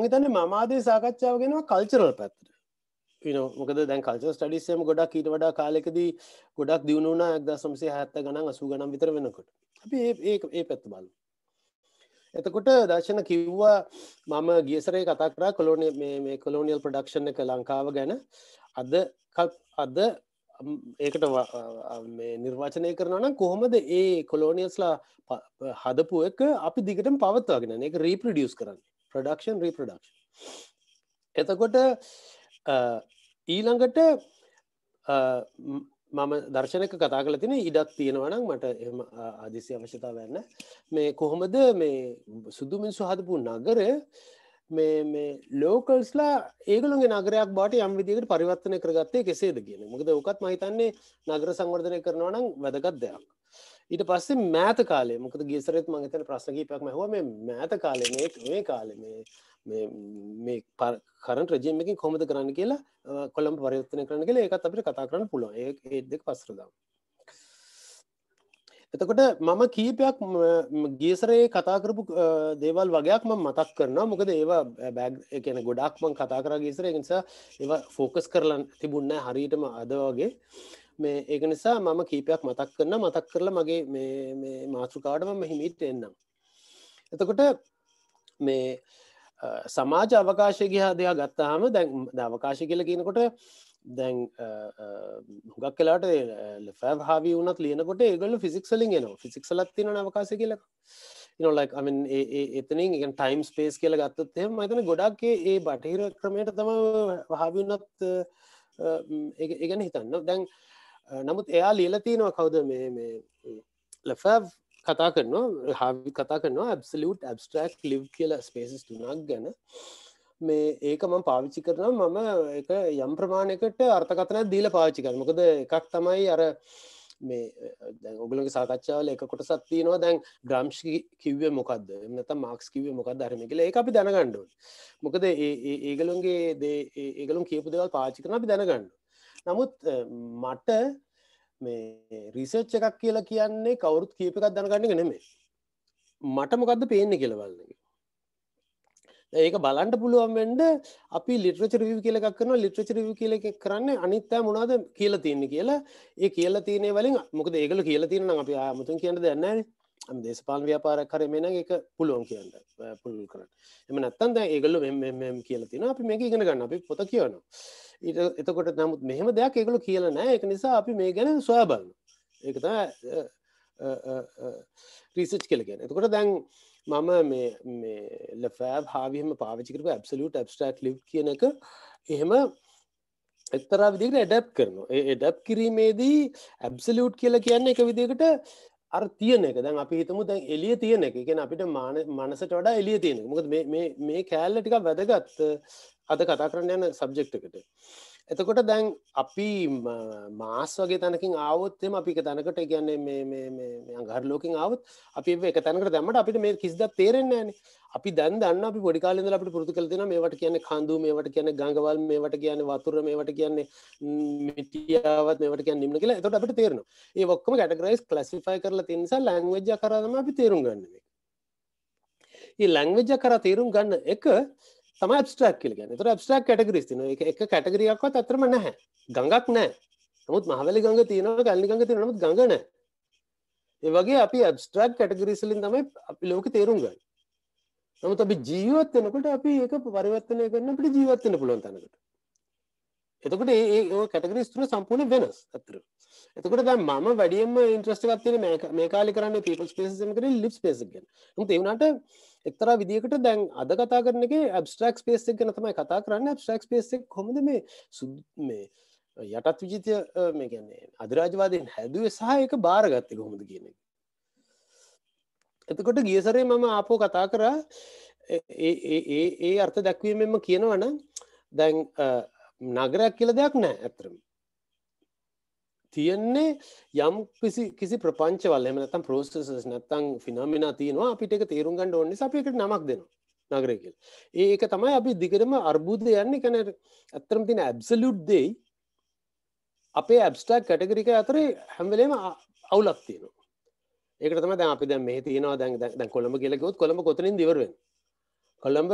මගේතන්න මමාදේ සාකච්ඡාව ගෙනවා කල්චරල් පැත්තට මොකද දැන් කල්ච ටඩිස්සම ගොඩක් ඊට වඩා කාලෙකදී ගොඩක් දියුණුනා එක්දසම්සේ හැත්ත ගනන් අසු ගනම් විතර වෙනකොට අපි ඒ ඒ පැත්ත බල එතකොට දර්ශන කිව්වා මම ගියසරේ කතා කරා කොලෝන මේ කොලෝනිියල් ප්‍රඩක්ෂණ එක ලංකාව ගැන අද අද ඒකට නිර්වාචනය කරනන කොහොමද ඒ කොලෝනිියස්ලා හදපුුව එක අපි දිගටම පවත්වාගෙන එක රීප්‍රඩියස් කරන්න ප්‍රඩක්ෂන් රීප්‍රඩක්ෂ එතකොට ඊළඟට මම දර්ශනක කතා කල තින ඉඩක් තියෙනවනම් මට එම අදිසි අවශ්‍යතා වෙන්න මේ කොහොමද මේ සුදුමින් සුහදපු නගර මේ ලෝකල්ස්ලා ඒගලුගේ නගරයක් බාට යම් විදිකට පරිවත්තන කරගත්තේ කෙසේද කියන මොකද ඕකත් මහිතන්නේ නගර සංවර්ධනය කරනවනම් වැදගත් දෙයක් ඊට පස්සේ මෑත කාලේ මොකද ගේසරෙත් මං එතන ප්‍රශ්න කීපයක් මහුව මේ මෑත කාලේ මේ මේ කාලේ මේ මේ කරන්ට රජීම් එකකින් කොහොමද කරන්න කියලා කොළඹ පරිවර්තනය කරන්න කියලා ඒකත් අපිට කතා කරන්න පුළුවන් ඒ ඒ දෙක පස්රදා එතකොට මම කීපයක් ගේසරයේ කතාකරපු දේවල් වගේයක් ම මතක් කරනවා මොකද ඒවා බැග් කියන ගොඩක්මං කතා කර ගේසර නිසා ඒවා ෆෝකස් කරලන් තිබුන්න හරියටම අද වගේ මේ ඒක නිසා මම කීපයක් මතක් කරන්න මතක් කරලා මගේ මේ මාතෘකාඩම මෙහිමීට එන්නම් එතකොට මේ සමාජ අවකාශය ගිහා දෙයක් ගත්තාහම දැන් දවකාශය කියල කියනකොට දැන් හුගක් කලාට ලැ හාවි වනත් ලියනකොට ඒගල ෆිසික්සලින් න ෆිසික්සලත් තින අවකාශය කියලක ඉනොලක් අමන් එතනින් එක ටයිම් ස්පේස් කියල ගත්තත් එම අතන ගොඩක්ගේ ඒ බටහිර ක්‍රමයට තම හාවින්නත් ඒගැන හිතන්න දැන් නමුත් එයා ලීලතිනවා කවුද මේ මේ ලෆැව් කතා කරනවා හාවි කතා කරනවා ඇබ්සලුට් ඇබස්ට්‍රක් ලිව් කියලා ස්පේසිස් තුනක් ගැන මේ ඒක මම පාවිච්චි කරනවා මම එක යම් ප්‍රමාණයකට අර්ථකතනයක් දීල පාවිච්චි කර මොකද එකක් තමයි අර මේ ඔගලගේ සාකච්ඡාවල එක කොට සත්තියනවා දැන් ග්‍රම්ෂි කිව්ව මොකක්ද එමත මාක්ස් කිව මොකක් ධරම කියල ඒ අපි දැනගණ්ඩුව මොකද ඒගලුන්ගේ දේ ඒගලුම් කියපු දෙවල් පාචි කරන අපි දැනගණ්ඩු නමුත් මට මේ රිසර්ච් එකක් කියලා කියන්නේ කවුරුත් කීප එකක් දැනගන්නක නෙමේ මට මොකක්ද පේන්න කියලවල්ලගේ ඒක බලන්ට පුළුවන් වෙන්ඩ අපි ලිට්‍රච රවි කියල එකක් කරන ලිට්‍රච රවි කියල එක කරන්න අනිත්තෑ මොනාද කියල තියන්න කියලා ඒ කියල තියනෙ වලින් මොකද ඒකල කියල තියන අපි ආමුතුන් කියන්න දෙන්න අම දේශපාල ව්‍යාපාරක් කර මෙන එක පුළුවන් කියන්න පුළුල් කරන්න එම නැත්තන්ද ඒගල්ල මෙ කියල තින අපි මේක ඉගෙන ගන්න අපි පොත කියවනවා ඊට එතකොට නමුත් මෙහම දෙයක් එකළු කියල නෑ එක නිසා අපි මේ ගැන සොයා බලන්න එකත ්‍රීසිච් කලගෙන එතකොට දැන් මම ලෆෑබ් හාවිම පාවිචිකරප ඇබ්සලුට ඇබ්ස්ටක් ලිව් කියන එක එහෙම එක්තරා විදිකට එඩැප් කරනවා එඩැප් කිරීමේදී ඇබ්සලුට් කියල කියන්න එක විදිකට අර තියන එක දැන් අපි හිතමු දැන් එලිය තියෙන එක එකෙන අපිට මාන මනසට වඩා එලිය තියෙන මොකද මේ කෑල්ල ටික වැදගත් අද කතා කරන්න යන සබ්ජෙක්්කට එතකොට දැන් අපි මාස් වගේ තැනකින් ආවොත්තෙම අපි තැනකට කියන්නේ ගරලෝකින් ආවත් අපි එක තැනකට දැමට අපිට මේ කිසිද තේරෙන්නේ ෑන අපි දැන් දන්න අපි පොඩිකාලෙද අපි පුරතු කලතින මේට කියන කඳු මේට කියන ගඟවල් මේට කියන වතුර මේට කියන්නේ මිටියාවත් මේට කිය නිම කියලා එතට අපට තේරන ඒ ඔක්කම කටගරයිස් කලසිෆයි කරලා තිනිසා ලැංවෙජ්ජ කරම අපි තේරුම් ගන්නන්නේ ඒ ලැංවෙජ්ජ කර තේරුම් ගන්න එක තම ඇබස්ට්‍රක් කියලගෙන තර ඇබස්ට්‍රක් කටගරිස් තින එක කටගරියක්වත් අතරම නැහැ ගඟක් නෑ නමුත් මහවැලි ගඟ තියෙනවා ගැල්ලි ගඟ තියෙන නමුත් ගඟන ඒ වගේ අපි ඇබස්ට්‍රක් කටගරිස්ලින් තමයි අපි ලෝක තේරුම් ගන්න නමුත් අපි ජීවත් වෙනකොට අපි ඒක පරිවර්තනය කරන්න අපිට ජීවත් වෙන්න පුළුවන් තැනකට එතකට ඒ කටගරි ස්තුර සම්පූර්ණ වෙනස් අතර එතකට දැ මම වැඩියම ඉන්ට්‍රස්ටගත්තින මේ කාලි කරන්න පිපල් පේසම කර ලිප් පේසක්ගෙන ඒවනට එක්තර විදිකට දැන් අද කතා කරනගේ ඇබස්ට්‍රක් පේසක් ගැන තමයි කතා කරන්න ඇබස්ට්‍රක් පේසක් කොමද මේ සුද් මේ යටත් විජිතය මේ ගැන්නේ අධරාජවාදයෙන් හැදුව සහයක බාරගත්තක හොමද කියන එතකොට ගියසරේ මම ආපෝ කතා කරා ඒ අර්ථ දැක්වීමෙන්ම කියනවන දැන් නගරයක් කියල දෙයක් නෑ ඇතරම තියෙන්නේ යම් කිසි ප්‍රපංචවල් එම නතම් ප්‍රෝස්ටසස් නැත්තං ෆිනමිනා තියෙනවා අපිට එක තේරුම් ගන්න ඕන්නේ අපිකට නමක් දෙනවා නගරයකල් ඒක තමයි අපි දිගටම අර්බුද්ධ යන්න කැන ඇත්තරම් තින ඇබ්සලුට් දෙයි අපේ ඇබ්ස්ටක් කටගරික අතරේ හැම්වලේම අවුලක් තියෙනවා ඒක තම දැ අපි දැ මේ තියනවා දැන් කොළඹ කියලකොත් කොළඹ කොතනින් දිවරුවෙන් කොළඹ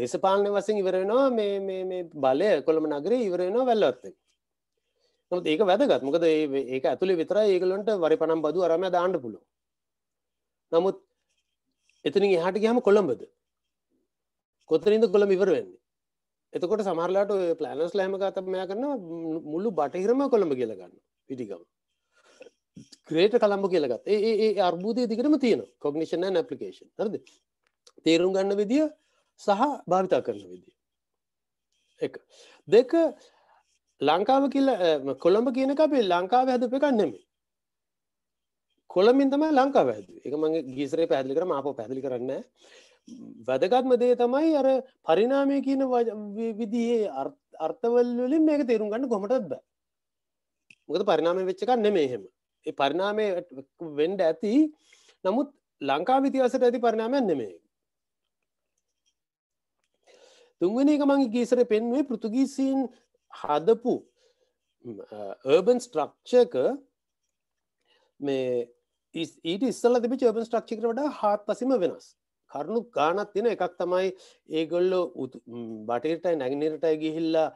දේශපාලන වසින් ඉවරෙනවා මේ බලය කොළඹ නගරේ ඉවරෙනවා වැල්ලවත්තේ නමුත් ඒක වැදගත් මොකද ඒක ඇතුළේ විතරයි ඒගොල්ලන්ට වරි පනම් බදු අරම දාන්න පුළුවන්. නමුත් එතනින් එහාට ගියාම කොළඹද? කොතනින්ද කොළඹ ඉවර වෙන්නේ? එතකොට සමහරලාට ඔය ප්ලෑනර්ස් ලා හැම කතාවක් මෙයා කරනවා මුළු බටහිරම කොළඹ කියලා ගන්නවා. පිටිගම. ග්‍රේටර් කොළඹ කියලා ගත්තා. ඒ ඒ ඒ අර්බුදයේ දිගටම තියෙනවා. Cognition and application. හරිද? තේරුම් ගන්න විදිය සහ භාවිතා කරන විදිය එක දෙක ලංකාව කියල කොළඹ කියනක අපේ ලංකාව ඇදප එකක් නෙමේ කොළමින් තමයි ලංකාව ඇද එක මගේ ගීසරේ පැදිලි කරම අප පැදිලි කරන්න වැදගත්ම දේ තමයි අර පරිනාමය කියන විදිහේ අර්ථවල්ලින් මේක තේරුම් ගන්න කොමටත් බෑ මොකද පරිනාමය වෙච්චකක් නෙමේ එහෙම ඒ පරිනාමය වෙන්ඩ ඇති නමුත් ලංකා විතිහසට ඇති පරිනාමයන් නෙමේ තුන්වෙන එක මගේ ගේසර පෙන්වේ පෘතුගීසින් හදපු ඒබන් ස්ට්‍රක්ෂක මේ ඊට ඉස්සල තිබි චර්බන් ස්ට්‍රක්ෂිකට වඩා හත් පසිම වෙනස් කරුණු ගානත් තින එකක් තමයි ඒගොල්ලෝ බටටයි නැගිනිරටයි ගිහිල්ලා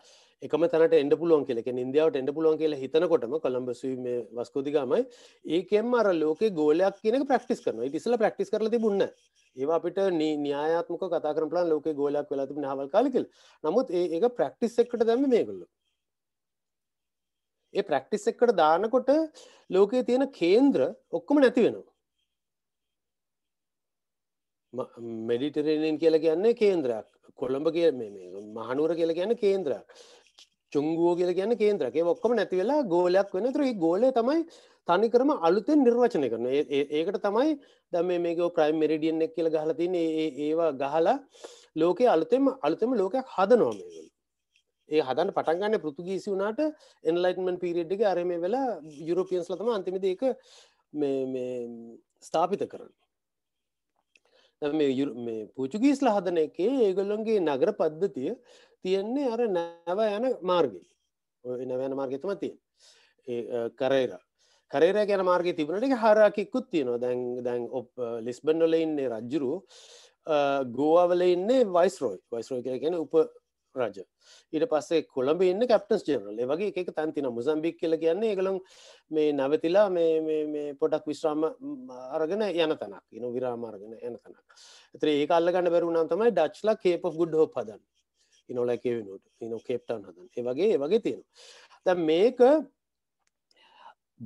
එකම තැනට එඩ පුළුවන් කියලක ඉන්දියාවට එඩ පුළුවන් කියලා හිතනකොටම කොළඹස්වීම වස්කෝතිකාමයි ඒකෙම අර ලෝක ගෝලයක් කියන ප්‍රක්ටිස් කරන ඉතිසල ප්‍රක්ටිස් කරල තිබුන්න ඒවා අපිට න්‍යාත්මක කතා කරලා ලෝක ගෝලයක් වෙලා තිබ හවල් කාලිකල් නමුත් ඒක ප්‍රක්ටිස් එක්කට දැම මේගොල්ල ඒ ප්‍රක්ටිස් එක්කට දානකොට ලෝකයේ තියෙන කේන්ද්‍ර ඔක්කොම නැති වෙනවා මෙඩිටරෙනෙන් කියලා කියන්නේ කේන්ද්‍රයක් කොළඹ කිය මහනුවර කියලා කියන කේන්ද්‍රයක් චුංගුව කියල කියන කේන්ද්‍රක ඔක්කම නැති වෙලා ගෝලයක් වෙන තුර ගෝලය තමයි තනි කරම අලුතෙන් නිර්වචනය කරන ඒකට තමයි දම මේක ප්‍රයිම් මෙරිඩියන් එක් කියල ගහලතින ඒවා ගහලා ලෝකෙ අලුතෙම අලුතම ලෝකයක් හද නොමේගල් ඒ හදන් පටන්ගන්න පෘතුගීසි වුනාට එන්ලයිටමන් පිරිඩ්ඩික අරම වෙලා යුරෝපියන්ස් ලතම අන්තිමදක ස්ථාපිත කරන්න මේ පෝචුගීස්ල හදන එකේ ඒගොල්ලොන්ගේ නගර පද්ධතිය තියෙන්නේ අර නැව යන මාර්ගය නැවයන මාර්ගතම තියෙන් කරේර කරේර ගැන මාර්ග තිබනට හරකිකුත් තියෙනවා දැන් දැන් ඔප් ලිස්බන්ඩොල ඉන්නේ රජ්ජුරු ගෝවල ඉන්නේ වයිස්රෝයි වයිස්රෝ කරගෙන උප රජ ඊට පස්සේ කොළඹ ඉන්න කැප්ටස් ජනරල් වගේ එක තැන්තින මුසම්බික් කියල කියන්නේ එකළුම් මේ නැවතිලා මේ පොඩක් විශ්‍රාම අරගෙන යන තනක් ඉන විරාමාර්ගෙන යන තනක් එතේ ඒ අල්ලගන්න බැරුණම් තමයි ඩච්ලා කේප් ගුඩ් හෝ පදන් ඉනොලැකේවෙනුට ඉන කේප්ටන් හදන් ඒ වගේ වගේ තියෙන දැ මේක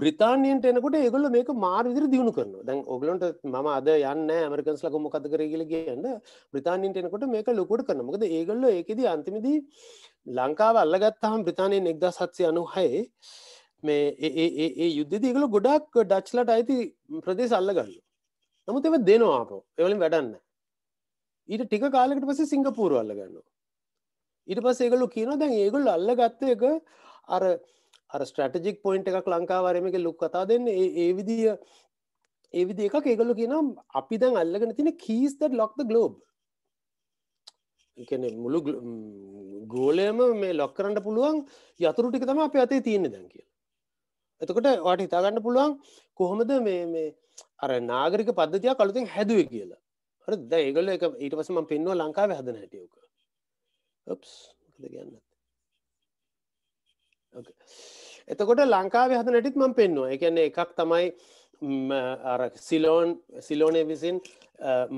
බ්‍රතාානයන්ට එනකොට ඒගොල්ල මේක මාර් විදිර දියුණු කරන දැන් ඔගලොන්ට ම අද යන්න ඇමරිකන්ස් ලකොම කත කරගල කියන්න බ්‍රතාානයන්ට එනකොට මේක ලොකොට කරනමකද ඒගොල්ල ඒකෙද අන්තිමදී ලංකාව අල්ලගත්තහම් බ්‍රතාානය නෙක්ද සත්සය අනු හයේ මේ ඒ යුද්ධදීගල ගොඩක් ඩච්ලට අයිති ප්‍රදේශ අල්ලගල්ල නමුත් එව දෙනවා අප එවලින් වැඩන්න ඊට ටික කාලෙකට පස සිංගපූරු අල්ලගන්න ඊට පස් ඒගලු කියන දැන් ඒගොල් අල්ලගත්ත එක අර අර ස්ට්‍රටජික් පොයින්් එකක් ලංකාවරමක ලොක් කතා දෙන්න ඒ විදිිය ඒවිදි එකක් ඒගොලු කියනම් අපි දැන් අල්ලගෙන තින කීස්ත ලොක්ද ගලෝබ් එකන මුළු ගෝලයම මේ ලොක් කරන්න පුළුවන් යතුරු ටික තම අප අතේ තියෙන දැන් කිය එතකොට වාට හිතාගන්න පුළුවන් කොහොමද මේ මේ අර නාගරික පද්ධතියක් කලුතින් හැදුව කියලා හර ද ඒගල එක ඊට පසම පෙන්වා ලංකාව හදන හැටියෝක ඔප්ස් ගන්න Okay. එතකොට ලංකාවේ හද නැටිත් මම පෙන්නවා එකන්නේ එකක් තමයි සිලෝන් සිලෝනය විසින්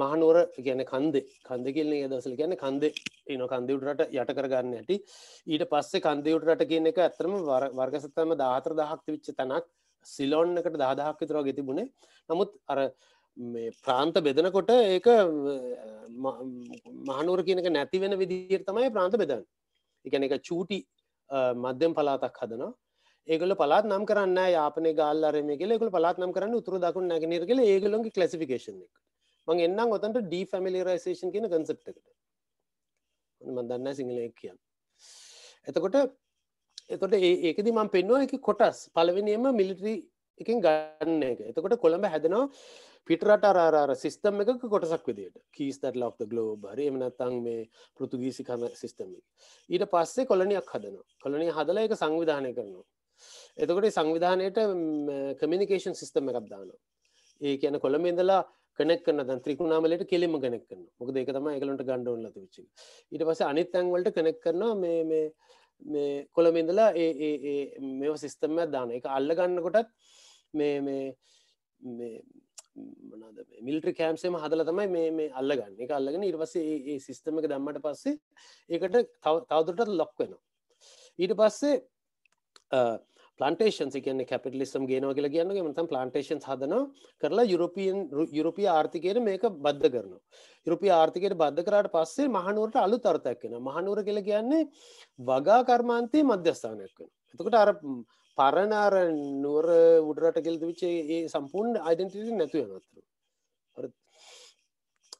මහනුවර ගැන කන්දෙ කන්ද කියලන්නේ දසල් ගැන කන්ද න කන්දියුටරට යට කරගන්න ඇති ඊට පස්සේ කන්දියුටරට කියන එක ඇතරම වර්ගසතම දාහතර දහක්ති විච්ච තැනක් සිලෝන් එකට දාදහක් විතරව ගෙතිබුණේ නමුත් අර මේ ප්‍රාන්ත බෙදනකොට ඒක මහනුවර කියනක නැති වෙන විදිර තමයි ප්‍රාන්ත බෙදන්න එකන එක චූටි මධ්‍යම් පලාතක් හදනවා ඒගොල්ලෝ පළාත් නම් කරන්න යාපනය ගාල්ල අරමය කියලා ඒගොල්ලෝ පළාත් නම් කරන්න උතුරු දකුණු නැගෙනහිර කියලා ඒගොල්ලෝගේ ක්ලාසිෆිකේෂන් එකට මම එන්නම් ඔතනට ඩිෆැමිලියරයිසේෂන් කියන concept එකට මම දන්නේ සිංහලෙන් කියන්න එතකොට එතකොට ඒකද මම පෙන්වා එක කොටස් පලවෙනියම මිලිටරි එකින් ගන්න එක එතකොට කොළඹ හැදනවා පිටරට අරාර සිිස්ටම් එක කොටසක් විදිට කීස්තට ලක්ත ගලෝබ හරිම නත්තන් මේ පෘතුගීසි කම සිිස්ටම ඊට පස්සේ කොලනියක් හදන කොලනි හදල එක සංවිධානය කරනවා එතකොට සංවිධානයට කමිනිකේෂන් සිිස්ටම එකක් දානවා ඒ කියන කොළම ඉඳලා කනෙක් කන්න දැන් ත්‍රිකුණාමලට කෙලිම කනෙක් කරන මොකද ඒක තමයි එකලට ගණ්ඩවන් ලතු විච්චි ඊට පස්සේ අනිත් තැන්වලට කනෙක් කරනවා මේ මේ මේ කොළම ඉඳලා ඒ මේ සිිස්ටම දාන එක අල්ල ගන්න කොටත් මේ මේ මනද මිල්ට්‍ර කෑම්සේම හදල තමයි මේ මේ අල්ලගන්න එක අල්ලගෙන ඉරවසේ ඒ සිිස්ටම එක දම්මට පස්සේ ඒකට තවදුරටත් ලොක් වෙනවා ඊට පස්සේ ප්ලන්ටේෂන්සි කියන්නේ කැපිටලිස්ම් ගේනවා කියලා කියන්නගේ මතම් ප්ලන්ටේෂන් හදන කරලා යුරෝපියන් යුරෝපිය ආර්ථිකයට මේක බද්ධ කරනවා. යුරපිය ආර්ථිකයට බද්ධ කරාට පස්සේ මහනුවරට අලු තර්තයක් වෙන මහනුවර කියල කියන්නේ වගා කර්මාන්තයේ මධ්‍යස්ථානයක් වෙන. එතකට අර පරණාර නුවර උඩරට ගෙල්ද විචේ ඒ සම්පූර්ණ අයිඩන්ටිට නැතුව නතුරු.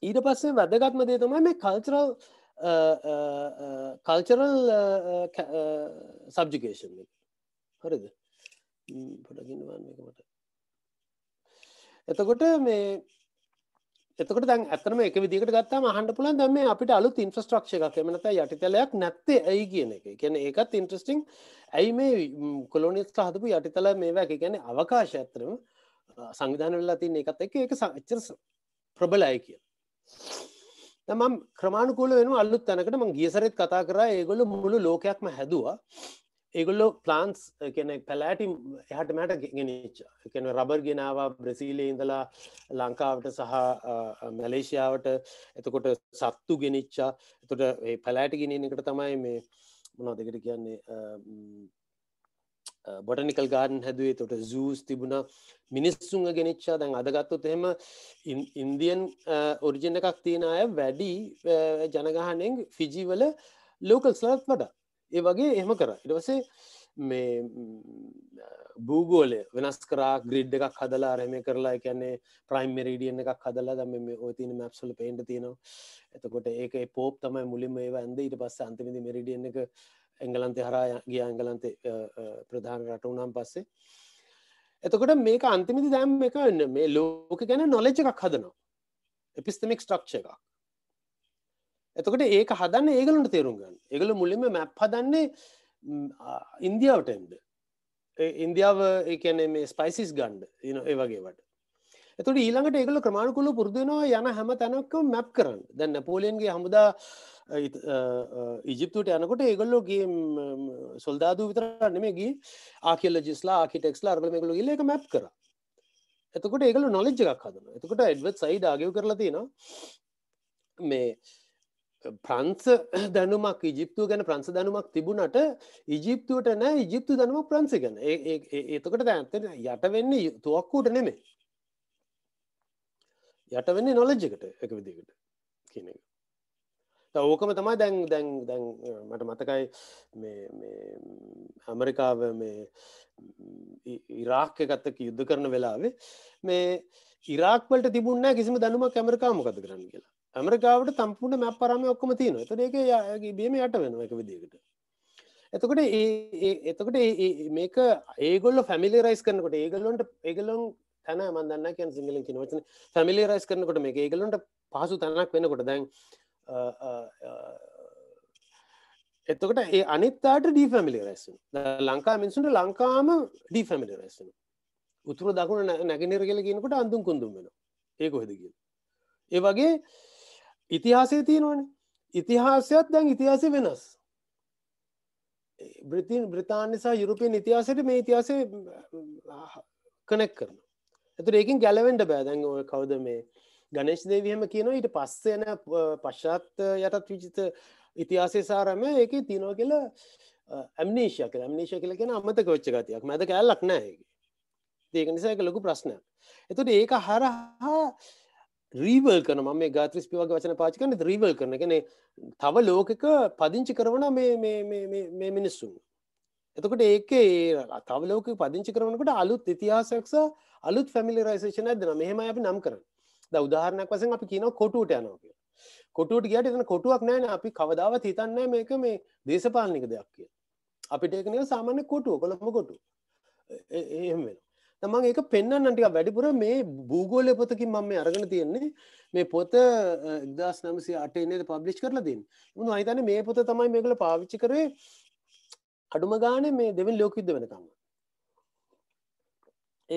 ඊට පස්සේ වැදගත්ම දේ තමයි මේ කල්චරල් කල්චරල් සබ්ජිකේෂන් එක හරිද පොඩගින්වාන් එක මට එතකොට මේ එතකට දැන් ඇතනම එක විදිකට ගත්තා මහන්ඩ පුලන් දැම අපිට අලු ඉන්ෆස්ට්‍රක්ෂ එකක් එමනත යටිතලයක් නැත්තේ ඇයි කියන එක කියැන ඒකත් ඉන්ට්‍රස්ටිං ඇයි මේ කොලොනිස්ට හදපු යටිතල මේවා ගැන අවකාශ ඇතරම සංවිධාන වෙලා තින් එකත් එක එක සංච්චර ප්‍රබලයි කිය තමම් ක්‍රමාණකූල වෙන අල්ලුත් තැනකට ම ගියසරෙත් කතා කර ඒගොලු මුළු ලෝකයක්ම හැදවා ඒගොල්ලෝ ප්ලාන්ස් කෙන පැලෑටි එහටමට ගෙනච කෙන රබර් ගෙනවා බ්‍රසීලය ඉඳලා ලංකාවට සහ මැලේෂයාවට එතකොට සත්තු ගෙනනිච්චා එතොට පැලෑටි ගෙනන එකට තමයි මේ මොනා දෙකට කියන්නේ බොටනිකල් ගාන් හැදුවේ තොට සූස් තිබුණ මිනිස්සුන් ගෙනනිච්චා දැන් අදගත්තොත් එහෙම ඉන්දියන් ඔරිජන එකක් තියෙන අය වැඩි ජනගහනෙන් ෆිජිවල ලෝකල් ස්ලත් වඩා ඒ වගේ එහම කර ඉටවසේ මේ භූගෝලය වෙනස් කරා ග්‍රිඩ් එකක් හදලා රහම කරලා කියන්නේ ප්‍රයිම් රඩියන එකක් හදලා දම මේ ඕතින මැප්සුල පේන්ට තියෙනවා එතකොට ඒක පෝප් තමයි මුලින්ම ඒව ඇන්ද ඉට පස්ස අන්තිමති මෙරිඩියන එක එංගලන්තය හරා ගිය අංගලන්තය ප්‍රධාන රටවුනම් පස්සේ එතකොට මේක අන්තිමිති දැම් එක වෙන්න මේ ලෝක ගැන නොලෙජ එකක් හදනවා එපිස්තමික් ස්ට්‍රක්ෂ එකක් එතකට ඒක හදන්න ඒගලන්ට තේරුම්ගන්න එකගල මුලිම මැප් හදන්නේ ඉන්දියාවට එන්ද ඉන්දියාව ඒකැන මේ ස්පයිසිස් ගන්ඩ න ඒ වගේට එතුට ඊළඟට ඒකල ක්‍රමාණකුල පුරදුනවා යන හැම තැනක්ක මැප් කරන්න දැන්න පෝලියන්ගේ හමුදා ඉජිප්තුට යනකොට ඒගොල්ලෝගේ සොල්දාදු විතරන්නමේගේ ආකෙල ජිස්ලා ආකිටෙක්ස්ලා අර්ගමකලු ගල එක මැප් කර එතකොට ඒකල නොලෙජ් එකක් හදන එතකොට එඩ්වත් සයිඩ ආගව කරලතින මේ ප්‍රංස දැනුමක් ඉජිප්තුව ගැන ප්‍රංස දැනුමක් තිබුණට ඉජිප්තුවට නෑ ඉජිප්තු දැනුම ප්‍රංස ගැන එතකට ඇත යට වෙන්නේ තුවක්කූට නෙමේ යට වෙන්නේ නොලජ්ජකට එක විදිකට කියන එක ඕකම තමයි දැන් දැන් දැන් මට මතකයි ඇමරිකාව මේ ඉරාක්ක ගත්තක යුද්ධ කරන වෙලාවේ මේ ඉරාක්වලට තිබුණ කිසිම දැනුමක් ඇමරිකාමකද කරන්න කියලා ඇමරිකාවට සම්පූර්ණ මැප් පරාම ඔක්කම තියෙන එතට ඒක යාගේ බියම යට වෙන එක විදිකට එතකොට ඒ එතකොට මේක ඒගොල්ල ෆැමිලි රයිස් කරනකොට ඒගල්ලොන්ට ඒගලොන් තැන මදන්න කියන් සිංහල කිනවචන ෆැමිලි රයිස් කරනකොට මේ ඒගලොන්ට පහසු තැනක් වෙනකොට දැන් එතකට ඒ අනිත්තාට ඩී ෆැමිලි රැස්සන ලංකා මිනිසුන්ට ලංකාම ඩී ෆැමිලි රැස්සන උතුර දකුණ නැගෙනර කියල කියනකොට අඳුම් කුඳුම් වෙන ඒක හොද කියල ඒ වගේ ඉතිහාසය තියෙනවනේ ඉතිහාසයක් දැන් ඉතිහාසය වෙනස් බ්‍රතින් බ්‍රතාන් නිසා යුරුපයෙන් ඉතිහාසයට මේ ඉතිහාසය කනෙක් කරන ඇතුර ඒකින් ගැලවෙන්ඩ බෑදැන් ඔය කවද මේ ගනේශ් දේවියහම කියනවා ඊට පස්සයන පශ්චාත් යටත් විචිත ඉතිහාසය සාරම ඒක තියනෝ කියල ඇම්නේෂය කර ඇම්නේෂ කියල කියෙන අමත කොච්ච ගතියක් මැද කැල්ලක් නෑ ඒක නිසා එක ලොකු ප්‍රශ්නයක් එතුට ඒක හරහා රීවල් කන ම මේ ගාත්‍රිස්පි වගේ වචන පාචිකන රීවල් කරන ගැන තව ලෝකක පදිංචි කරවන මේ මිනිස්සුන්. එතකට ඒක තව ලෝක පදිංචි කරවනකට අලුත් ඉතිහාසක්ස අලුත් ෆැමිලිරයිසේෂන ඇදන මෙහෙම අපි නම් කරන්න ද උදාහරණයක් වසෙන් අපි කියනව කොටුට යනෝ කිය කොටුට ගියට එතන කොටුවක් නෑන අපි කවදාව හිතන්න මේක මේ දේශපාලනික දෙයක් කිය අපිට ඒකනය සාමාන්‍ය කොටුව කොළම කොටු එහෙම වෙන තමන් ඒක පෙන්න්නටික වැඩිපුර මේ භූගෝලය පොතකින් මම මේ අරගෙන තියෙන්නේ මේ පොත එක්දස් නමසි අටේනද පබ්ලිෂ් කරලා දින් උුණු අහිතන මේ පොත තමයි මේකල පාවිච්චි කරේ අඩුම ගාන මේ දෙවින් ලෝකයුද්ධ වෙනකම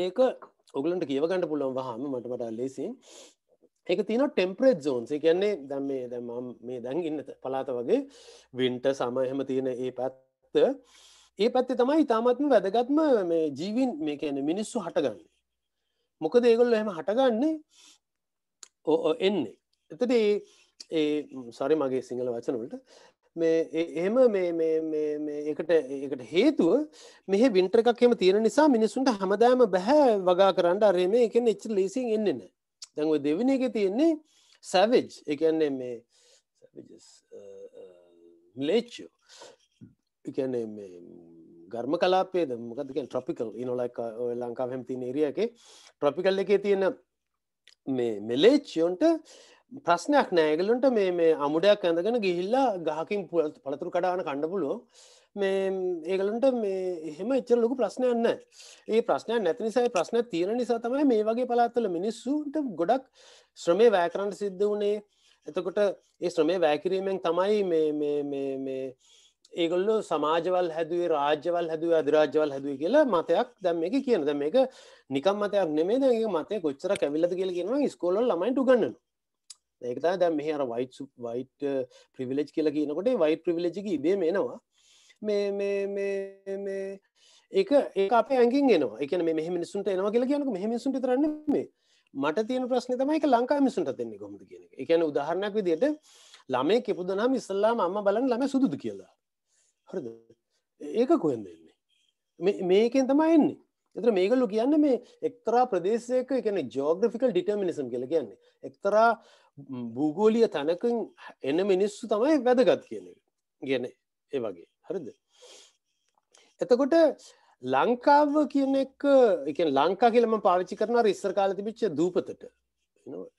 ඒක ඔගලන්ට කියවගන්න පුළුවන් වහම මට මට ලෙසින් ඒක තින ටෙම්පරේට් ෝන්සේ කියන්නේ දැම් මේ දැම් මේ දැන් ඉන්න පලාත වගේ වින්ට සමයහෙම තියෙන ඒ පැත්ත ඒ පැත්ති තමයි ඉතාමත්ම වැදගත්ම මේ ජීවින් මේ කියන මිනිස්සු හටගන්න මොකද ඒගොල්ල එහෙම හටගන්නේ එන්නේ එතට ඒ සරි මගේ සිංහල වචනවලට මේ එහෙම එකට එකට හේතුව මෙහ බින්ට්‍ර එකක් එම තියෙන නිසා මිනිසුන්ට හමදාම බැහැ වගා කරන්න අරේ මේ එකෙන් එච්ච ලේසින් එන්නන දැන්ව දෙවින එක තියෙන්නේ සැවිජ් එකන්නේ මේ ලේච්චෝ එකන්නේ මේ ගර්ම කලාපේ දමකතික ට්‍රපිකල් ඉනොලක් ලංකාව හැමතින ඒරිය එක ට්‍රපිකල් එකේ තියෙන මේ මෙලේච්චියොන්ට ප්‍රශ්නයක් නෑගලුන්ට මේ මේ අමුඩයක් ඇඳගෙන ගිහිල්ලා ගහකින් පුල පළතුරු කඩාන කණ්ඩ පුලෝ මේ ඒගලන්ට මේ එහෙම එච්චර ලොකු ප්‍රශ්නයන්න ඒ ප්‍රශ්නය නැති නිසායි ප්‍රශ්න තියෙන නිසා තමයි මේ වගේ පලාත්වල මිනිස්සුන්ට ගොඩක් ශ්‍රමය වෑකරන්ට සිද්ධ වනේ එතකොට ඒ ශ්‍රමය වෑකිරීමෙන් තමයි මේ ඒගොල්ලො සමාජවල් හැදුවේ රාජ්‍යවල් හැදුව අධරාජ්‍යවල් හැදුව කියලා මතයක් දැම් එක කියන දැ මේක නිකම් මතයක් නෙමේ දැගේ මතය කොච්චර කැවිලද කියල කියෙනවා ස්කෝල ලමයිට ගන්න ඒකතා දැම් මෙහර වයිට වයිට් ප්‍රවිලජ් uh, කියලා කියනකොට වයිට ප්‍රවිලජක ඉබේ මේනවා මේ ඒක ඒ අප ඇගින් න එක මෙ මිනිසුන්ට එනවා කියලා කියනක මෙහමිසුන්ට තරන්න මේ මට තියෙන ප්‍රශ්න තමයික ලංකා මිසුන්ට දෙන්නේ කොමද කියන එකන උදාහරණයක් විදියට ළමේ කිපුදනම් ඉස්සල්ලාම අම්ම බලන් ළම සුදුදු කියලා හරද ඒක කොහෙන් දෙන්නේ මේකෙන් තමයි එන්නේ එතර මේකල්ලු කියන්න මේ එක්තරා ප්‍රදේශයක එකන ජෝග්‍රෆිකල් ඩිටර්මිනිසම් කියල කියන්නේ එක්තරා භූගෝලිය තැනකින් එන මිනිස්සු තමයි වැදගත් කියන ගැන ඒ වගේ හරිද එතකොට ලංකාව කියන එක එක ලංකා කියලම පාවිච්චි කරන රිස්සර කාල තිබිච්ච දූපතට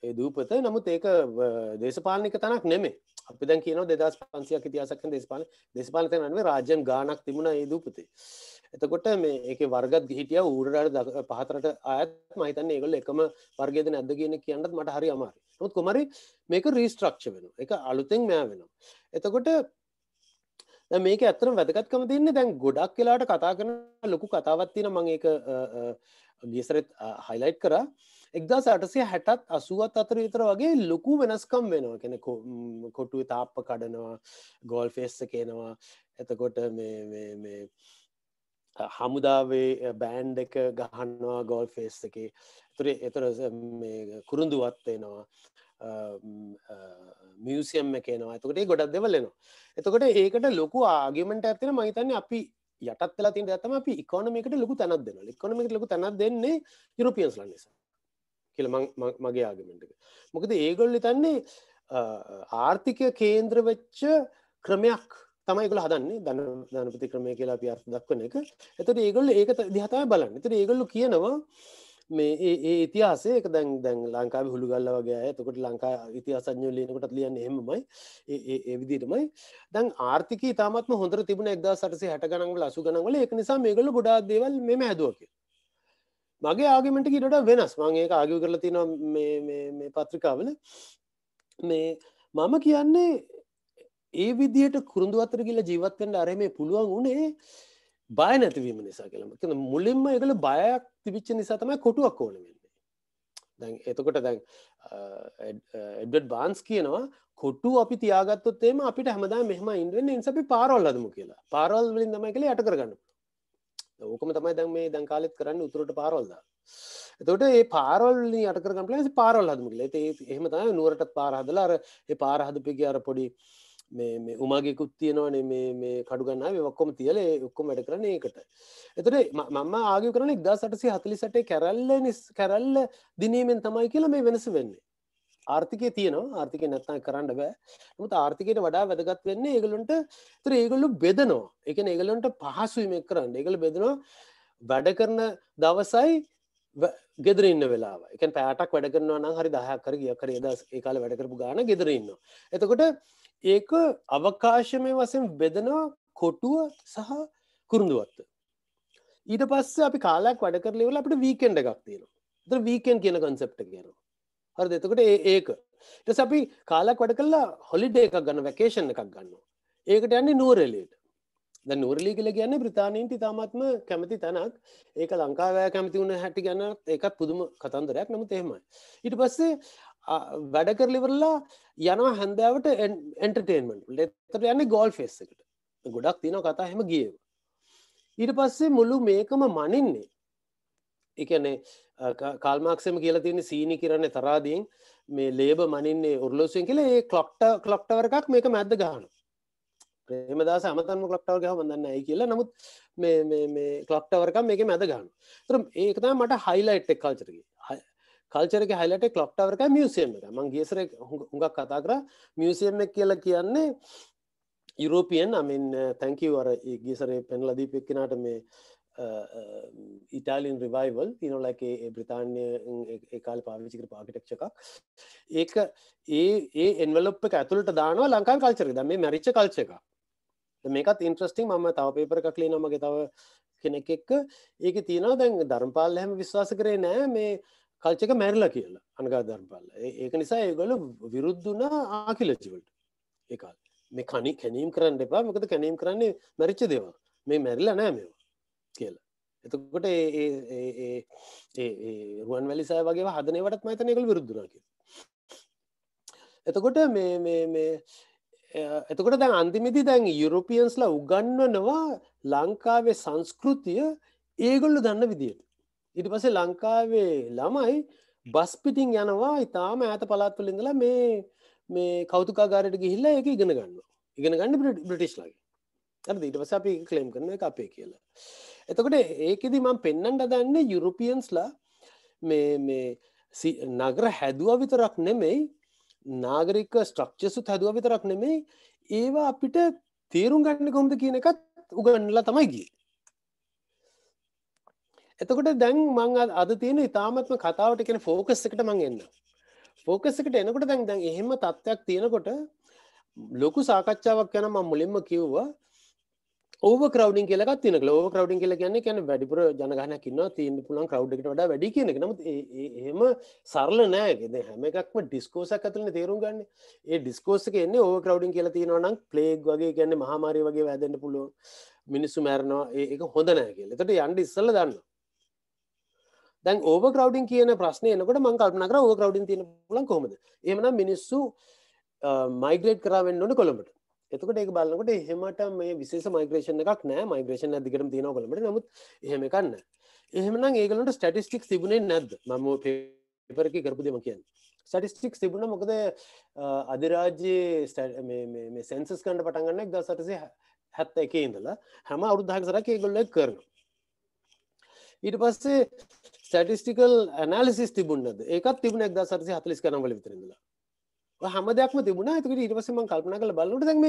ඒ දූපත නමුත් ඒක දේශපාලනික තනක් නෙමේ අපි දැන් කියන දෙදස් පන්සියක් ඉතිහාසක් දේශපාල දේශපාලත නව රාජ්‍යන් ගානක් තිබුණ ඒ දූපතේ එතකොට මේ ඒක වර්ගත් ගිහිටිය ඌරට පහතරට අයත් මහිතන්න ඒගොල එකම වර්ගද නැද කියන කියන්නත් මට හරි අමාරි නොත් කොමරි මේක රීස්ට්‍රක්ෂ වෙන එක අලුතෙන් මෑ වෙනවා එතකොට මේක ඇතරම් වැදගත්කම තින්නේ දැන් ගොඩක් කියලාට කතා කරන ලොකු කතාවත්තින මං ඒක ගියසරත් හයිලයිට් කරා එක්දා සටසය හැටත් අසුවත් අතර විතර වගේ ලොකු වෙනස්කම් වෙනවා කෙන කොටු තාප්ප කඩනවා ගෝල් ෆෙස්ස කියනවා එතකොට මේ හමුදාවේ බෑන්් එක ගහන්නවා ගෝල් ෆෙස් එකේ තුරේ එතර කුරුඳුවත්වේනවා මියසියම් එකනවා එතකට ගොඩක් දෙවල්ලනවා එතකොට ඒකට ලොකු ආගමට ඇතින මහිතන්න අපි යටත් වෙලා තින් ඇතම අපි ඉකොනමිකට ලොකු තැනක් දෙනවා ඉකොනමික ලොකු තැනක් දෙන්නේ යුරපියන්ස්ලන් නිසා කියල මගේ ආගමෙන්ටක මොකද ඒගොල්ලි තන්නේ ආර්ථිකය කේන්ද්‍ර වෙච්ච ක්‍රමයක් තමයිගල හදන්නේ දන ධනපති ක්‍රමය කියලා අපි අර්ථ දක්වන එක එතට ඒගොල්ල ඒක දිහතයි බලන්න එතට ඒගොල්ලු කියනවා මේ ඒ ඉතිහාසේ එක දැන් දැන් ලංකාව හුළුගල්ල වගේ එතකොට ලංකා ඉතිහාසඥ ලනකට ලියන්න එහෙමයි ඒ විදිටමයි දැන් ආර්ථික තාමත් හොඳ තිබන එක්දා සටසේ හට ගනගල අසු ගනගල එක නිසා මේගල ගොඩා දේවල් මෙම හැදුවක මගේ ආගමට කිරට වෙනස් මගේ ආග කරල තින මේ පත්‍රිකාවල මේ මම කියන්නේ ඒ විදියට කුරුදු අතර කියලා ජීවත්තෙන්ට අරම මේ පුළුවන් වුණේ බය නැතිවීම නිසා කලම කියන මුලින්ම එකල බයක් තිවිච්ච නිසා තමයි කොටුවක් ඕන වෙන්නේ දැන් එතකොට දැන් එඩ්ඩ බාන්ස් කියනවා කොටු අපි තියාගත්තොත්තේම අපිට හැමදා මෙහම ඉන්දුවෙන් නිසි පාරල්ලදමු කියලා පාරල් වලින් තමයි කළ යට කරගන්නවා ඕකම තමයි දැන් මේ දැන් කාලෙත් කරන්න උතුරට පාරවල් දාන. එතකොට මේ පාරවල් වලින් යට කරගන්න ප්ලෑන්ස් පාරවල් හදමු කියලා. ඒ එහෙම තමයි නුවරටත් පාර හදලා අර ඒ පාර හදපෙගේ අර පොඩි මේ මේ උමාගේකුත් තියෙනවනේ මේ මේ කඩු ගන්නවා මේ ඔක්කොම තියලා ඒ ඔක්කොම වැඩ කරන්නේ ඒකට. එතකොට මම ආගිය කරන්නේ 1848 කැරල්ල කැරල්ල දිනීමෙන් තමයි කියලා මේ වෙනස වෙන්නේ. ආර්ථිකය තියනවා ආර්ථික නැත්තන් කරන්න බෑ නමුත් ආර්ථිකයට වඩා වැදගත් වෙන්නේ ඒගලුන්ට තර ඒගොල්ලු බෙදනවා එක ඒගලන්ට පහසුවීමක් කරන්න ඒගල බෙදනවා වැඩ කරන දවසයි ගෙදරන්න වෙලා එක පෑටක් වැඩ කරනවා නම් හරි දහයක්කර ගියකර ද ඒකාල වැඩකරපු ගාන ගෙදරන්න එතකොට ඒක අවකාශමය වසෙන් බෙදනවා කොටුව සහ කුරුඳුවත්ත ඊට පස්ස අපි කාලක් වැඩ කරලෙවල අපට වීකෙන්ඩ එකක් තියෙනවා ද වීකෙන් කියන කන්සප්ට කියනවා හරද එතකොට ඒක ටස අපි කාලක් වැඩ කල්ලා හොලිඩේ එකක් ගන්න වැකේෂණ එකක් ගන්න ඒකට යන්නේ නුවරලේට ද නුවරලි කියල ගැන්න බ්‍රතාානීන්ට තාමත්ම කැමති තැනක් ඒක ලංකාවෑ කැමති වුණ හැටි ගැන එකත් පුදුම කතන්දරයක් නමු තේමයි ඉට පස්සේ වැඩ කරලිවරලා යනවා හැන්දාවට එන්ටර්ටේන්මට ලෙතර යන්න ගෝල් ෆෙස්සකට ගොඩක් තින කතා හෙම ගියව ඊට පස්සේ මුළු මේකම මනින්නේ එකනේ කාල්මාක්සම කියලා තියෙන සීනි කරන්නේ තරාදයෙන් මේ ලේබ මනින්නේ උරලෝසියෙන් කියල ඒ කලොක්ට කලොක්ටවර එකක් මේක මැද්ද ගාන ප්‍රේමදා සමතන්ම කලොක්ටව ගහ බඳන්න ඇයි කියලා නමුත් කලොක්ටවරකම් මේක මැද ගාන තරම් ඒකතා මට හයිලයිට් එක් කල්චරගේ කල්චරක හයිලට කලොක්ටවරක මියසියම් එක මං ගේසර හුඟක් කතා කර මියසියම් එක කියලා කියන්නේ යුරෝපියන් අමින් තැංකවර ගේසරේ පෙන්ලදීපෙක්කෙනට මේ ඉටාලියන් රිවයිවල් තින ලැක බ්‍රතාන්ය ඒකාල් පාවිචිකර පාගිටක්ෂ එකක් ඒක ඒ එන්වලප් ඇතුලට දානවා ලංකා කල්චර දම මේ මැරිච්ච කල්ච එක මේකත් ඉන්ට්‍රස්ටිං ම තව පේපර එකක්ලේ නමගේ තව කෙනෙක් එක්ක ඒක තියෙනවා දැන් ධර්මපාල හැම විශ්වාස කරේ නෑ මේ කල්චක මැරල කියලා අනගා ධර්මපාල ඒක නිසා ඒගොල විරුද්ධුන ආකිලජිවල්ට ඒකාල් මේ කනි කැනීම් කරන්න එපා මොකද කැනීම් කරන්නේ මැරිච්ච දේවා මේ මැරිලා නෑ මේවා කියලා එතකොට රුවන් වැලිසය වගේ හදනවටත් මතනයකල් විරුද්ධරක එතකොට මේ එතකොට දැන් අන්තිමිදි දැන් යුරෝපියන්ස්ලා උගන්නනවා ලංකාවේ සංස්කෘතිය ඒගොල්ලු දන්න විදියට ඉට පසේ ලංකාවේ ළමයි බස්පිටිං යනවා ඉතාම ඇත පලාත්තුලින්දලා මේ මේ කෞතුකාගාරයට ගිහිල්ලා එක ඉගෙන ගන්න ඉගෙන ගන්න බ්‍රටිෂ් ලගේ ඉට පස අපි කලේම් කරන එක අපේ කියලා එතකොට ඒකෙදි මම පෙන්නට දන්නේ යුරුපියන්ස්ලා මේ නගර හැදුව විතරක් නෙමෙයි නාගරික ස්ට්‍රක්්චසු හැදුව විතරක් නෙමෙයි ඒවා අපිට තේරුම් ගන්න කොමද කියන එකත් උගන්නලා තමයිගිය එතකොට දැන් මං අද තියෙන ඉතාමත්ම කතාවට කෙන ෆෝකස් එකට මං එන්න ෆෝකස් එකට එනකොට දැන් දැන් එහෙම තත්ත්වයක් තියෙනකොට ලොකු සාකච්ඡාවක් යන ම මුලින්ම කිව්වා ඕව කරවඩින් කියලා තින ලෝ කරවඩින් කියලා ගැන්න කැන වැඩිපුර ජනගනයක් ඉන්න තියන්න පුළන් කරව්ඩට වඩ වැඩි කියන නම එහෙම සරල නෑගෙද හැම එකක්ම ඩිස්කෝසක් ඇතුලන තේරුම් ගන්න ඒ ඩිස්කෝසක එන්නේ ඕ කරවඩින් කියලා තියෙනවනම් ප්ලේග් වගේ ගැන්න මහමාරය වගේ වැදන්න පුළුව මිනිස්සු මෑරනවා ඒක හොඳ නෑ කියල එතට යන්ඩ ඉස්සල දන්න දැන් ඕව කරවඩින් කියන ප්‍රශ්නය එනකට මං කල්පනකර ඕ කරවඩින් තියෙන පුලන් කොමද එමන මිනිස්සු මයිග්‍රේට් කරවෙන්න ඕන කොළඹට එතකට ඒක බලන්නකොට එහෙමට මේ විශේෂ මයිග්‍රේෂණ එකක් නෑ මයිග්‍රේෂණ ඇදිකටම තියන කොළට නමුත් එහෙමකන්න එහෙමනම් ඒගලට ස්ටටිස්ටික් තිබුණේ නැද්ද මම පෙපරකි කරපු දෙම කියන්න ටිස්ටික් තිබුණ මොකද අධිරාජ්‍යයේ සැන්සස් කණඩ පටන්ගන්න එක් දසටසේ හැත්ත එක ඉඳලා හැම අවුද්ධහක්සරක් ඒගොල්ල කරන ඊට පස්සේ ස්ටටිස්ටිකල් ඇනලිසිස් තිබුණද ඒකත් තිබුණ එක් දසටසේ හතලිස් කනවල විතරඳලා හම දෙයක්ම තිබුණ ඇතුකට ඉටපස මං කල්පන කළ බලට දැම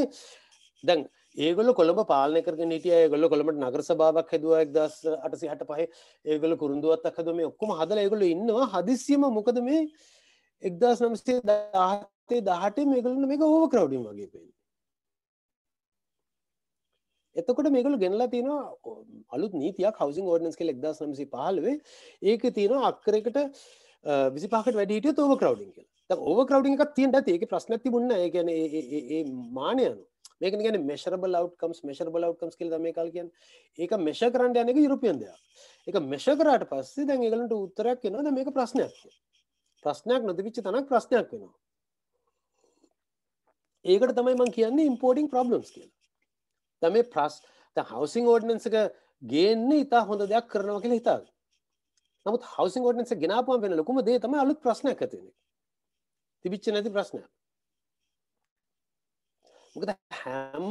දැන් ඒගොල කොළඹ පාලනකර නිටිය ගොල කොළමට නගර සභාවක් හැදුව එක්දස් අටසි හට පහ ඒගොල කුරුදුවත් අහද මේ ඔක්කොම හදල ඒගොල ඉන්නවා හදිසියම මොකද මේ එක්දස් නමස්තේ දාහතේ දහටේ මේගලන මේක ඕව කරවඩින් වගේ පෙන් එතකොට මේකල ගෙනලා තියෙනවා අලුත් නීතියක් හවසින් ෝඩනස් කෙ එක්දස් නමසි පාලවේ ඒක තියෙනවා අක්කරකට විසිපාකට වැඩිහිටිය තෝව කරවඩින් කියල ඕවකරවඩින් එකක් තියෙන්ට ඇති ඒක ප්‍රශ්න තිබුණ ගැන ඒ මානයනු මේක ගැන මෙශරබල අවට්කම්ස් මෙශරබල අවට්කම්ස් කියල මේ කල් කියන් ඒක මෙෂ කරන්ට යනක යුරුපියන් දෙයක් එක මෙෂ කරට පස්සේ දැන් ඒගලට උත්තරයක් එනවාද මේක ප්‍රශ්නයක් ප්‍රශ්නයක් නොතිවිච්ච තනක් ප්‍රශ්නයක් වෙනවා ඒකට තමයි මං කියන්නේ ඉම්පෝටිං ප්‍රබ්ලම්ස් කියල තම ප්‍රස් හවසිං ෝඩනන්සක ගේන්නේ ඉතා හොඳ දෙයක් කරනවා කියල හිතා නමුත් හවසින් ෝඩනස ගෙනාපුම් වෙන ලොකුම දේ තම අලුත් ප්‍රශ්නයක් ඇතිනේ තිබිච්ච නැති ප්‍රශ්නයක්. මොකද හැම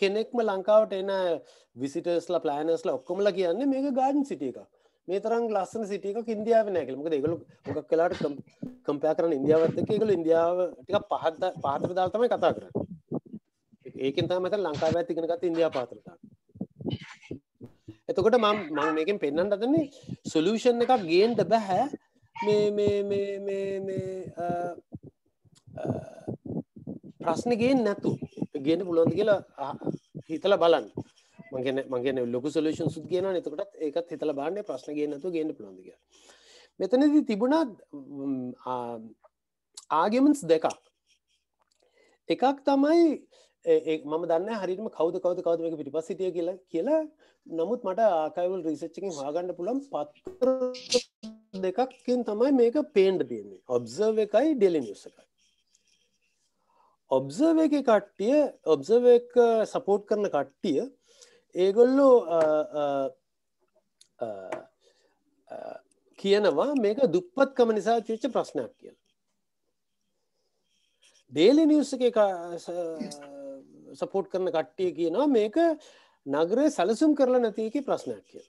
කෙනෙක්ම ලංකාවට එන විසිටර්ස්ලා ප්ලෑනස්ලා ඔක්කොමලා කියන්නේ මේක ගාඩන් සිටිය එකක්. මේ තරම් ලස්සන සිටියක ඉන්දියාව නෑ කියලා. මොකද ඒගොල්ලෝ මොකක් වෙලාවට කම්පෙයාර් කරන ඉන්දියාවත් එක්ක ඒගොල්ලෝ ඉන්දියාව ටිකක් පහත පහතට දාලා තමයි කතා කරන්නේ. ඒකෙන් තමයි මම ලංකාව ඇත් ඉගෙන ගත්තේ ඉන්දියාව පහතට දාන්න. එතකොට මම මම මේකෙන් පෙන්වන්න හදන්නේ සොලියුෂන් එකක් ගේන්න බෑ මේ මේ මේ මේ මේ ප්‍රශ්න ගේෙන් නැතු ගන්න පුළොන්ද කියලා හිතල බලන් මගෙන මගෙන ලොක සලෂන් සුද කියන නතකට එකත් හිතල බාන්න ප්‍රශ්න ගේ නතු ගන්න පුළොන්දග මෙතනදී තිබුණා ආගමන්ස් දෙකක් එකක් තමයි මම දන්න හරිම කවද කවද කවදම පිටි පසිටිය කියලා කියලා නමුත් මට ආකයිවල් රිසච්චකින් හාගන්න පුළන් පත් දෙකක්කින් තමයි මේක පේන්ඩ තියන්නේ ඔබ්සර්ව එකයි ඩෙලි නිියස එකයි ඔබ්සර්ව එක කට්ටිය ඔබ්සර්ව එක සපෝට් කරන කට්ටිය ඒගොල්ලෝ කියනවා මේක දුප්පත්කම නිසා චිච්ච ප්‍රශ්නයක් කියල ඩේලි නිියස් එක සපෝට් කරන කට්ටිය කියනවා මේක නගරය සැලසුම් කරලා නැතිකි ප්‍රශ්නයක් කියල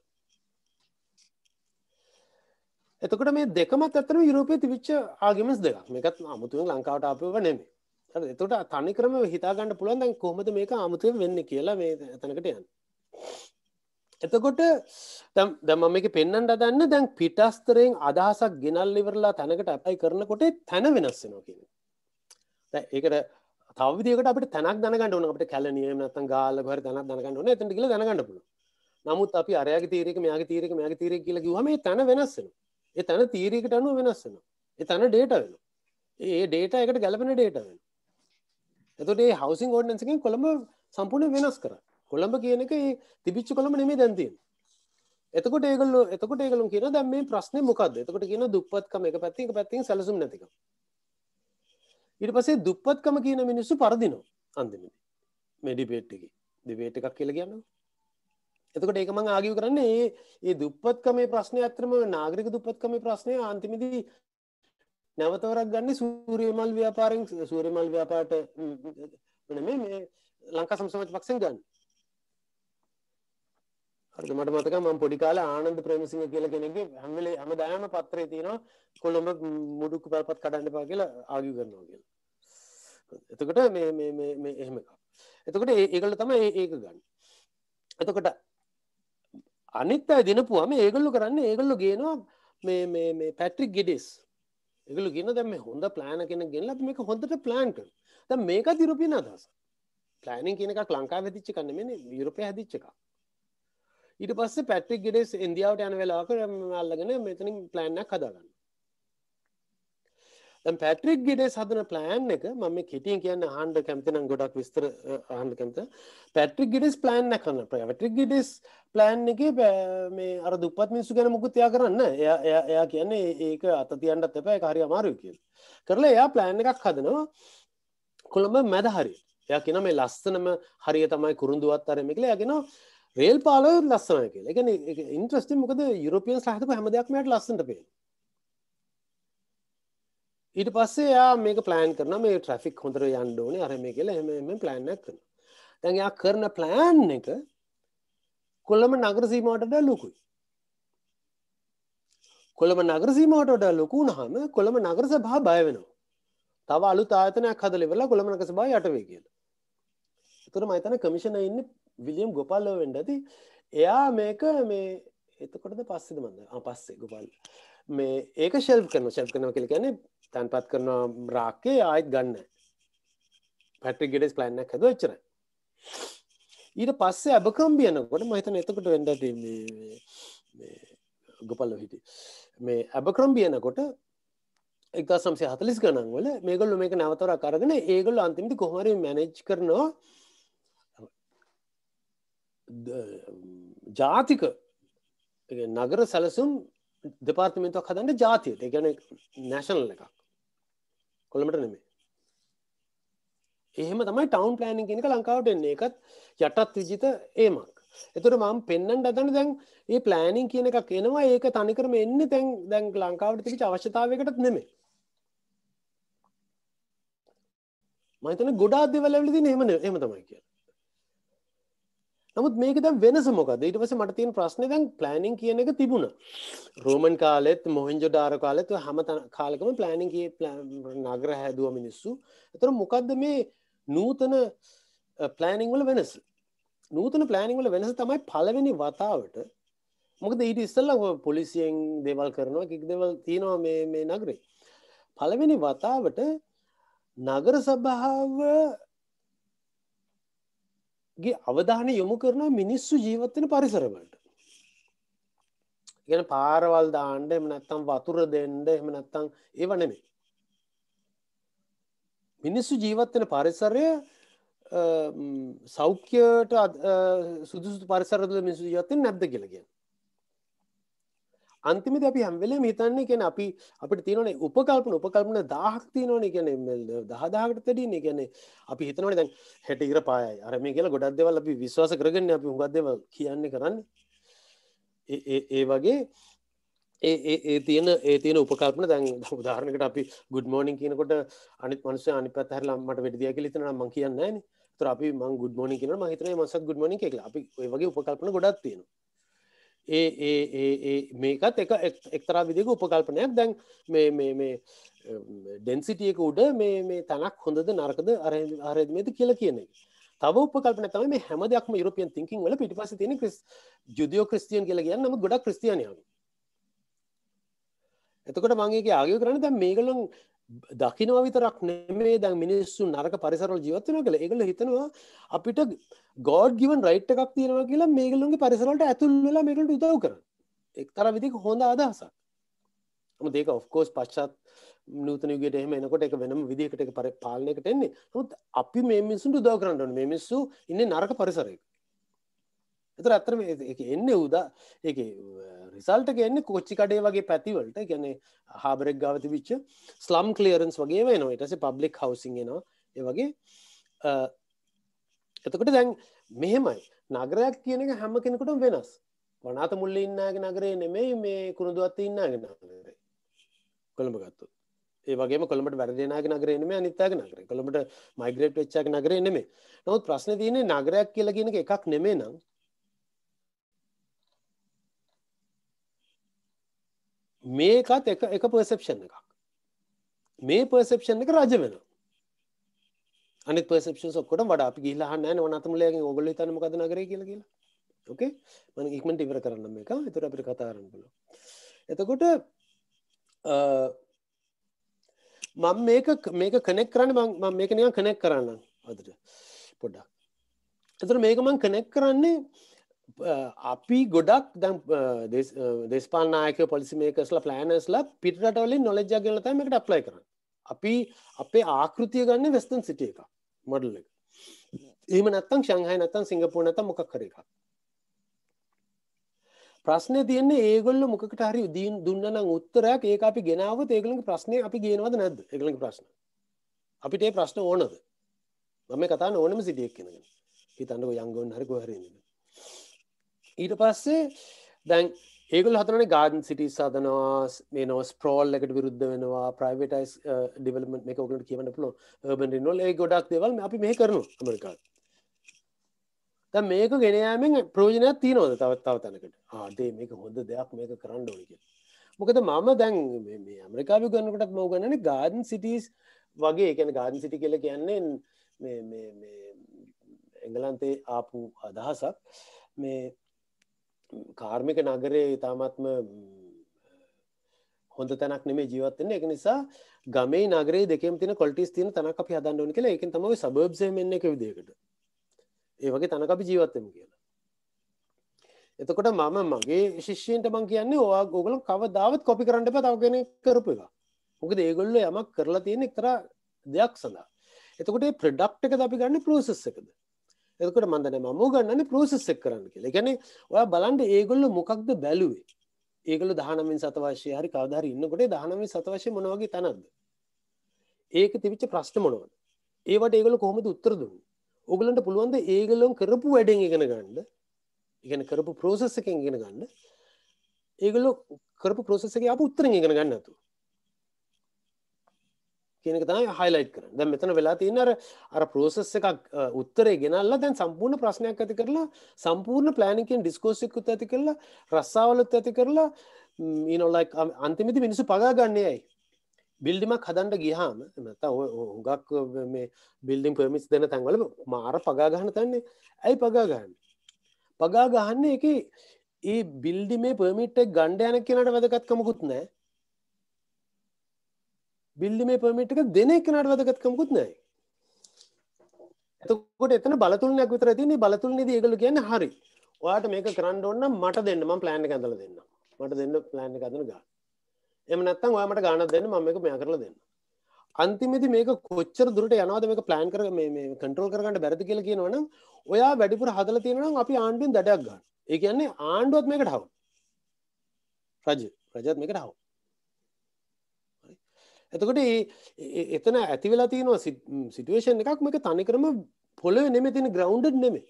එතකට මේ දෙකමත් ඇතන යුරෝපය තිවිච්ච ආගමස් දෙකක් මේකත් අමුතුවෙන් ලංකාවට අපව නෙමේ හරි එතකොට තනිකරම හිතා ගන්න පුළුවන් දැන් කොහොමද මේක අමුතුවෙන් වෙන්නේ කියලා මේ එතනකට යන්න එතකොට දැන් මම මේක පෙන්වන්න හදන්න දැන් පිටස්තරයෙන් අදහසක් ගෙනල්ලා ඉවරලා තැනකට ඇප්ලයි කරනකොට තැන වෙනස් වෙනවා කියන දැන් ඒකට තව විදිහකට අපිට තැනක් දැනගන්න ඕන අපිට කැලණිය එහෙම නැත්නම් ගාල්ල හරි තැනක් දැනගන්න ඕන එතනට ගිහලා දැනගන්න පුළුවන් නමුත් අපි අරයාගේ තීරයක මෙයාගේ තීරයක මෙයාගේ තීරයක කියලා කිව්වම මේ තන වෙනස් වෙනවා. ඒ තන තීරයකට අනුව වෙනස් වෙනවා. ඒ තන ඩේටා වෙනවා. ඒ ඩේටා එකට ගැලපෙන ඩේටා වෙනවා. ඇතොටේ හවසින් ෝඩනන්සකින් කොළඹ සම්පූර්ණ වෙනස් කර කොළඹ කියන එක තිබිච්ච කොළඹ නෙමේ දැන්තිීම එතකොට ඒගල එතකොට ඒගලු කියන දැම් මේ ප්‍රශ්නය මොකක්ද එතකොට කියන දුපත්කම එක පැත්තික පැත්තිෙන් සැලසුම් නැතික ඉට පසේ දුප්පත්කම කියන මිනිස්සු පරදිනවා අන්දමද මෙඩිපේට්ටකි දෙවේට එකක් කියල ගන්න එතකොට ඒකමං ආගිව කරන්නේ ඒ දුපත්කම ප්‍රශ්නය අතරම නාගරික දුපත්කම ප්‍රශ්නය අන්තිමිදී නැවතවරක් ගන්න සූරයමල් ව්‍යාපාරෙන් සූරමල් ව්‍යාපාට වන මේ ලංකා සම්සමච පක්ෂෙන් ගන්න මට මතක ම පොඩි කාලා ආනන්ද ප්‍රමසිංහ කියල කෙනෙගේ හැමලේ හම දෑම පත්‍රේ තියෙනවා කොළොඹ මුඩුක් පැල්පත් කඩන්න පා කියලා ආගි කරනවා කියල එතකට එහෙම එතකට ඒකල තම ඒක ගන්න එතකට අනිත් අය දිනපුුවම ඒගල්ලු කරන්න ඒගල්ලු ගේනවා මේ පැට්‍රික් ගෙඩෙස් එකළු ගෙන දැම හොඳ ප්ලෑන කෙන ගෙන්ල මේ හොඳට ප්ලෑන් කර ද මේක දිරපින අදස පලෑනින් කියනක ලංකා හදිච්ච කන්න මෙ යුරපය හදිච්චක ඊට පස්ස පැට්‍රික් ගෙඩෙස් ඉන්දියාවට යන වෙලාකර අල්ලගෙන මෙතනින් ප්ලෑන්නක් කදාගන්න දැන් පැට්‍රික් ගිඩේස් හදන ප්ලෑන් එක මම මේ කෙටියෙන් කියන්න අහන්න කැමති නම් ගොඩක් විස්තර අහන්න කැමති. පැට්‍රික් ගිඩේස් ප්ලෑන් එක කරන පැට්‍රික් ගිඩේස් ප්ලෑන් එකේ මේ අර දුප්පත් මිනිස්සු ගැන මුකුත් එයා කරන්නේ නැහැ. එයා එයා එයා කියන්නේ ඒක අත තියන්නත් එපා ඒක හරි අමාරුයි කියලා. කරලා එයා ප්ලෑන් එකක් හදනවා. කොළඹ මැද හරියට. එයා කියන මේ ලස්සනම හරිය තමයි කුරුන්දුවත් අරම කියලා යගෙන රේල් පාලව ලස්සනය කියලා. ඒ කියන්නේ ඉන්ට්‍රස්ටිං මොකද යුරෝපියන්ස් හදපු හැම දෙයක්ම යාට ලස්සනට පේනවා. ඊට පස්සේ යා මේක පලෑන් කරන මේ ට්‍රෆික් හොඳර යන්ඩෝන අරම මේ කියල එම පලෑන්න කරන දැන්යා කරන පලෑන් එක කොල්ලම නගර සීමටට ලොකුයි කොළම නගර සීමටට ලොකු නහම කොළම නගර සභා බය වෙනවා තව අලු තාතනයක් හදලිවෙලා කොළම නග සභා යටවේ කියල තුර මයිතන කමිෂණ ඉන්න විලියම් ගොපල්ලෝ වෙන්ඩති එයා මේක මේ එතකොටද පස්සෙද මන්න පස්සේ ගොපල් මේ ඒක ශෙල්් කරන ශෙල් කනව කළ ගැන තැන්පත් කරන රාක්කේ ආයත් ගන්න පැටි ගෙඩෙස් ප්ලන්න හැද වෙච්චර ඊට පස්සේ ඇබකම්බියනකොට මහිතන එතකට වෙඩ ගොපල්ල හිටි මේ ඇබක්‍රම්බියනකොට එක සම්සය හතලිස් ගනන්වල මේගොල්ල මේක නැවතර කරගෙන ඒගොල්ල අන්තිමති කොහමරි මැනෙජ් කරනවා ජාතික නගර සැලසුම් දෙපාර්තිමේන්තුවක් හදන්න ජාතියට ගැන නැශනල් එකක් කොළමට නෙමේ එහෙම තමයි ටවන් ප්ලෑනිින් කෙනක ලංකාවට එන්නේ එකත් යටත් විජිත ඒමක් එතුර මම පෙන්න්නට අදන දැන් ඒ ප්ලෑනිින් කියන එක කෙනවා ඒක තනිකරම එන්න තැන් දැන් ලංකාවට තිබි අවශ්‍යතාවකටත් නෙමේ මතන ගොඩා දෙවලවලදි නේමන එම තමයි කිය නමුත් මේක දැන් වෙනස මොකද ඊට පස්සේ මට තියෙන ප්‍රශ්නේ දැන් ප්ලෑනින් කියන එක තිබුණා. රෝමන් කාලෙත් මොහෙන්ජොඩාරෝ කාලෙත් හැම කාලෙකම ප්ලෑනින් කිය නගර හැදුවා මිනිස්සු. ඒතර මොකද්ද මේ නූතන ප්ලෑනින් වල වෙනස? නූතන ප්ලෑනින් වල වෙනස තමයි පළවෙනි වතාවට මොකද ඊට ඉස්සෙල්ලා පොලිසියෙන් දේවල් කරනවා කික් දේවල් තියෙනවා මේ මේ නගරේ. පළවෙනි වතාවට නගර සභාව ගේ අවධානය යොමු කරනවා මිනිස්සු ජීවත්වෙන පරිසරවලට. ගැන පාරවල් දාණ්ඩ එම නැත්තම් වතුර දෙන්ඩ එම නැත්තං ඒව නෙමේ. මිනිස්සු ජීවත්වෙන පරිසරය සෞඛ්‍යයට සුදුසු පරිසරද මිනිසු ජීවත්තෙන් නැද්ද කියලගෙන. අන්තිමද අපි හැම්වෙලම හිතන්නේ කියෙන අපි අපට තියනේ උපකල්පන උපකල්පන දාහක් තියනවන ගැන දහදාහට තැඩින ගැන අපි හිතනට දැන් හැට ඉර පායයි අරම කියලා ගොඩක් දෙවල් අපි විශ්වාස කරගන්න අපි උගත්දව කියන්න කරන්න ඒ වගේ ඒ තියන ඒ තියන උපකල්පන දැන් උදාහරණකට අපි ගුඩ් මෝනිින් කියනකොට අනිත් මනස අනි පත්හරලා මට වැඩදිිය කලිතන ම කියන්නන්නේ අපි මං ගුඩ මෝනි කියන මහිතන මසත් ගුඩ මෝනි කියලා අපි වගේ උපකල්පන ගොඩක් තියෙනවා ඒ මේකත් එක එක්තරා විදික උපකල්පනයක් දැන් මේ ඩැන්සිටියක උඩ මේ තැනක් හොඳද නරකද අරමද කියලා කියන එක. තව උපකල්පන තම මේ හැම දෙයක්ම යුරපියන් තිංකින් වල පිටිපස තියෙන ක්‍රිස් ජුදියෝ ක්‍රිස්තියන් කියලා කියන්න නමුත් ගොඩක් ක්‍රිස්තියානියන් එතකොට මගේ ආගය කරන්න දැන් මේගොල්ලන් දකිනවා විතරක් නෙමේ දැන් මිනිස්සු නරක පරිසරල් ජීවත්වන කළ එකල හිතනවා අපිට ගෝඩ් ගිවන් රයිට් එකක් තියෙනවා කියලා මේගලුන්ගේ පරිසරලට ඇතුල්වෙලා මේකට උදව් කර එක්තර විදික හොඳ අදහසක් දෙක ඔෆ්කෝස් පශ්චාත් නූතනයගේට එහෙම එනකොට එක වෙනම විදිකට එක පරි පාලනයකට එන්නේ හත් අපි මේ මිනිසුන්ට උදව කරන්නන මේ මිස්සු ඉන්න නරක පරිසරයක එතර ඇතරම එන්න උදා ඒ රිසල්ට එන්න කොච්චි කඩේ වගේ පැතිවලට ගැන හාබරෙක් ගවති විච්ච ස්ලම් කලේරන්ස් වගේ වෙනවා එටස පබ්ලික් හවසිගෙනවා ඒ වගේ එතකොට දැන් මෙහෙමයි නගරයක් කියන එක හැම කෙනෙකුට වෙනස් වනාත මුල්ල ඉන්නගෙන නගරේ නෙමෙයි මේ කුණුදුවත් ඉන්නගෙන නගරේ කොළඹ ගත්තුත් ඒගේ කොළට වැරදිනාග නගරනම අනිතාග නගර කොළඹට මයිග්‍රේට් වෙච්චක් නගරේ නෙමේ නොත් ප්‍රශ්න තියන නගරයක් කියලගෙනක එකක් නෙමේ නම් මේකත් එක එක පර්සෙප්ෂන් එකක් මේ පර්සෙප්ෂන් එක රජ වෙන අනි පර්සෙප්ෂන් ඔක්කොට වඩ අපි ගිල්ලා හන්න නතමලයගේ ඔගොල තනම කද නගර කියල කියලා ඕකේ මන ඉක්මට ඉවර කරන්න එක තුර අපිට කතාරන්න බල එතකොට මං මේක මේක කනෙක් කරන්න මේක නිකන් කනෙක් කරන්න අදට පොඩ්ඩක් එතුර මේක මං කනෙක් කරන්නේ අපි ගොඩක් දැම් දේශපානායක පොලිසිමේ කරස්ලා පලෑනස්ලා පිටවලින් නොලජ්ජගල තැමට අප්ලයි කරන්න අපි අපේ ආකෘතිය ගන්න වෙස්තන් සිටිය එක මඩල් එක ඒම නත්තම් ශංහයි නත්තන් සිංගපූර් නත මොකක් කර එකක් ප්‍රශ්නය තියන්නේ ඒගොල්ල මොකට හරි දීන් දුන්නනම් උත්තරයක් ඒ අපි ගෙනාවත් ඒගලින් ප්‍රශ්නය අපි ගේනවද නැද එකලින් ප්‍රශ්න අපිට ඒ ප්‍රශ්න ඕනද මම කතා ඕනම සිටියක් කෙනගෙන හිතන්නක යංගොන් හරි කොහරන්නේ ඊට පස්සේ දැන් ඒගල් හතරන ගාඩන් සිටි සදනවා මේ නෝස් ප්‍රෝල් එකට විරුද්ධ වෙනවා ප්‍රයිවටයිස් ඩිවලමට එක ඔගලට කියවන්න පුලො බන් නොල් ඒ ගොඩක් දෙවල් අපි මේ කරනු අමරිකා ත මේක ගෙනයාමෙන් ප්‍රෝජනයක් තියනෝද තවත්තාව තැනකට ආදේ මේක හොඳ දෙයක් මේක කරන්න ඕනික මොකද මම දැන් අමරිකාව ගන්නකටත් මෝ ගණන ගාඩන් සිටස් වගේ එකන ගාඩන් සිටි කියල කියන්නේ එංගලන්තේ ආපු අදහසක් මේ කාර්මික නගරය ඉතාමත්ම හොඳ තැනක් නෙමේ ජීවත්වන්නේ එක නිසා ගමේ නගරේ දෙකම තින කොල්ටිස් තින තනක් අපි හදන්න ඕන කියලා ඒකෙන් තමයි සබබ්සය මෙන්න එක විදිකට ඒ වගේ තනක අපි ජීවත්වම කියලා එතකොට මම මගේ ශිෂ්‍යන්ට මං කියන්නේ ඕවා ගෝගල කව දාවත් කොපි කරන්නට පතවගෙන කරපු එක මොකද ඒගොල්ල යමක් කරලා තියෙන එක්තර දෙයක් සඳහා එතකොට ප්‍රඩක්් එක අපි ගන්න පලසස් එකද එකට මන්දන මම ගන්නන්න ප්‍රසෙක් කරන්න කියලා ගැන ඔය බලන්ට ඒගොල්ල මොකක්ද බැලුවේ ඒගොල දහනමින් සතවශය හරි කවදර ඉන්නකොට දහනමින් සතවශය මොනවගේ තැනද ඒක තිවිච්ච ප්‍රශ්ට මොනවද ඒවට ඒගොල කොහොමද උත්තරදුන් ඔගලන්ට පුළුවන්ද ඒගොලොන් කරපු වැඩෙන් ඉගෙන ගන්න ඉගෙන කරපු ප්‍රෝසෙස් එකෙන් ඉගෙන ගන්න ඒගොල්ලෝ කරපු ප්‍රොසෙස් එකේ ආපු උත්තරෙන් ඉගෙන ගන්න නැතුව කියනක තමයි හයිලයිට් කරන දැන් මෙතන වෙලා තියෙන අර අර ප්‍රෝසෙස් එකක් උත්තරේ ගෙනල්ලා දැන් සම්පූර්ණ ප්‍රශ්නයක් ඇති කරලා සම්පූර්ණ ප්ලෑනින් එකෙන් ඩිස්කෝස් එකකුත් ඇති කරලා රස්සාවලත් ඇති කරලා you know like අන්තිමේදී මිනිස්සු පගා ගන්නේ ඇයි බිල්ඩිමක් හදන්න ගියාම නැත්නම් ඔය හුඟක් මේ බිල්ඩින් පර්මිට්ස් දෙන තැන්වල මාර පගා ගන්න තන්නේ ඇයි පගා ගන්නේ පගා ගහන්නේ ඒකේ ඒ බිල්ඩිමේ පර්මිට් එක ගන්න යන කෙනාට වැදගත්කමකුත් නැහැ බිල්ඩිමේ පර්මිට් එක දෙන එකනට වැදගත්කමකුත් නෑ එතකොට එතන බලතුලනයක් විතර තින්නේ බලතුලනේදී ඒගොල්ලෝ කියන්නේ හරි ඔයාට මේක කරන්න ඕන නම් මට දෙන්න මම ප්ලෑන් එක ඇඳලා දෙන්නම් මට දෙන්න ප්ලෑන් එක ඇඳලා ගන්න එහෙම නැත්නම් ඔයා මට ගාණක් දෙන්න මම මේක මෙයා කරලා දෙන්න අන්තිමේදී මේක කොච්චර දුරට යනවාද මේක ප්ලෑන් කර මේ මේ කන්ට්‍රෝල් කරගන්න බැරිද කියලා කියනවනම් ඔයා වැඩිපුර හදලා තියෙනවා නම් අපි ආණ්ඩුවෙන් දඩයක් ගන්න ඒ කියන්නේ ආණ්ඩුවත් මේකට හවු රජ රජත් මේකට හවු එතකොට එතන ඇතිවෙලා තියෙනවා සිටුවේෂන් එකක් මේක තනිකරම පොළොව නෙමෙ තියෙන ග්‍රවුන්ඩඩ් නෙමෙයි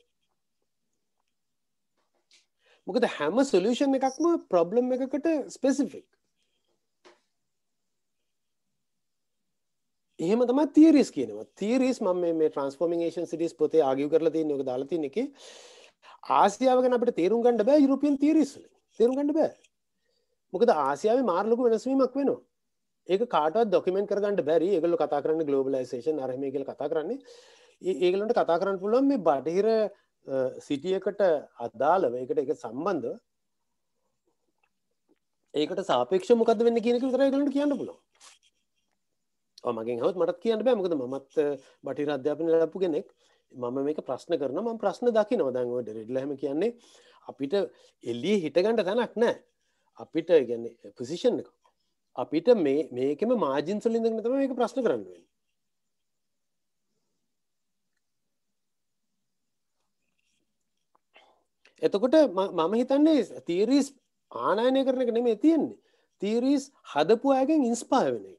මොකද හැම සොලියුෂන් එකක්ම ප්‍රොබ්ලම් එකකට ස්පෙසිෆික් එහෙම තම තීරිස් කියනවා තීරිස් ම මේ ට්‍රන්ස්ෆෝර්මිගේෂන් සිටිස් පොතේ ආගිය කරලා තිය නොක දාලතින එක ආසියාවගෙන අපට තේරුම් ගණඩ බෑ යුරුපියන් තීරිස් තේරුම් ගණඩ බෑ මොකද ආසියාව මාර්ලොක වෙනස්වීමක් වෙනවා ඒක කාටවත් ඩොකිමෙන්ට් කරගන්න බැරි ඒගොල්ලෝ කතා කරන්නේ ග්ලෝබලයිසේෂන් අර මේ කියලා කතා කරන්නේ ඒගොල්ලන්ට කතා කරන්න පුළුවන් මේ බටහිර සිටියකට අදාළව ඒකට එක සම්බන්ධ ඒකට සාපේක්ෂ මොකද වෙන්න කියන විතර ඒගොල්ලන්ට කියන්න පුළුවන් මගේ හවත් මටත් කියන්න බෑ මොකද මමත් බටහිර අධ්‍යාපනය ලැබපු කෙනෙක් මම මේක ප්‍රශ්න කරන ම ප්‍රශ්න දකිනවා දැන්ව ඩෙඩ්ලහම කියන්නේ අපිට එල්ලිය හිටගන්න තැනක් නෑ අපිට ගැන පොසිෂන් එක අපිට මේ මේකෙම මාජින්සල් ඉඳගෙන තමයි මේක ප්‍රශ්න කරන්න වෙන්නේ. එතකොට මම හිතන්නේ තීරීස් ආනයනය කරන එක නෙමේ තියෙන්නේ. තීරීස් හදපු අයගෙන් ඉන්ස්පයර් වෙන එක.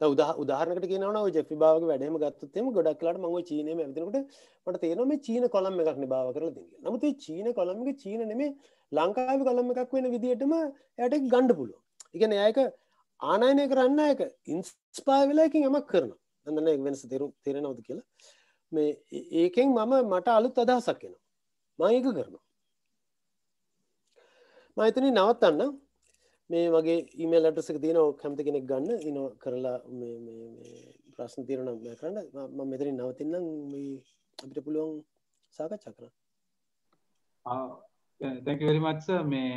දැන් උදා උදාහරණයකට කියනවා ඔය ජෙෆ්රි බාවක වැඩේම ගත්තොත් එහෙම ගොඩක් වෙලාට මම ওই චීනයේම ඇවිදිනකොට මට තේරෙනවා මේ චීන කොලම් එකක් නේ බාව කරලා දෙන්නේ. නමුත් මේ චීන කොලම් එක චීන නෙමේ ලංකාවේ කොලම් එකක් වෙන විදිහටම එයාට ගන්න පුළුවන්. ඉගෙන ඒක ආනයනය කරන්න එක ඉන්ස්පා වෙලාකින් යමක් කරන දන්න එක් වෙනස තෙරු තෙරෙනවද කියලා මේ ඒකෙන් මම මට අලුත් අදහසක් එනවා මඒක කරනවා මහිතන නවත්තන්න මේ වගේ ඊමේල් අටසක තියන කැමති කෙනෙක් ගන්න ඉන කරලා ප්‍රශ්න තීරණ කරන්න ම මෙතරින් නවතින්නම් අපිට පුළුවන් සාකච්ඡා කරන්න තැකවරිමත්ස මේ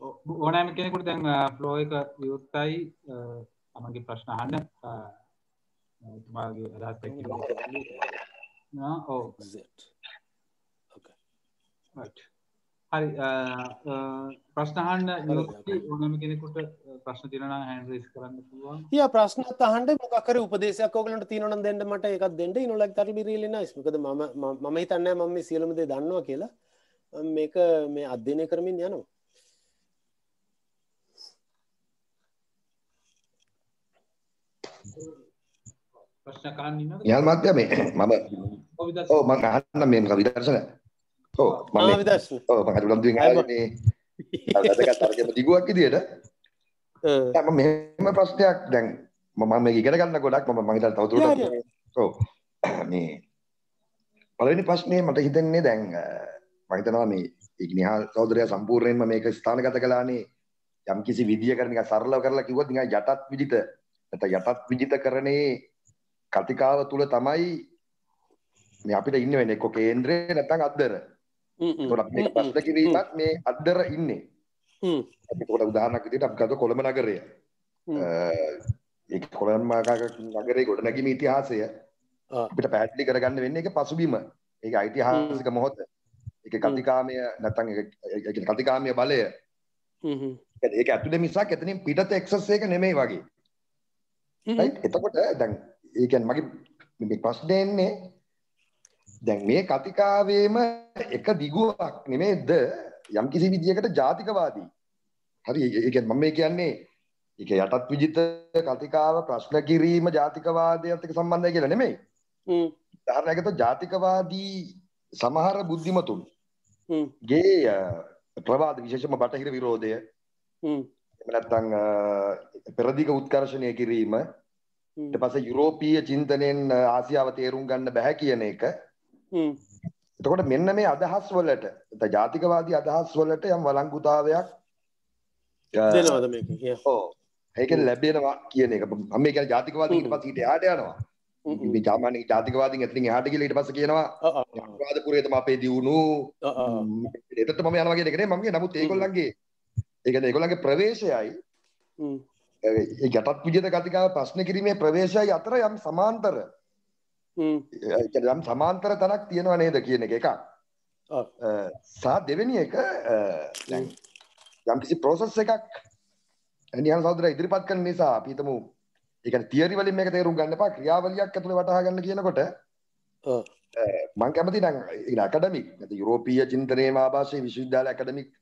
ඕනෑම කෙනෙකුට දැන් ෆ්ලෝ එක විවෘතයි තමගේ ප්‍රශ්න අහන්න තුමාගේ අදහස් හරි ප්‍රශ්න අහන්න ඕනම කෙනෙකුට ප්‍රශ්න තියෙනවා නම් හෑන්ඩ් රේස් කරන්න පුළුවන්. ඊය ප්‍රශ්නත් අහන්න මොකක් හරි උපදේශයක් ඔයගලන්ට තියෙනවා නම් දෙන්න මට එකක් දෙන්න. ඉනොලක් තරි රියලි නයිස්. මොකද මම මම හිතන්නේ මම මේ සියලුම දේ දන්නවා කියලා. මේක මේ අධ්‍යයනය කරමින් යනවා. ප්‍රශ්න කහන්න ඉන්නවද? යාල් මාත්‍යා මේ මම ඔව් මම අහන්න මේ මොකද විදර්ශන. ඔව් මම විදර්ශන. ඔව් මම අර ලම්දුවෙන් ආවේ මේ අදකට තර්කෙම දිගුවක් විදියට. ඔව් මම මෙහෙම ප්‍රශ්නයක් දැන් මම මේක ඉගෙන ගන්න ගොඩක් මම මම හිතලා තවදුරටත් ඔව් මේ පළවෙනි ප්‍රශ්නේ මට හිතෙන්නේ දැන් මම හිතනවා මේ ඉක්නිහා සහෝදරයා සම්පූර්ණයෙන්ම මේක ස්ථානගත කළානේ යම් කිසි විදියකට නිකන් සරලව කරලා කිව්වොත් නිකන් යටත් විදිත නැත්නම් යටත් විදිතකරණේ කතිකාව තුළ තමයි මේ අපිට ඉන්න වෙන එක්ක කේන්ද්‍රය නැත්නම් අද්දර. ඒකට අපි මේක ප්‍රශ්න කිරීමත් මේ අද්දර ඉන්නේ. හ්ම්. අපි පොඩ උදාහරණයක් විදිහට අපි ගත්ත කොළඹ නගරය. ඒ කොළඹ නගරේ ගොඩනැගීම ඉතිහාසය අපිට පැහැදිලි කරගන්න වෙන්නේ ඒක පසුබිම. ඒක ඓතිහාසික මොහොත. ඒක කතිකාමය නැත්නම් ඒක කතිකාමය බලය. හ්ම්. ඒක ඇතුලේ මිසක් එතනින් පිටත එක්සස් එක නෙමෙයි වගේ. right එතකොට දැන් ඒකැන් මගේ ප්‍රශ්න එන්නේ දැන් මේ කතිකාවේම එක දිගුවක් නෙමේද යම් කිසි විදියකට ජාතිකවාදී හරි ඒකෙන් මම මේ කියන්නේ ඒක යටත් විජිත කතිකාව ප්‍රශ්න කිරීම ජාතිකවාදයත් එක්ක සම්බන්ධයි කියලා නෙමෙයි හ්ම් උදාහරණයකට ජාතිකවාදී සමහර බුද්ධිමතුන් ගේ ප්‍රවාද විශේෂම බටහිර විරෝධය හ්ම් එහෙම නැත්නම් පෙරදිග උත්කර්ෂණය කිරීම ඊට පස්සේ යුරෝපීය චින්තනයෙන් ආසියාව තේරුම් ගන්න බෑ කියන එක. එතකොට මෙන්න මේ අදහස් වලට ජාතිකවාදී අදහස් වලට යම් වළංගුතාවයක් දෙනවද මේක? ඔව්. ඒක ලැබෙනවා කියන එක. මම මේ කියන්නේ ජාතිකවාදී ඊට පස්සේ ඊට එහාට යනවා. මේ සාමාන්‍ය ජාතිකවාදීන් ඇතුලින් එහාට ගිහලා ඊට පස්සේ කියනවා අපරාධපුරේ තමයි අපේ දියුණු එතකොට මම යනවා කියන එක නේ මම කියන්නේ නමුත් ඒගොල්ලන්ගේ ඒ කියන්නේ ඒගොල්ලන්ගේ ප්‍රවේශයයි යටත් විජත කතිකාව ප්‍රශ්න කිරීමේ ප්‍රවේශය අතර යම් සමාන්තර යම් සමාන්තර තනක් තියෙනවා නේද කියන එක එකක් සා දෙවෙනි එක යම්කිසි ප්‍රෝසස් එකක් නියන් සෞදර ඉදිරිපත් කරන නිසා අපි හිතමු ඒ කියන්නේ තියරි වලින් මේක තේරුම් ගන්න එපා ක්‍රියාවලියක් ඇතුලේ වටහා ගන්න කියනකොට මං කැමති නම් ඒ අකඩමික් නැත්නම් යුරෝපීය චින්තනයේ ආభాෂයේ විශ්වවිද්‍යාල අකඩමික්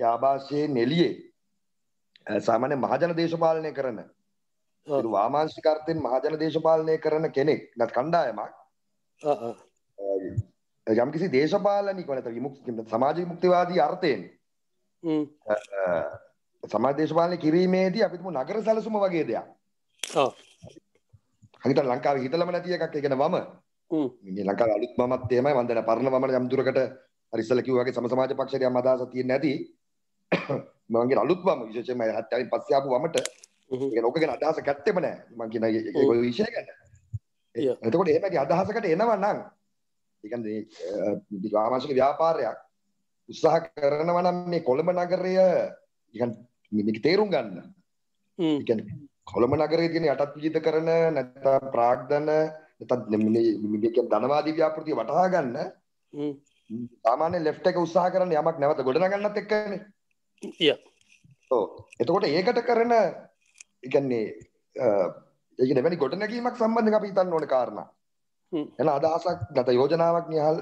ඒ ආభాෂයේ නෙළියේ සාමාන්‍ය මහජන දේශපාලනය කරන වාමාංශික අර්ථයෙන් මහජන දේශපාලනය කරන කෙනෙක් නැත් කණ්ඩායමක් යම්කිසි දේශපාලනිකව නැත්නම් විමුක්ති සමාජ විමුක්තිවාදී අර්ථයෙන් සමාජ දේශපාලනය කිරීමේදී අපි තුමු නගර සැලසුම වගේ දෙයක් ඔව් හිතන ලංකාවේ හිතලම නැති එකක් ඒ කියන්නේ වම මේ ලංකාවේ අලුත් වමත් එහෙමයි මම දැන් පරණ වම යම් දුරකට අර ඉස්සෙල්ලා කිව්වා වගේ සම සමාජ පක්ෂයට යම් අදහසක් තියෙන්නේ නැති මගේ අලුත්වම විශෂම හත්තරින් පස්සයාපු වමට ලෝකගෙන අදහස ගත්තෙම නෑ මං කියන විෂය ගැන එතකොට ඒමගේ අදහසකට එනවන්නම් ඒ ආමාශික ව්‍යාපාරයක් උත්සාහ කරනවා නම් මේ කොළඹ නගරය මේක තේරුම් ගන්න කොළඹ නගරයේ තියෙන යටත් විජිත කරන නැත්නම් ප්‍රාග්ධන නැත්නම් මේ ධනවාදී ව්‍යාපෘතිය වටහා ගන්න සාමාන්‍ය ලෙෆ්ට් එක උත්සාහ කරන යමක් නැවත ගොඩනගන්නත් එක්කනේ එතකොට ඒකට කරන ඉගන්නේ ඒක දෙවැනි ගොඩ නැගීමක් සම්බන්ධ අපි හිතන්න ඕන කාරණා එන අදහසක් නැත යෝජනාවක් නිහල්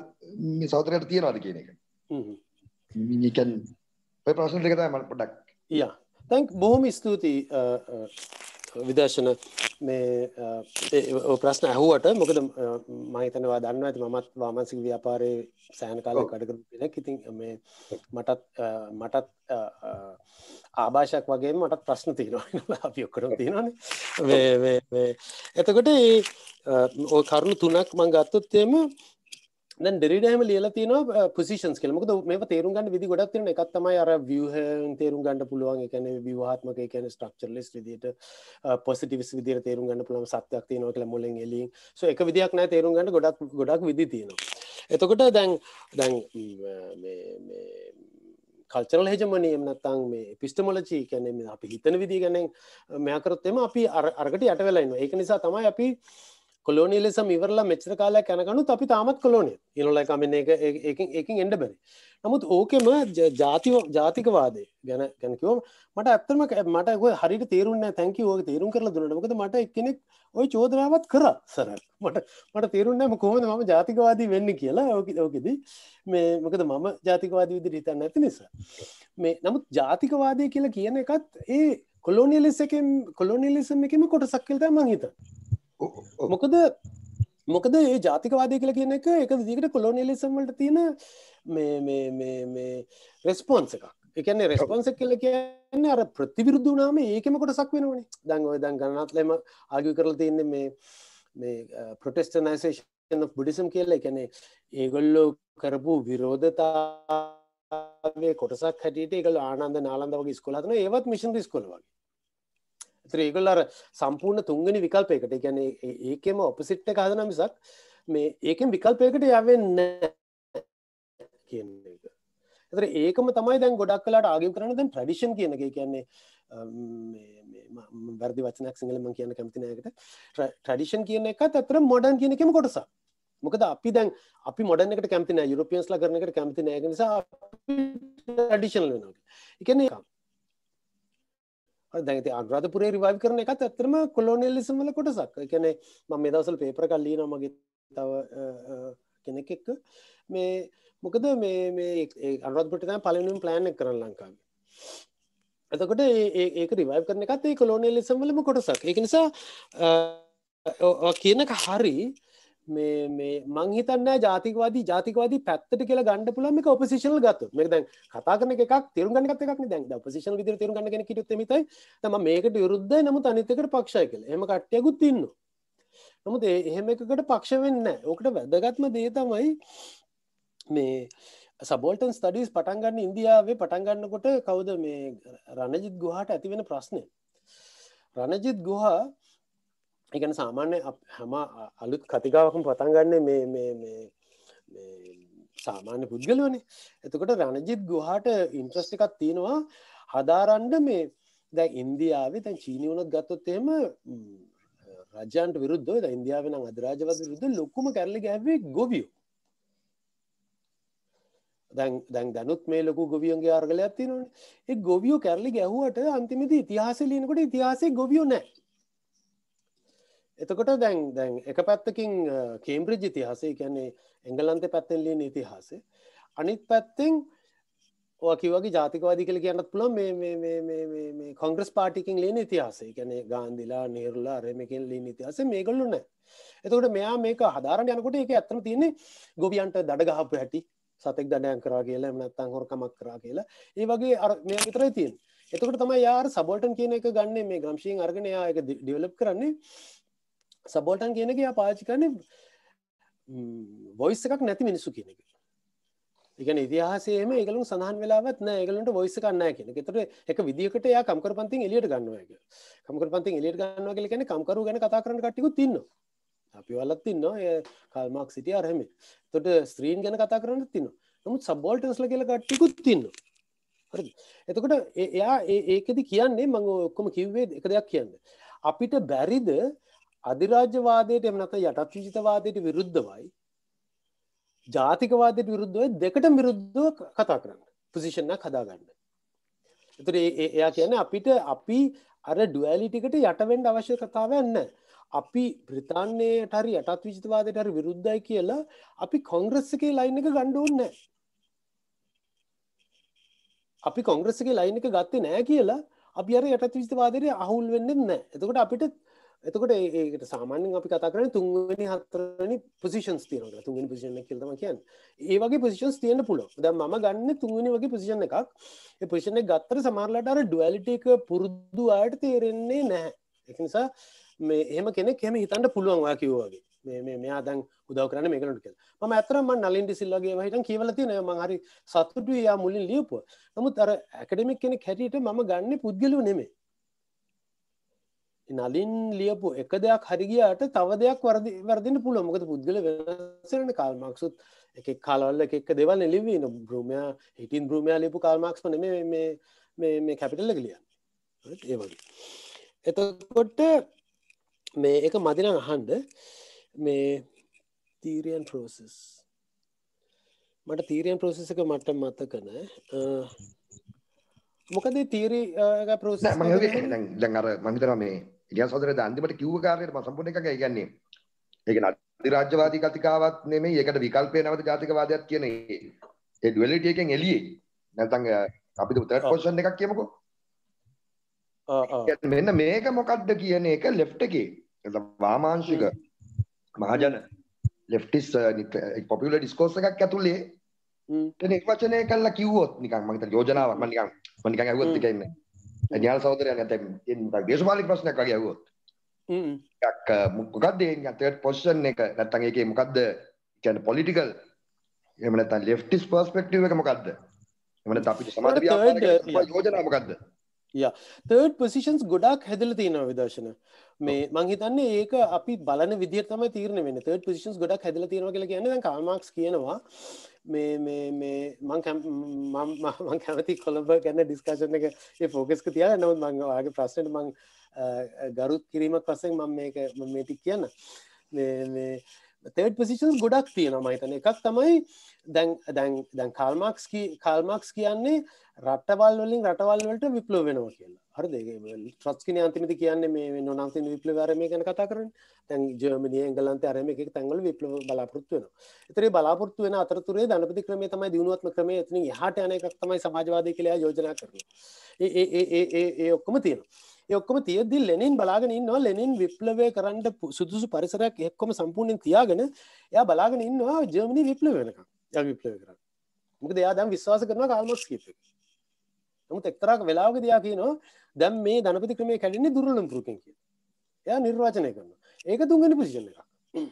මේ සහෝදරයට තියනවාද කියන එක හ්ම් මේ කියන්නේ ඔය ප්‍රශ්න ටික තමයි මම පොඩ්ඩක් යා තැන්ක් බොහොම ස්තුතියි විදර්ශන මේ ප්‍රශ්න ඇහුවට මොකද මහිතනවා දන්න ඇති මත් වාමන්සික ව්‍යාපාරය සෑන කාල කඩකර පෙනක් ඉතින් මේ මටත් මටත් ආභාෂක් වගේ මටත් ප්‍රශ්න තියෙනවා අපි ඔක්කරම් තියෙනන එතකොට ඕ කරුණු තුනක් මං ගත්තොත්තේම දැන් ඩෙරිඩහම ලියලා තියෙනවා පොසිෂන්ස් කියලා. මොකද මේව තේරුම් ගන්න විදි ගොඩක් තියෙනවා. එකක් තමයි අර ව්‍යුහයෙන් තේරුම් ගන්න පුළුවන්. ඒ කියන්නේ ව්‍යුහාත්මක ඒ කියන්නේ ස්ට්‍රක්චර්ලෙස් විදියට පොසිටිවිස් විදියට තේරුම් ගන්න පුළුවන් සත්‍යක් තියෙනවා කියලා මුලින් එළියෙන්. සෝ එක විදියක් නැහැ තේරුම් ගන්න ගොඩක් ගොඩක් විදි තියෙනවා. එතකොට දැන් දැන් මේ මේ කල්චරල් හෙජමනයම් නත්තං මේ පිස්ටමලචී කැනෙම අපි හිතන විදි ගැනෙන් මෙයකරොත්තෙම අපි අරකට යටවෙලයින්න ඒක නිසා තමයි අපි කොලෝනිලිසම් ඉවරලා මෙච්චර කාලයක් යනකනුත් අපි තාමත් කොලෝනිය ඉනොලයි කමෙන් එක එකින් එකින් එන්න බැරි නමුත් ඕකෙම ජාතිව ජාතිකවාදය ගැන ගැන කිවම මට ඇත්තම මට හරි තේරුන්න තැන්කි ෝක තේරුම් කරලා දුන්නට මොකද මට එක්කෙනෙක් ඔය චෝදනාවත් කර සර මට මට තේරුන්නම කොහොද මම ජාතිකවාදී වෙන්න කියලා ඕක ඕකෙදී මේ මොකද මම ජාතිකවාදී විදි රිතන්න ඇති නිසා මේ නමුත් ජාතිකවාදය කියලා කියන එකත් ඒ කොලෝනිලිසකෙන් කොලෝනිලිසම් එකම කොටසක්කල්ත මංහිතන්න මොකද මොකද ඒ ජාතිකවාදය කියලා කියන එක එක දිකට කොලෝනිලිසම්වලට තියෙන රෙස්පොන්ස එකක් එකන රෙස්පොන්ස කල කියන්න අර ප්‍රතිවිරුද්ධ නාම ඒකම කොටසක් වෙනවනේ දංගව දන් ගන්නත්ලම ආගි කරල තියන්න මේ මේ ප්‍රොටෙස්ටනයිසේෂන් බුඩිසම් කියලා එකන ඒගොල්ලෝ කරපු විරෝධතා කොටසක් හැටියට එකල ආනන්ද නාලන්ද වගේ ස්කොලත්න ඒවත් මිෂන් ස්කොල වගේ ඒගොල්ල අර සම්පූර්ණ තුන්ගනි විකල්පයකට ගැන ඒකෙම ඔපසිට්ට කාදන මිසක් මේ ඒකෙන් විකල්පයකට යවෙන්න කියන එක එතර ඒකම තමයි දැන් ගොඩක් කලාට ආගම් කරන දැන් ප්‍රඩිෂන් කියන එක කියන්නේ වැරදි වචනක් සිංහලම කියන්න කැමතිනයකට ට්‍රඩිෂන් කියන එකත් ඇතර මොඩන් කියන එකම කොටස මොකද අපි දැන් අපි මොඩන් එකට කැමතින යුරපියන්ස්ලා කරනකට කැමති නෑග නිසා ඩිෂන් වෙනවා එකන්නේ එකම් දැන් ඉතින් අනුරාධපුරේ රිවයිව් කරන එකත් ඇත්තටම කොලොනියලිසම් වල කොටසක්. ඒ කියන්නේ මම මේ දවස්වල පේපර් එකක් ලියනවා මගේ තව කෙනෙක් එක්ක මේ මොකද මේ මේ අනුරාධපුරට තමයි පළවෙනිම ප්ලෑන් එක කරන්න ලංකාවේ. එතකොට ඒ ඒක රිවයිව් කරන එකත් ඒ කොලොනියලිසම් වලම කොටසක්. ඒක නිසා කියන එක හරි මේ මේ මංහිතන්න ජාතිකවාදී ජාතිකවාදී පැත්තට කියලා ගණඩ පුළම එක ඔපසිෂන ගත්තු මේ දැන් කතා කරන එකක් තරුගන්න එකක් දැන් ඔපසිෂන් විදිර තරුගන්න කෙන කිටුත් මතයි තම මේකට යුරුද්ධ නමු අනිතකට පක්ෂය කළ එම කට්ටයකුත් තින්න නමුත් එහෙම එකකට පක්ෂ වෙන්න ඕකට වැදගත්ම දේ තමයි මේ සබෝල්ටන් ස්ටඩිස් පටන්ගන්න ඉන්දියාවේ පටන්ගන්නකොට කවුද මේ රණජිත් ගුහට ඇතිවෙන ප්‍රශ්නය රණජිත් ගුහා එකන සාමාන්‍ය හැම අලුත් කතිකාවකම පතන්ගන්න මේ සාමාන්‍ය පුද්ගලවනේ එතකොට රණජිත් ගුහාට ඉන්ට්‍රස්ට එකක් තියෙනවා හදාරන්ඩ මේ දැ ඉන්දියාවේ තැන් චීනවනත් ගත්තොත්තේම රජන්ට විරුද්ධ ද ඉන්දියාවෙන අදරාජවස විරුද්ධ ලොක්කුම කරල ගැවේ ගොවියෝ දැන් දැනුත් මේ ලොකු ගොවියන්ගේ ආර්ගලයක් තිනවන ඒ ගොවියෝ කරලි ගැහුවට අන්තිමති ඉතිහාසලීනකොට ඉතිහාසේ ගොවියෝ නෑ එතකොට දැන් දැන් එක පැත්තකින් කේම්බ්‍රිජ් ඉතිහාසේ කියන්නේ එංගලන්ත පැත්තෙන්ලින් ඉතිහාසේ අනිත් පැත්තෙන් කිවගේ ජාතිකවාදි කල කියන්නත් පුළ මේ කොංග්‍රස් පාටිකින් ලේන ඉතිහාසේ ගැන ගාන්දිලා නිරුල්ලා රමකින් ලී ඉතිහාස මේ ගොල්ලුන එතකොට මෙයා මේක හදාරණ යනකොට එක ඇත්තම තියන්නේ ගොවියන්ට දඩගහපු හැටි සතෙක් දඩයන් කරා කියලා මනත්තං හොරකමක් කරා කියලා ඒ වගේ මෙ විතරයි තියෙන් එතකට තම යාර සබොල්ටන් කියන එක ගන්න මේ ගම්ශීන් අර්ගනයායක ඩියලප් කරන්නේ සබෝල්ටන් කියනක යා පාචි කරන වොයිස් එකක් නැති මිනිස්සු කියනක ඉගන ඉදිහාසේම එකලු සහන් වෙලාවත් ඒගලට වොයිස කන්න කියන තර එක විදිකට යා කම්කර පන්ති එලියට ගන්නවාක කම්කර පන්ති එලියට ගන්නවා කියල කියන කම්කරු ගැන කතා කරන කටිකු තින්නවා අපි වලත් තින්නවා කල්මක් සිටිය අරහම තොට ස්ත්‍රීන් ගැන කතා කරන්න තින්න නමුත් සබෝල්ටස්ල කියල කට්ටිකුත් තින්නවා එතකොට එයා ඒකද කියන්නේ මං ඔක්කොම කිව්වේ එක දෙයක් කියන්න අපිට බැරිද අධිරාජ්‍යවාදයට එමනත යටත් විජිතවාදයට විරුද්ධවයි ජාතිකවාදයට විරුද්ධව දෙකට විරුද්ධව කතා කරන්න පොසිෂණ කදාගන්න එතුර එයා කියන අපිට අපි අර ඩුවලිටිකට යටවෙන්ඩ අවශ්‍ය කතාවන්න අපි බ්‍රතාන්නේයට හරි යටත් විජිතවාදයට හරි විරුද්ධයි කියලා අපි කොංග්‍රස්සගේ ලයින් එක ගණ්ඩුවන්න අපි කොංග්‍රස්සගේ ලයින් එක ගත්තේ නෑ කියලා අපි අර යටත් විජිතවාදයට අහුල් වෙන්නෙන්න එතකොට අපිට එතකොට ඒකට සාමාන්‍යෙන් අපි කතා කරන තුන්වැනි හතරනි පොසිෂන්ස් තියනකට තුන්වෙනි පොසිෂන කෙල්තම කියන්න ඒ වගේ පොසිෂන්ස් තියන්න පුලො ද ම ගන්න තුන්වනි වගේ පොසිෂන් එකක් පොෂණ ගත්තර සමාරලට අර ඩුවලිටක පුරුදු අයට තේරෙන්නේ නැහැ එකනිසා මේ එහම කෙනෙක් හෙම හිතන්ට පුළුවන් වා කිව්වාගේ මේ මේ අදන් උදව කරන මේකනට කෙල් ම ඇතරම නලින්ටි සිල්ලගේ හිට කියවලති ම හරි සතුටු යා මුලින් ලියපුුව නමුත් අර ඇකඩමික් කෙනෙක් හැටියට ම ගන්න පුද්ගලු නෙමේ නලින් ලියපු එක දෙයක් හරිගියට තව දෙයක් වරදි වරදින්න පුළුව මොකද පුද්ගල වෙනසරන කාල්මක්සුත් එක කාලල්ල එකක් දෙවල් එලිවී බ්‍රමයා හිටින් බ්‍රමයා ලිපු කාල්මක්ස්ම මේ කැපිටල්ල ගලියන් ඒ වගේ එතකොට මේ එක මදින අහන්ඩ මේ තීරියන් පෝසෙස් මට තීරියන් පෝසෙස එක මට මතකන මොකද තීරී පෝස ළඟර මහිතර මේ එලියන් සහෝදරයා අන්තිමට කිව්ව කාර්යයට මම සම්පූර්ණ එකඟයි. ඒ කියන්නේ ඒක අධිරාජ්‍යවාදී කතිකාවක් නෙමෙයි. ඒකට විකල්පය නැවත ජාතිකවාදයක් කියන ඒ ඩුවැලිටි එකෙන් එළියේ. නැත්නම් අපි තර්ඩ් පොසිෂන් එකක් කියමුකෝ. මෙන්න මේක මොකක්ද කියන එක ලෙෆ්ට එකේ වාමාංශික මහජන ලෙෆ්ටිස් පොපියුලර් ඩිස්කෝස් එකක් ඇතුලේ එතන එක් වචනය කළා කිව්වොත් නිකන් මම හිතන යෝජනාවක් මම නිකන් මම නිකන් ඇහුවත් එක ඉන්නේ ඥාන සහෝදරයන් නැත්නම් මොකක් දේශපාලනික ප්‍රශ්නයක් වගේ අහුවොත් හ්ම් එකක් මොකක්ද ඒ තර්ඩ් පොසිෂන් එක නැත්නම් ඒකේ මොකක්ද කියන්නේ පොලිටිකල් එහෙම නැත්නම් ලෙෆ්ටිස් පර්ස්පෙක්ටිව් එක මොකක්ද එහෙම නැත්නම් අපිට සමාජ ව්‍යාපාරක යෝජනා මොකක්ද යා තර්ඩ් පොසිෂන්ස් ගොඩක් හැදල තියෙනවා විදර්ශන මේ මංහිතන්නේ ඒක අපි බලන විදිර තම තීරණ වෙන තර්ඩ් පොසිෂන්ස් ගොඩක් හැදල තියෙනවා කියලා කියන්නේ දැන් කාල් මාක්ස් කියනවා මේ මං කැමති කොළඹ ගැන්න ඩිස්කශන එක ෆෝකස්ක තියා නොත් මං වාගේ ප්‍රශ්නයට මං ගරුත් කිරීමක් වසෙන් මං මේක මේටි කියන්න තෙවට් පසිෂන් ගොඩක් තියෙන මහිතන එකක් තමයි දැන් දැන් දැන් කල්මක්ස් කල්මක්ස් කියන්නේ රටවල් වලින් රටවල් වලට විප්ලව වෙනවා කියලා හරි ට්‍රස්කින අන්තිමති කියන්නේ මේ නොනන්සින් විප්ලවරම ගැන කතා කරන තැන් ජර්මනිය එංගලන්ත අරම එකක් තැන්වල විප්ලව බලාපොරත්තු වෙන එතරේ බලාපොරත්තු වෙන අතරතුරේ ධනපති ක්‍රමේ තමයි දියුණුවත්ම ක්‍රමේ එතන හට යන එකක් තමයි සමාජවාදය කියලා යෝජනා කරන ඒ ඔක්කොම තියෙනවා ඔක්කොම තියද්දි ලෙනෙන් බලාගෙන ඉන්නවා ලෙනෙන් විප්ලවය කරන්න සුදුසු පරිසරයක් එක්කොම සම්පූර්ණයෙන් තියාගෙන එයා බලාගෙන ඉන්නවා ජර්මනි විප්ලව වෙනකම් එයා විප්ලව කරන්න මොකද එයා දැන් විශ්වාස කරනවා කාල්මොක්ස් කීප එක නමුත් එක්තරා වෙලාවක දයා කියනවා දැන් මේ ධනපති ක්‍රමය කැඩෙන්නේ දුර්ලභ පුරුකෙන් කියලා එයා නිර්වාචනය කරනවා ඒක තුන්වෙනි පොසිෂන් එක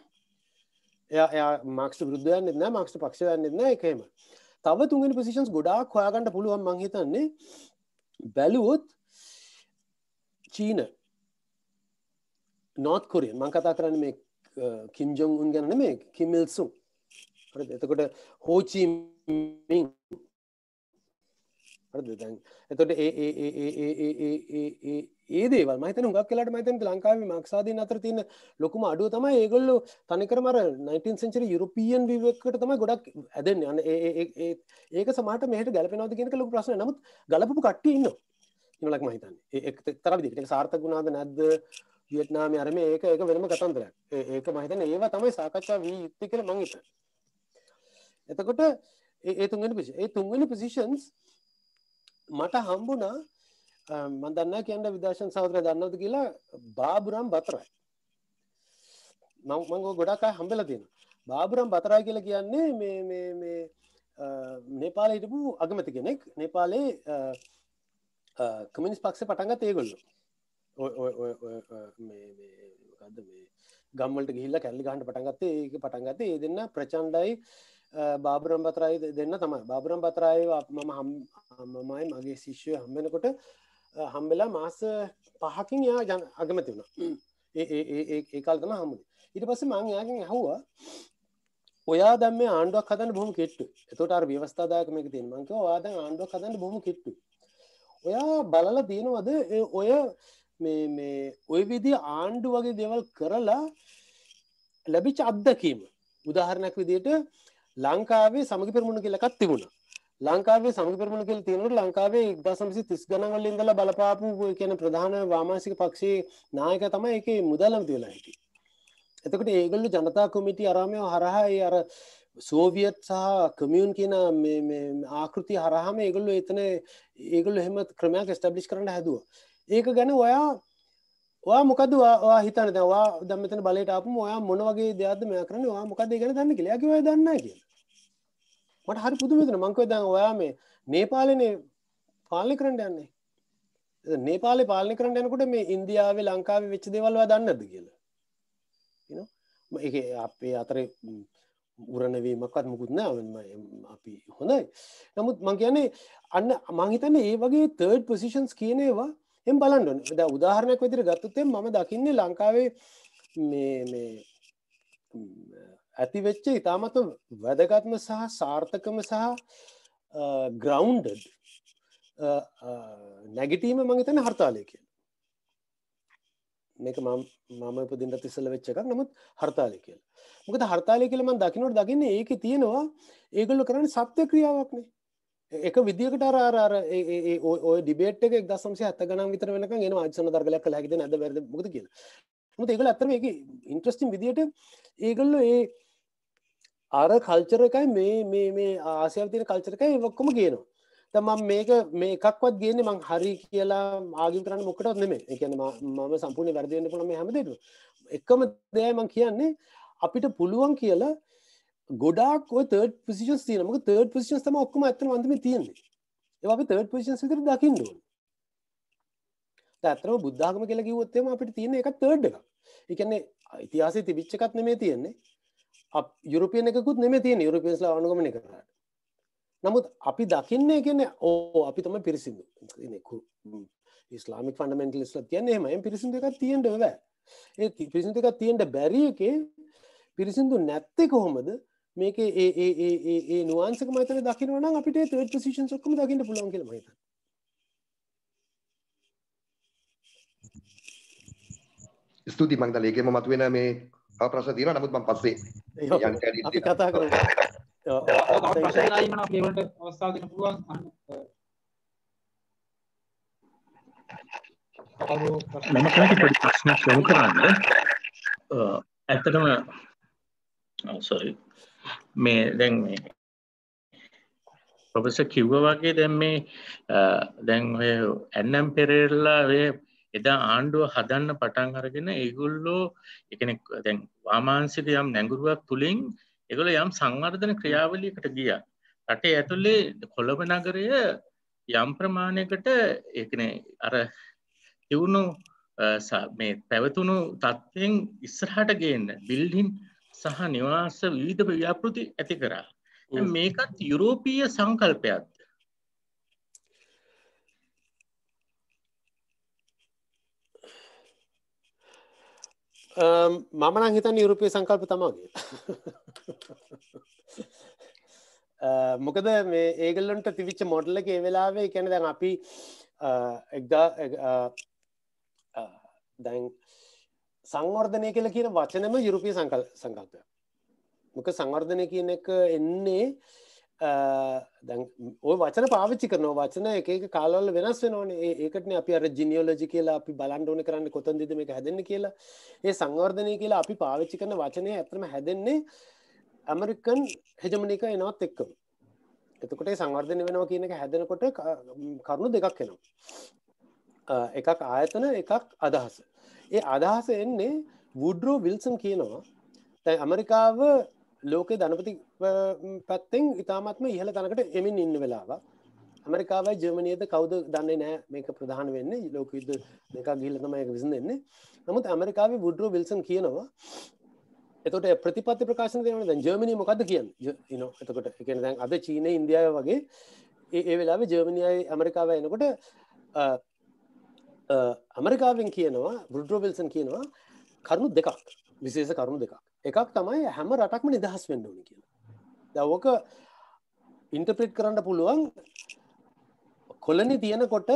එයා එයා මාක්ස් විරුද්ධ යන්නේ නැහැ මාක්ස් පක්ෂ යන්නේ නැහැ ඒකේම තව තුන්වෙනි පොසිෂන්ස් ගොඩාක් හොයාගන්න පුළුවන් මං හිතන්නේ බැලුවොත් චීන නොත් කොරියන් මං කතා කරන්න මේ කිම්ජොන් උන් ගැන මේ කිමිල්සුන් එතකොට හෝචීමින් දැන් එතොට ඒ දේවල් මත හුගක් කලට මතන් ලංකාව මක්සාදී අතර තියන ලොකුම අඩුව තමයි ඒගොල්ල තනිකර මර 19 සචර යුරපියන් විවක්කට තමයි ගොඩක් ඇදෙන් යන ඒක සමාට මේට ගැලපෙනවද කියනක ලොක ප්‍රශ්න නමුත් ගලපපු කට්ටඉන්නවා කියලක් මහිතන්නේ එක්තර දිට සාර්ථක ගුණාද නැද්ද වියට්නාම අරම ඒක ඒක වෙනම කතන්දරයක් ඒක මහිතන ඒවා තමයි සාකච්ඡා වී යුත්ති කළ මංගත එතකොට ඒ තුන්ගෙන පිසි ඒ තුන්ගෙන පිසිෂන්ස් මට හම්බුණා මදන්න කියන්න විදර්ශන් සහතර දන්නද කියලා බාබුරම් බතරයි මංගෝ ගොඩක්කා හම්බෙල තියෙන බාබුරම් බතරයි කියලා කියන්නේ මේ මේ මේ නේපාල හිටපු අගමති කෙනෙක් නේපාලේ කමිනිස් පක්ෂ පටන්ගත් ඒගොල්ලු ගද මේ ගම්මට ගිල්ල කැල්ලි ගහට පටන්ගත්තේ ඒක පටන්ගත ඒ දෙන්න ප්‍රචන්්ඩයි බාබරම් පතරයි දෙන්න තමයි බාබරම් පතරයි මම හම්මමයි මගේ ශිෂ්‍යය හම්බෙනකොට හම්බෙලා මාස පහකින් යා ජන අගමති වුණ ඒකල් තන හමුණ ඉට පස මං යාගෙන් ඇහවා ඔයා දැම ආණ්ඩුවක් කදන්න බොහම කිට්ටු එතට අර ව්‍යවස්ථාදායකමක තින් මංක වාද ආණ්ඩුවක් කදන්න බොහම කිට්ටු ඔයා බලල තියෙනවද ඔය මේ ඔය විදි ආණ්ඩු වගේ දෙවල් කරලා ලැබිච අත්දකීම උදාහරණයක් විදියට ලංකාවේ සමගි පෙරමුණ කියලකත් තිබුණ ලංකාවේ සමගි පෙරමුණ කියල තියෙනට ලංකාවේ ඉක්දසමසි තිස් ගනවල ඉඳල බලපාපු කියන ප්‍රධාන වාමාසික පක්ෂයේ නායක තමයි එක මුදලම් තියලා හිටි එතකට ඒගල්ලු ජනතා කොමිටි අරාමය හරහා අර සෝවියත් සහ කමියන් කියන ආකෘති හරහම ඒගොල්ලු එතන ඒගොල්ු හෙම ක්‍රමයක් ස්ටබ්ලිස් කරන්න හැදුව ඒක ගැන ඔයා වා මොකද වා හිතන දවා දම්මතන බලට අප ඔයා මොන වගේ දයාද මෙය කරන වා මොකද ගැන දන්න කියලාකිව දන්න කිය මට හරි පුදුමිතන මංකව දන්න ඔයා මේ නේපාලනේ පාලි කරන්න යන්නේ නේපාල පාලි කරන්න යනකොට මේ ඉන්දියාවේ ලංකාවේ වෙච්ච දේවල්වා දන්නද කියලා අපේ අතරේ උරණවීමක්වත් මුකුත් නෑ අපි හොඳයි නමුත් මංගයනේ අන්න මංහිතන්න ඒ වගේ තර්ඩ් පොසිෂන්ස් කියනේවා එම් බලන්ඩොන් ද උදාහරණයක් වෙදිර ගත්තුත්තේ ම දකින්නේ ලංකාවේ ඇතිවෙච්ච ඉතාමත වැදගත්ම සහ සාර්ථකම සහ ග්‍රවන්්ඩ නැගිටීම මංහිතන හර්තාලය කිය මේක මම උපදින්නත් ඉස්සෙල්ලා වෙච්ච එකක්. නමුත් හර්තාලය කියලා. මොකද හර්තාලය කියලා මම දකින්නට දකින්නේ ඒකේ තියෙනවා ඒගොල්ලෝ කරන්නේ සත්‍ය ක්‍රියාවක්නේ. එක විදිකට අර අර අර ඒ ඔය ඩිබේට් එක 1970 ගණන් විතර වෙනකන් එන ආජසන දර්ගලයක් කළා හැකිද නැද්ද බැරිද මොකද කියලා. මොකද ඒගොල්ලෝ අත්‍තර මේක ඉන්ට්‍රස්ටිං විදියට ඒගොල්ලෝ ඒ අර කල්චර් එකයි මේ මේ මේ ආසියාවේ තියෙන කල්චර් එකයි ඔක්කොම කියනවා. තමම් මේක මේ එකක්වත් ගේන මං හරි කියලා ආගිම් කරන්න මොකටත් නෙමේ එකන මම සම්පූර්ණ වැරදිවෙන්න පුළම හැමදේට එකම දෑමං කියන්නේ අපිට පුළුවන් කියලා ගොඩක් තර්ඩ පිසින් තියනම තර්ඩ පිසින් තම ඔක්කම ඇතන වන්දම තියෙන්නේ ඒ තර්ඩ පිසින් විතර දකිින් දුන් ඇතරම බුද්ධාගම කියලා කිවොත්තම අපිට තියෙන එක තර්ඩ් එක එකන්නේ ඉතිහාසේ තිබිච්චකත් නෙමේ තියෙන්නේ යුරපියන එකකුත් නෙම තියෙන යුරපියස්ලා අනුගමනය කරට නමුත් අපි දකින්නේ ගෙන ඕ අපි තම පිරිසිදු ඉස්ලාමික් ෆන්ඩමෙන්ටලිස්ල තියන්නේ එම පිරිසිදු එකක් තියෙන්ට වැ ඒ පිරිසිදු එකක් තියෙන්ට බැරියකේ පිරිසිදු නැත්තෙ කොහොමද මේක ඒ නුවන්සක මතර දකිනවන අපිට තට සිෂන් සොක්කම දකිට පුලන් කියල මත ස්තුති මංදලේකම මතුවෙන මේ ප්‍රශතින නමුත් මන් පස්සේ කතා කර අවස්ථාව දෙන්න පුළුවන් අහන්න මම කැමති පොඩි ප්‍රශ්නයක් යොමු කරන්න. ඇත්තටම sorry මේ දැන් මේ ප්‍රොෆෙසර් කිව්වා වගේ දැන් මේ eh, දැන් ඔය එන්එම් පෙරේරලා ඔය එදා ආණ්ඩුව හදන්න පටන් අරගෙන ඒගොල්ලෝ ඒ කියන්නේ දැන් වාමාංශික යම් නැඹුරුවක් තුලින් ඒගොල්ල යම් සංවර්ධන ක්‍රියාවලියකට ගියා. රටේ ඇතුලේ කොළඹ නගරය යම් ප්‍රමාණයකට ඒ කියන්නේ අර තියුණු මේ පැවතුණු තත්ත්වයෙන් ඉස්සරහට ගේන්න බිල්ඩින් සහ නිවාස විවිධ ව්‍යාපෘති ඇති කරා. මේකත් යුරෝපීය සංකල්පයක්. මම නම් හිතන් යුරුපය සංකල්ප තමාගේ මොකද මේ ඒගල්ලන්ට තිවිච්ච මොඩල්ල එක වෙලාවේ කැන දැන් අපි uh, එක්දා uh, uh, දැන් සංවර්ධනය කියල කියන වචනම යුරුපිය සංකල් සංකල්පය මොක සංවර්ධනය කියන එක එන්නේ ඔය වචන පාවිච්චි කරන වචන එක කාලවල වෙනස් වෙනන ඒකටන අප අර ජිනියෝලජි කියලා අපි බලන්ඩෝන කරන්න කොතන් දෙදම එක හැදන්න කියලා ඒ සංවර්ධනය කියලා අපි පාවිච්චි කරන වචනය ඇතම හැදෙන්නේ ඇමරිකන් හෙජමනික එනවත් එක්කම එතකොට සංවර්ධනය වෙනවා කියනක හැදෙනකොට කරුණු දෙකක් එෙනවා එකක් ආයතන එකක් අදහස ඒ අදහස එන්නේ වුඩරෝ විල්සන් කියනවා ඇමරිකාව ලෝක ධනපති පැත්තෙන් ඉතාමත්ම ඉහල තනකට එමින් ඉන්න වෙලාව ඇමරිකාවයි ජර්මනයද කවද දන්නේ නෑ මේක ප්‍රධාන වෙන්න ලෝක යුද්ධ දෙක ගිල්ලතමයක විසි දෙන්නේ නමුත් ඇමරිකාව බුඩරෝ විල්සන් කියනවා එතට ප්‍රතිපත්ති ප්‍රකාශන දෙන දැ ජර්මනය මොකද කියන්න න එතකොට එකන දැන් අද චීන ඉන්දියාව වගේ ඒ වෙලාව ජර්මණයයි ඇමරිකාව එනකොට ඇමරිකාවෙන් කියනවා බුඩරෝ විල්සන් කියනවා කරුණු දෙකක් විශේෂ කරුණු දෙකක් එකක් තමයි හැම රටක්ම නිදහස් වෙන්න ඕනි කියලා. දවක ඉන්ටප්‍රට් කරන්න පුළුවන් කොලනි තියෙනකොට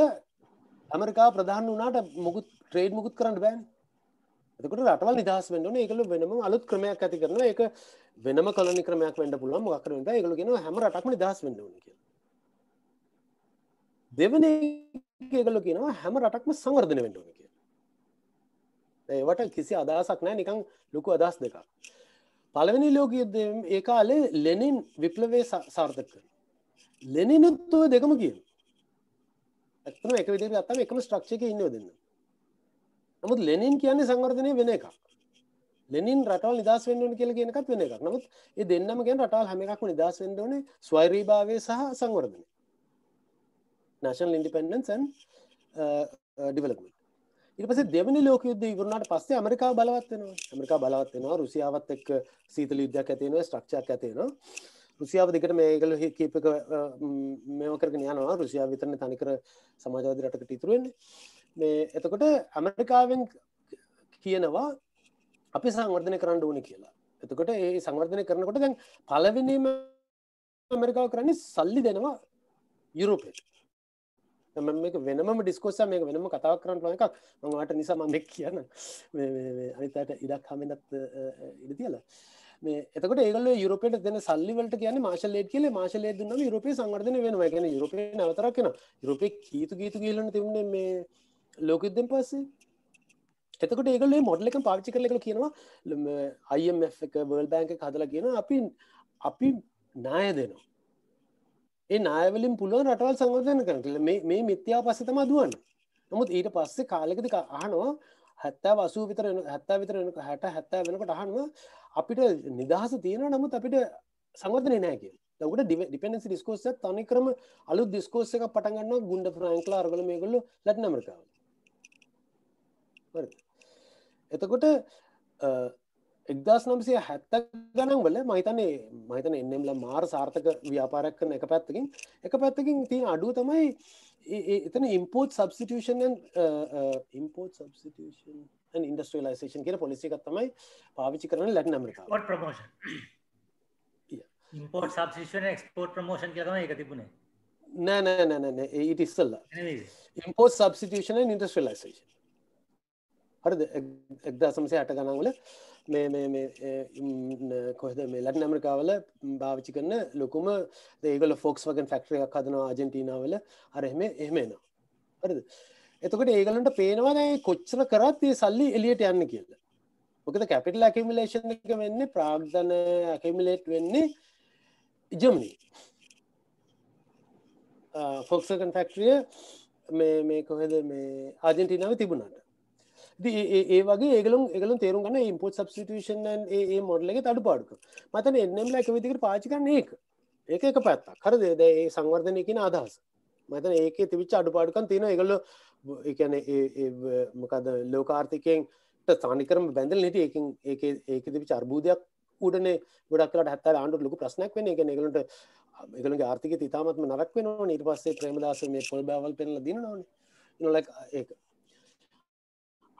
ඇමරිකා ප්‍රධාන වනාට මුකුත් ට්‍රේඩ් මුකුත් කරන්න බෑන් එකට රටවල් නිදහස් වන්න එකල වෙනම අලුත් ක්‍රමයක් ඇති කරන එක වෙනම කලනි ක්‍රමයක් වන්න පුළුවන් මක්කර ද එකල ගෙන හැම රටක්ම නිදහස් වන්න ඕන කිය දෙවන ඒගල කියෙනවා හැම රටක්ම සංවර්ධන වෙන්ඩුවන කිය ඒවට කිසි අදහසක් නෑ නිකං ලොකු අදහස් දෙක පළවෙනි ලෝකයුද්ධ ඒ කාලේ ලෙනින් විප්ලවේ සාර්ථක ලෙනිනුත්තුව දෙකම කිය ඇතම එක විදේ අත්තම එකම ස්ට්‍රක්ෂක ඉන්නව දෙන්න නමුත් ලෙනින් කියන්නේ සංවර්ධනය වෙන එකක් ලෙනින් රටවල් නිදස් වෙන්ඩුවන කියල කියනකත් වෙන එකක් නමුත් ඒ දෙන්නම ගැන රටල් හැම එකක් නිදස් වෙන්ඩෝන ස්වෛරී භාවය සහ සංවර්ධනය නශන් ඉන්ඩිපෙන්ඩන්සන් ඩිවලක්මට ඉටපස දෙවනි ලෝක යුද්ධ ඉවරුණට පස්සේ ඇමරිකා බලවත්වෙනවා ඇමරිකා බලවත්වෙනවා රුසියාවත් එක් සීතල යුද්ධයක් ඇතිවෙන ස්ට්‍රක්ෂයක් ඇතියෙනවා රුසියාව දෙකට මේකල කීපක මෙමකරගෙන යනවා රුසියා විතරන තනිකර සමාජවාද රටකට ඉතුරුවෙන්නේ මේ එතකොට ඇමරිකාවෙන් කියනවා අපි සංවර්ධනය කරන්න ඕනි කියලා එතකොට ඒ සංවර්ධනය කරනකොට දැන් පලවෙනීම ඇමරිකාව කරන්නේ සල්ලි දෙනවා යුරෝපයට ම මේක වෙනම ඩිස්කෝස මේක වෙනම කතාව කරන්න ලොන එකක් මවාට නිසා මන්දෙක් කියන්න අනිතට ඉඩක් හමෙනත් ඉඩ තියල මේ එතකට ඒගල යුරපට දෙන සල්ලිවලට කියන මාශලේට කියල මාශලේ දුන්න යුරපේ සංවර්ධන වෙනවා ගැන යුරපේ නවතරක් කෙන යුරපේ කීතු ගීතු කියලන තිබුණේ මේ ලෝකෙදෙන් පස්සේ එතකට ඒගල මොඩලක පාච්චි කරලක කියනවා අයිම් එක බර්ල් බෑන්ක කදලා කියන අපි අපි නාය දෙනවා ඒ නායවලින් පුළුවන් රටවල් සංවර්ධන කරන කියලා මේ මේ මිත්‍යාව පස්සේ තමයි දුවන්නේ. නමුත් ඊට පස්සේ කාලෙකදී අහනවා 70 80 විතර වෙන 70 විතර වෙන 60 70 වෙනකොට අහනවා අපිට නිදහස තියෙනවා නමුත් අපිට සංවර්ධනය නැහැ කියලා. දකට ඩිපෙන්ඩන්සි ඩිස්කෝස් එකක් තනිකරම අලුත් ඩිස්කෝස් එකක් පටන් ගන්නවා ගුණ්ඩ ෆ්‍රැන්ක්ලා අරගල මේගොල්ලෝ ලැටින් ඇමරිකාවල. හරිද? එතකොට එක්දස් නම්සය හැත්ත ගනන්වල මහිතනේ මහිතන එන්නෙම්ල මාර් සාර්ථක ව්‍යාපාරක් කරන එක පැත්තකින් එක පැත්තකින් තින් අඩුව තමයි එතන ඉම්පෝට් සබස්ටියෂන් ඉම්පෝට් සබස්ටියෂන් ඉන්ඩස්ට්‍රලයිසේෂන් කියෙන පොලිසිකක් තමයි පාවිචි කරන Latin America promotion import substitution export promotion කරන එක තිබුණේ නෑ නෑ නෑනෑ ඊට ඉස්සල්ල ඉම්පෝට් සබස්ටියෂන ඉන්ඩස්ට්‍රලයිසේෂන් හරිද එක්දා සමසය අට ගනන්වල මේ කොහද මේ ලටන ඇමරිකාවල භාවිචි කරන ලොකුම දේගල ෆෝක්ස් වගෙන් ෆක්ටරයක් හදනවා අජෙන්ටීනාවල අරහෙම එහෙමේනවා හරිද එතකට ඒගලන්ට පේනවාදයි කොච්චර කරත් ඒ සල්ලි එලියට යන්න කියල මොකද කැපිටල් ඇකිමිලේෂන් එක වෙන්නේ ප්‍රාග්ධන ඇකිමිලේට් වෙන්නේ ජමනී ෆොක්සකන් ෆැක්ට්‍රිය මේ කොහෙද මේ ආජෙන්ටිනාව තිබුණට ඒ වගේ ඒගලු එකගලු තේරුම් ගන්න ඉම්පොට් සබස්ටිටෂන් ඒ මොඩලගේ තඩු පාඩුක මතන එන්නම්ල එක විදිකට පාචිකන්න ඒක ඒක එක පැත්තක් හරද ඒ සංවර්ධනයකින අදහස මතන ඒක තිවිච් අඩුපාඩුකන් තියෙන එකගොල්ල එකන මොකද ලෝකාර්ථිකයෙන් සානිකරම බැඳල් නට ඒකින් ඒක ඒක තිවි චර්බූදයක් උඩන ගොඩක්ලට හත්ත ආණඩු ලොක ප්‍රශ්නක් වෙන එක එකලට එකලගේ ආර්ථික ඉතාමත්ම නරක් වෙනවා නිර්පස්සේ ප්‍රේමදාස මේ පොල් බැවල් පෙනල දිනනවන නොලක් ඒක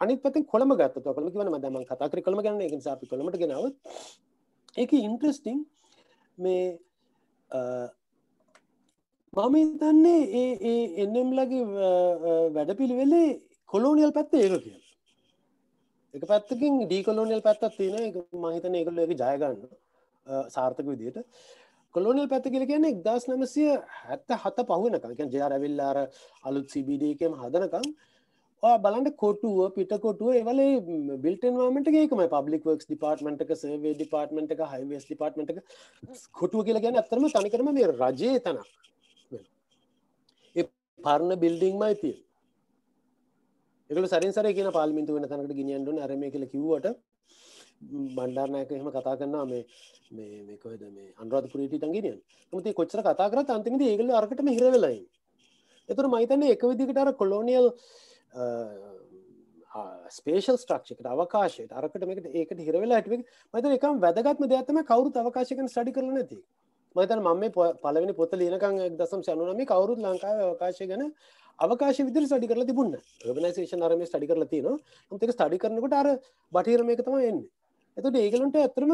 අනිත් පැත්තෙන් කොළඹ ගත්තොත් කොළඹ කියවන මම දැන් මම කතා කරේ කොළඹ ගැන ඒක නිසා අපි කොළඹට ගෙනාවොත් ඒකේ ඉන්ටරෙස්ටිං මේ මම හිතන්නේ ඒ ඒ එන්නම් ලගේ වැඩපිළිවෙලේ කොලෝනියල් පැත්ත ඒක කියලා එක පැත්තකින් ඩීකොලෝනියල් පැත්තත් තියෙන එක මම හිතන්නේ ඒගොල්ලෝ ඒක ජය ගන්න සාර්ථක විදියට කොලොනිල් පැත කියල කියන එක්දස් නමසය හැත්ත හත පහුවනකම් ජාරැවිල්ලාර අලුත් සිබිඩකම් හදනකම් ඔය බලන්න කොටුව පිටකොටුව එවලේ බිල්ටන්වාමට ඒකම පබ්ලික්වර්ක්ස් ඩිපාර්ටමටක සේවේ ඩිපාර්ටමටක හයිවස් ඩිපාර්ටමටක කොටුව කියලා ගැන අතරම තනිකරම මේ රජය තනක් පරණ බිල්ඩිං මයිතිය එකල සරසර කියන පාලිමිතු වෙන තනකට ගිනියන්ඩු අරම කියල කිවට බණ්ඩාරණයක එහෙම කතා කරන්නා මේ මේ කොද මේ අන්රාධ පුරට තගිනියන් මති කොච්චර කතාකරත් අන්තිමද ඒගල අරකට හිරවෙලයි එතුර මහිතන්න එක විදිකට අර කොලෝනියල් ස්පේෂල් ්‍රක්ෂකට අවකාශයට අරකට මේකට ඒකට හිරවෙලා ඇටවෙක් මත එකම් වැදගත්ම දෙයක්ත්තම කවරුත් අවකාශකන සඩි කරන නැති මතන මම පලවෙනි පොත ලනකං දසම් සැනුනම කවරුත් ලංකාව අවකාශය ගැන අවකාශ විදර සඩි කරලා තිබුන්න ර්ගනසේෂන් අරම ස්ටඩි කරල තින ොතක ස්ටඩි කරනකට අර බටහිරම එකතම එන්න එතුට ඒගලන්ට ඇතරම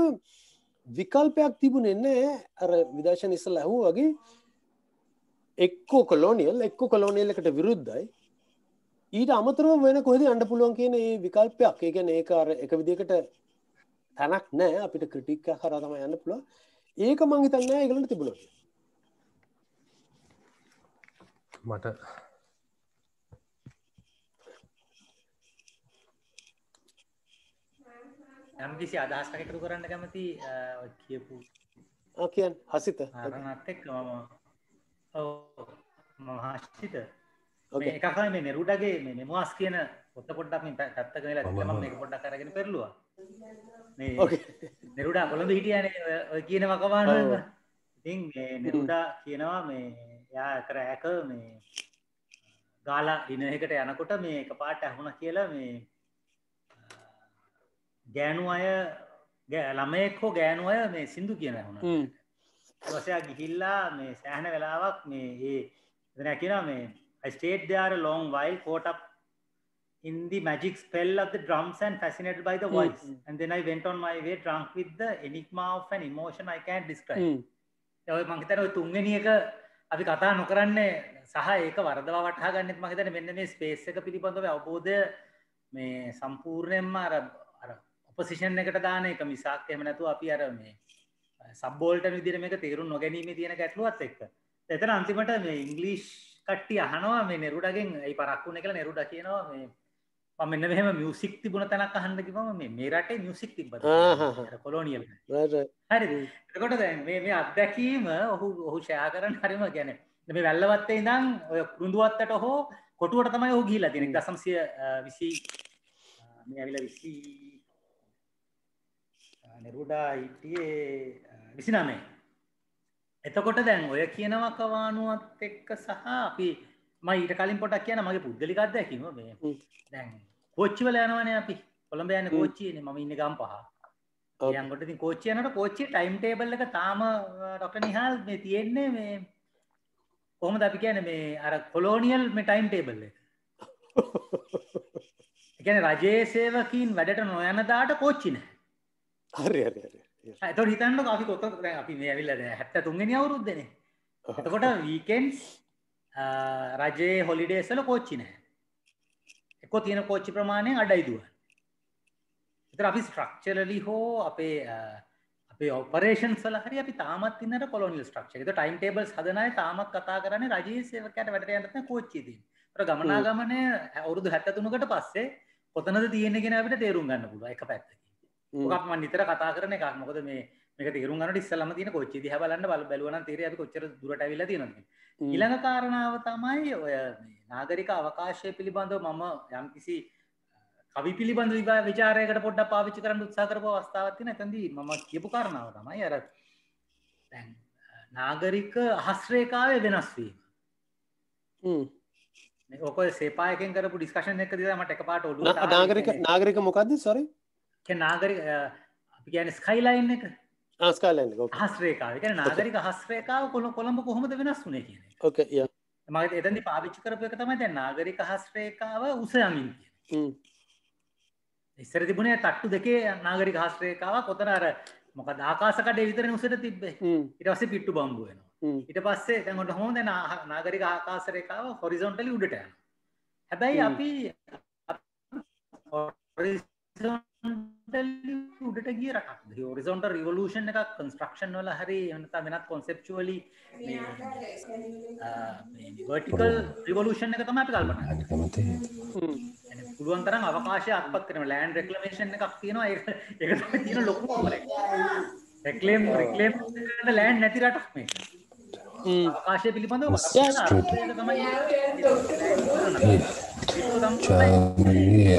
විකල්පයක් තිබුණ එන්න අර විදර්ශන ඉස්සල් ඇහූ වගේ එක්කෝ කොලෝනියල් එක්ක කොලෝනියල්ලකට විරුද්ධයි ඊට අමතරම වෙන කොහෙද අන්න පුළුවන් කියන ඒ විකල්පයක් ඒ ගැන ඒකාර එක විදිකට තැනක් නෑ අපිට ක්‍රටික්ක කර තම යන්න පුළුව ඒක මං හිතන්න ඒගලට තිබුණ මට යම්කිසි අදහස් පැකටු කරන්න කැමති කියපු කියන් හසිත නත්තෙක් මම හාෂ්චිත එකකයි මේ නෙරුඩගේ මේ මෙමවාස් කියන පොත්ත පොඩ්ඩක් මේ පැත්ත කියලා මම මේක පොඩ්ඩක් අරගෙන පෙරළුවා මේ නෙරුඩා කොළඹ හිටියානේ ඔය කියන වකවාන ඉතින් මේ නෙරුඩා කියනවා මේ එයා කර ඇක මේ ගාලා ඩිනර් එකට යනකොට මේ එකපාරට ඇහුණා කියලා මේ ගෑනු අය ළමයෙක් හෝ ගෑනු අය මේ සින්දු කියන ඇහුණා ඊට ගිහිල්ලා මේ සෑහන වෙලාවක් මේ ඒ එතන කියන මේ I stayed there a long while, caught up in the magic spell of the drums and fascinated by the hmm, voice. Mm. And then I went on my way drunk with the enigma of an emotion I can't describe. Hmm. ඔය මංහිතන ඔය තුන්ගනියක අපි කතා නොකරන්නේ සහ ඒක වරදවා වටහා ගන්නෙත් මහිතන මෙන්න මේ ස්පේස් එක පිළිබඳව අවබෝධය මේ සම්පූර්ණයෙන්ම අර ඔපසිෂන් එකට දාන එක මිසාක් එම නැතු අපි අර මේ සබ්බෝල්ට විදිර මේක තේරුම් නොගැනීම තියෙන ගැටලුවත් එක්ක එතන අන්තිමට මේ ඉංගලිෂ් කට්ටි අහනවා මේ නෙරුඩගෙන් ඇයි පරක්ුණ කියලා නෙරුඩ කියනවා මේ මෙන්න මෙහම මියසික් තිබුණ තැනක් අහන්න කිවම මේ රටේ මියසික් තිබ කොලෝනියල් හරි එකොට දැන් මේ අත්දැකීම ඔහු ඔහු ෂයා කරන හරිම ගැන මේ වැල්ලවත්තේ ඉදං ඔය කුරුඳුවත්තට හෝ කොටුවට තමයි ඔහු ගිහිලා තියෙන දසම්සිය විසි මේ ඇවිල විසි නෙරුඩා හිටියේ විසිනාමේ එතකොට දැන් ඔය කියනවා කවානුවත් එක්ක සහ අපි ම ඊට කලින් පොටක් කියන මගේ පුද්ගලිකක්ද ඇකිම මේ දැන් කෝච්චිවල යනවන අපි කොළඹ යන්න කෝච්චියන ම ඉන්න ගම් පහ යන්ගොටති කෝච්චයනට කෝච්චි ටයිම් ටේබල් එක තාම ඩොක්ට නිහල් මේ තියෙන්නේ මේ කොහොම අපි කියන මේ අර කොලෝනියල් මේ ටයිම් ටේබල් එකන රජේ සේවකින් වැඩට නොයනදාට කෝච්චින හරි හරි හරි ඇත ah, හිතන්න අපි කොත අපි මේ ඇවිල්ලද හැත්ත තුන්ගෙන අවුරුද්දන එතකොට වීකෙන්ස් රජයේ හොලිඩේසල කෝච්චි නෑ එක තියෙන කෝච්චි ප්‍රමාණය අඩයිදුව එතර අපි ස්ට්‍රක්චරලි හෝ අපේ අපේ ඔපරේෂන් සල හරි අපි තාමත් ඉන්න කොලොනිල් ස්ට්‍රක්ෂ එක ටයිම් ටේබල් සදනය තාමත් කතා කරන රජයේ සේවකයට වැට යන්න කෝච්චිදී ගමනා ගමනය අවුරුදු හැත්තතුනකට පස්සේ කොතනද තියෙනගෙන අපිට තේරුම් ගන්න පුළුව එක පැත්තකි ක්ම නිතර කතා කරන එකක් මොකද මේ මේක තේරුම් ගන්නට ඉස්සලම තියෙන කොච්චි දිහා බලන්න බල බලවන තේරිය අපි කොච්චර දුරට ඇවිල්ලා තියෙනවා ඊළඟ කාරණාව තමයි ඔය නාගරික අවකාශය පිළිබඳව මම යම්කිසි කවි පිළිබඳ විචාරයකට පොඩ්ඩක් පාවිච්චි කරන්න උත්සාහ කරපු අවස්ථාවක් තියෙන එතනදී මම කියපු කාරණාව තමයි අර දැන් නාගරික අහස් රේඛාවේ වෙනස් වීම හ්ම් ඔක සේපායකෙන් කරපු ඩිස්කෂන් එක දිහා මට එකපාරට ඔළුව නාගරික නාගරික මොකද්ද සෝරි නාගරි අපි ගැන ස්කයිලයින් එක ආස්කාලන්න හස්රේකාව ගැන නාගරික හස්රේකාව කොළ කොළඹ කොහොමද වෙනස් වුනේ කියන ඕක මගේ එතැදි පාවිච්චි කරපු එක තමයි දැ නාගරික හස්රේකාව උසයමින් කියන mm. ඉස්සර තිබුණේ තට්ටු දෙකේ නාගරික හස්ත්‍රේකාව කොතන අර මොක දාකාසකට විතර උසට තිබේ ඉටස mm. පිට්ටු බම්බුවන ඉට mm. පස්සේ තැන්ට හොද නාගරික ආකාසරේකාව හොරිසොන්ටලි උඩට හැබැයි අපි උඩට ගිය රටක් හෝරිසොන්ට රිවලූෂන් එක කන්ස්ට්‍රක්ෂන් වල හරි නතා වෙනත් කොන්සෙප්චුවලි වර්ටිකල් රිවලූෂන් එක තමයි අපි කල්පන පුළුවන් තරම් අවකාශය අත්පත් කරන ලෑන් රෙක්ලමේෂන් එකක් තියෙනවා ඒක ඒක තියෙන ලොකු අපරයක් රෙක්ලේම් රෙක්ලේම් කරන ලෑන් නැති රටක් මේක අවකාශය පිළිබඳව තමයි Germany දෙරවත්නේ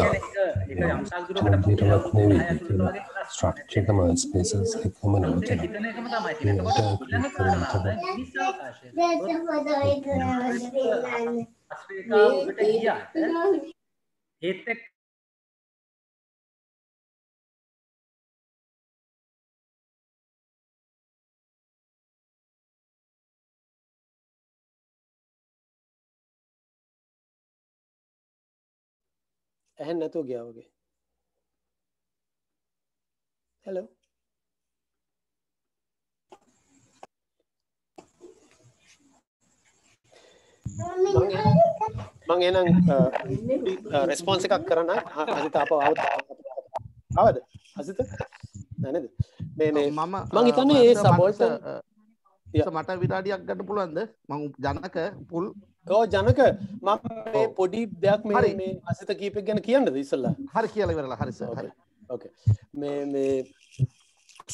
වී කියලා ස්ට්‍රක්චර් එක මයින්ඩ් ස්පේසස් එකම නෝටන ඒට ඒත් එක්ක ඇහෙන් නැතුව ගියාවගේ හැලෝ මං එහෙනම් රෙස්පොන්ස් එකක් කරන්න අසිත අපව ආවද ආවද අසිත නැනේද මේ මේ මම මං හිතන්නේ ඒ සබෝල්ට මට විනාඩියක් ගන්න පුළුවන්ද මං ජනක පුල් ඕ ජනක මම මේ පොඩි දෙයක් මේ මේ අසිත කීපක් ගැන කියන්නද ඉස්සල්ලා හරි කියල වෙරලා හරිස හරි මේ මේ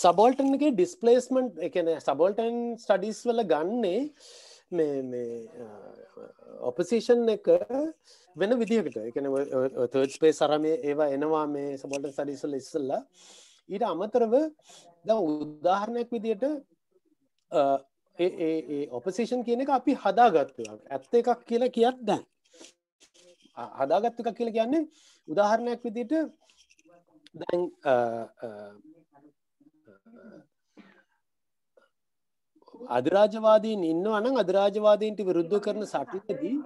සබෝල්ටන් එක ඩිස්පලේස්මන්ට් එකන සබෝල්ටන් ස්ටඩිස් වල ගන්නේ මේ මේ ඔපසිෂන් එක වෙන විදිකට එකන තර්ජ් පේ සරම ඒවා එනවා මේ සබෝල්ටන් ස්ටඩිස්වල ඉස්සල්ලා ඊට අමතරව ද උදාහරණයක් විදියට ඒ ඔපසිෂන් කියන එක අපි හදාගත්තුවක් ඇත්ත එකක් කියලා කියත් දැන් හදාගත්තු එකක් කියල කියන්නේ උදාහරණයක් විදිට දැන් අධරාජවාදීන් ඉන්න අනං අධරාජවාදීන්ට විරුද්ධ කරන සටනදී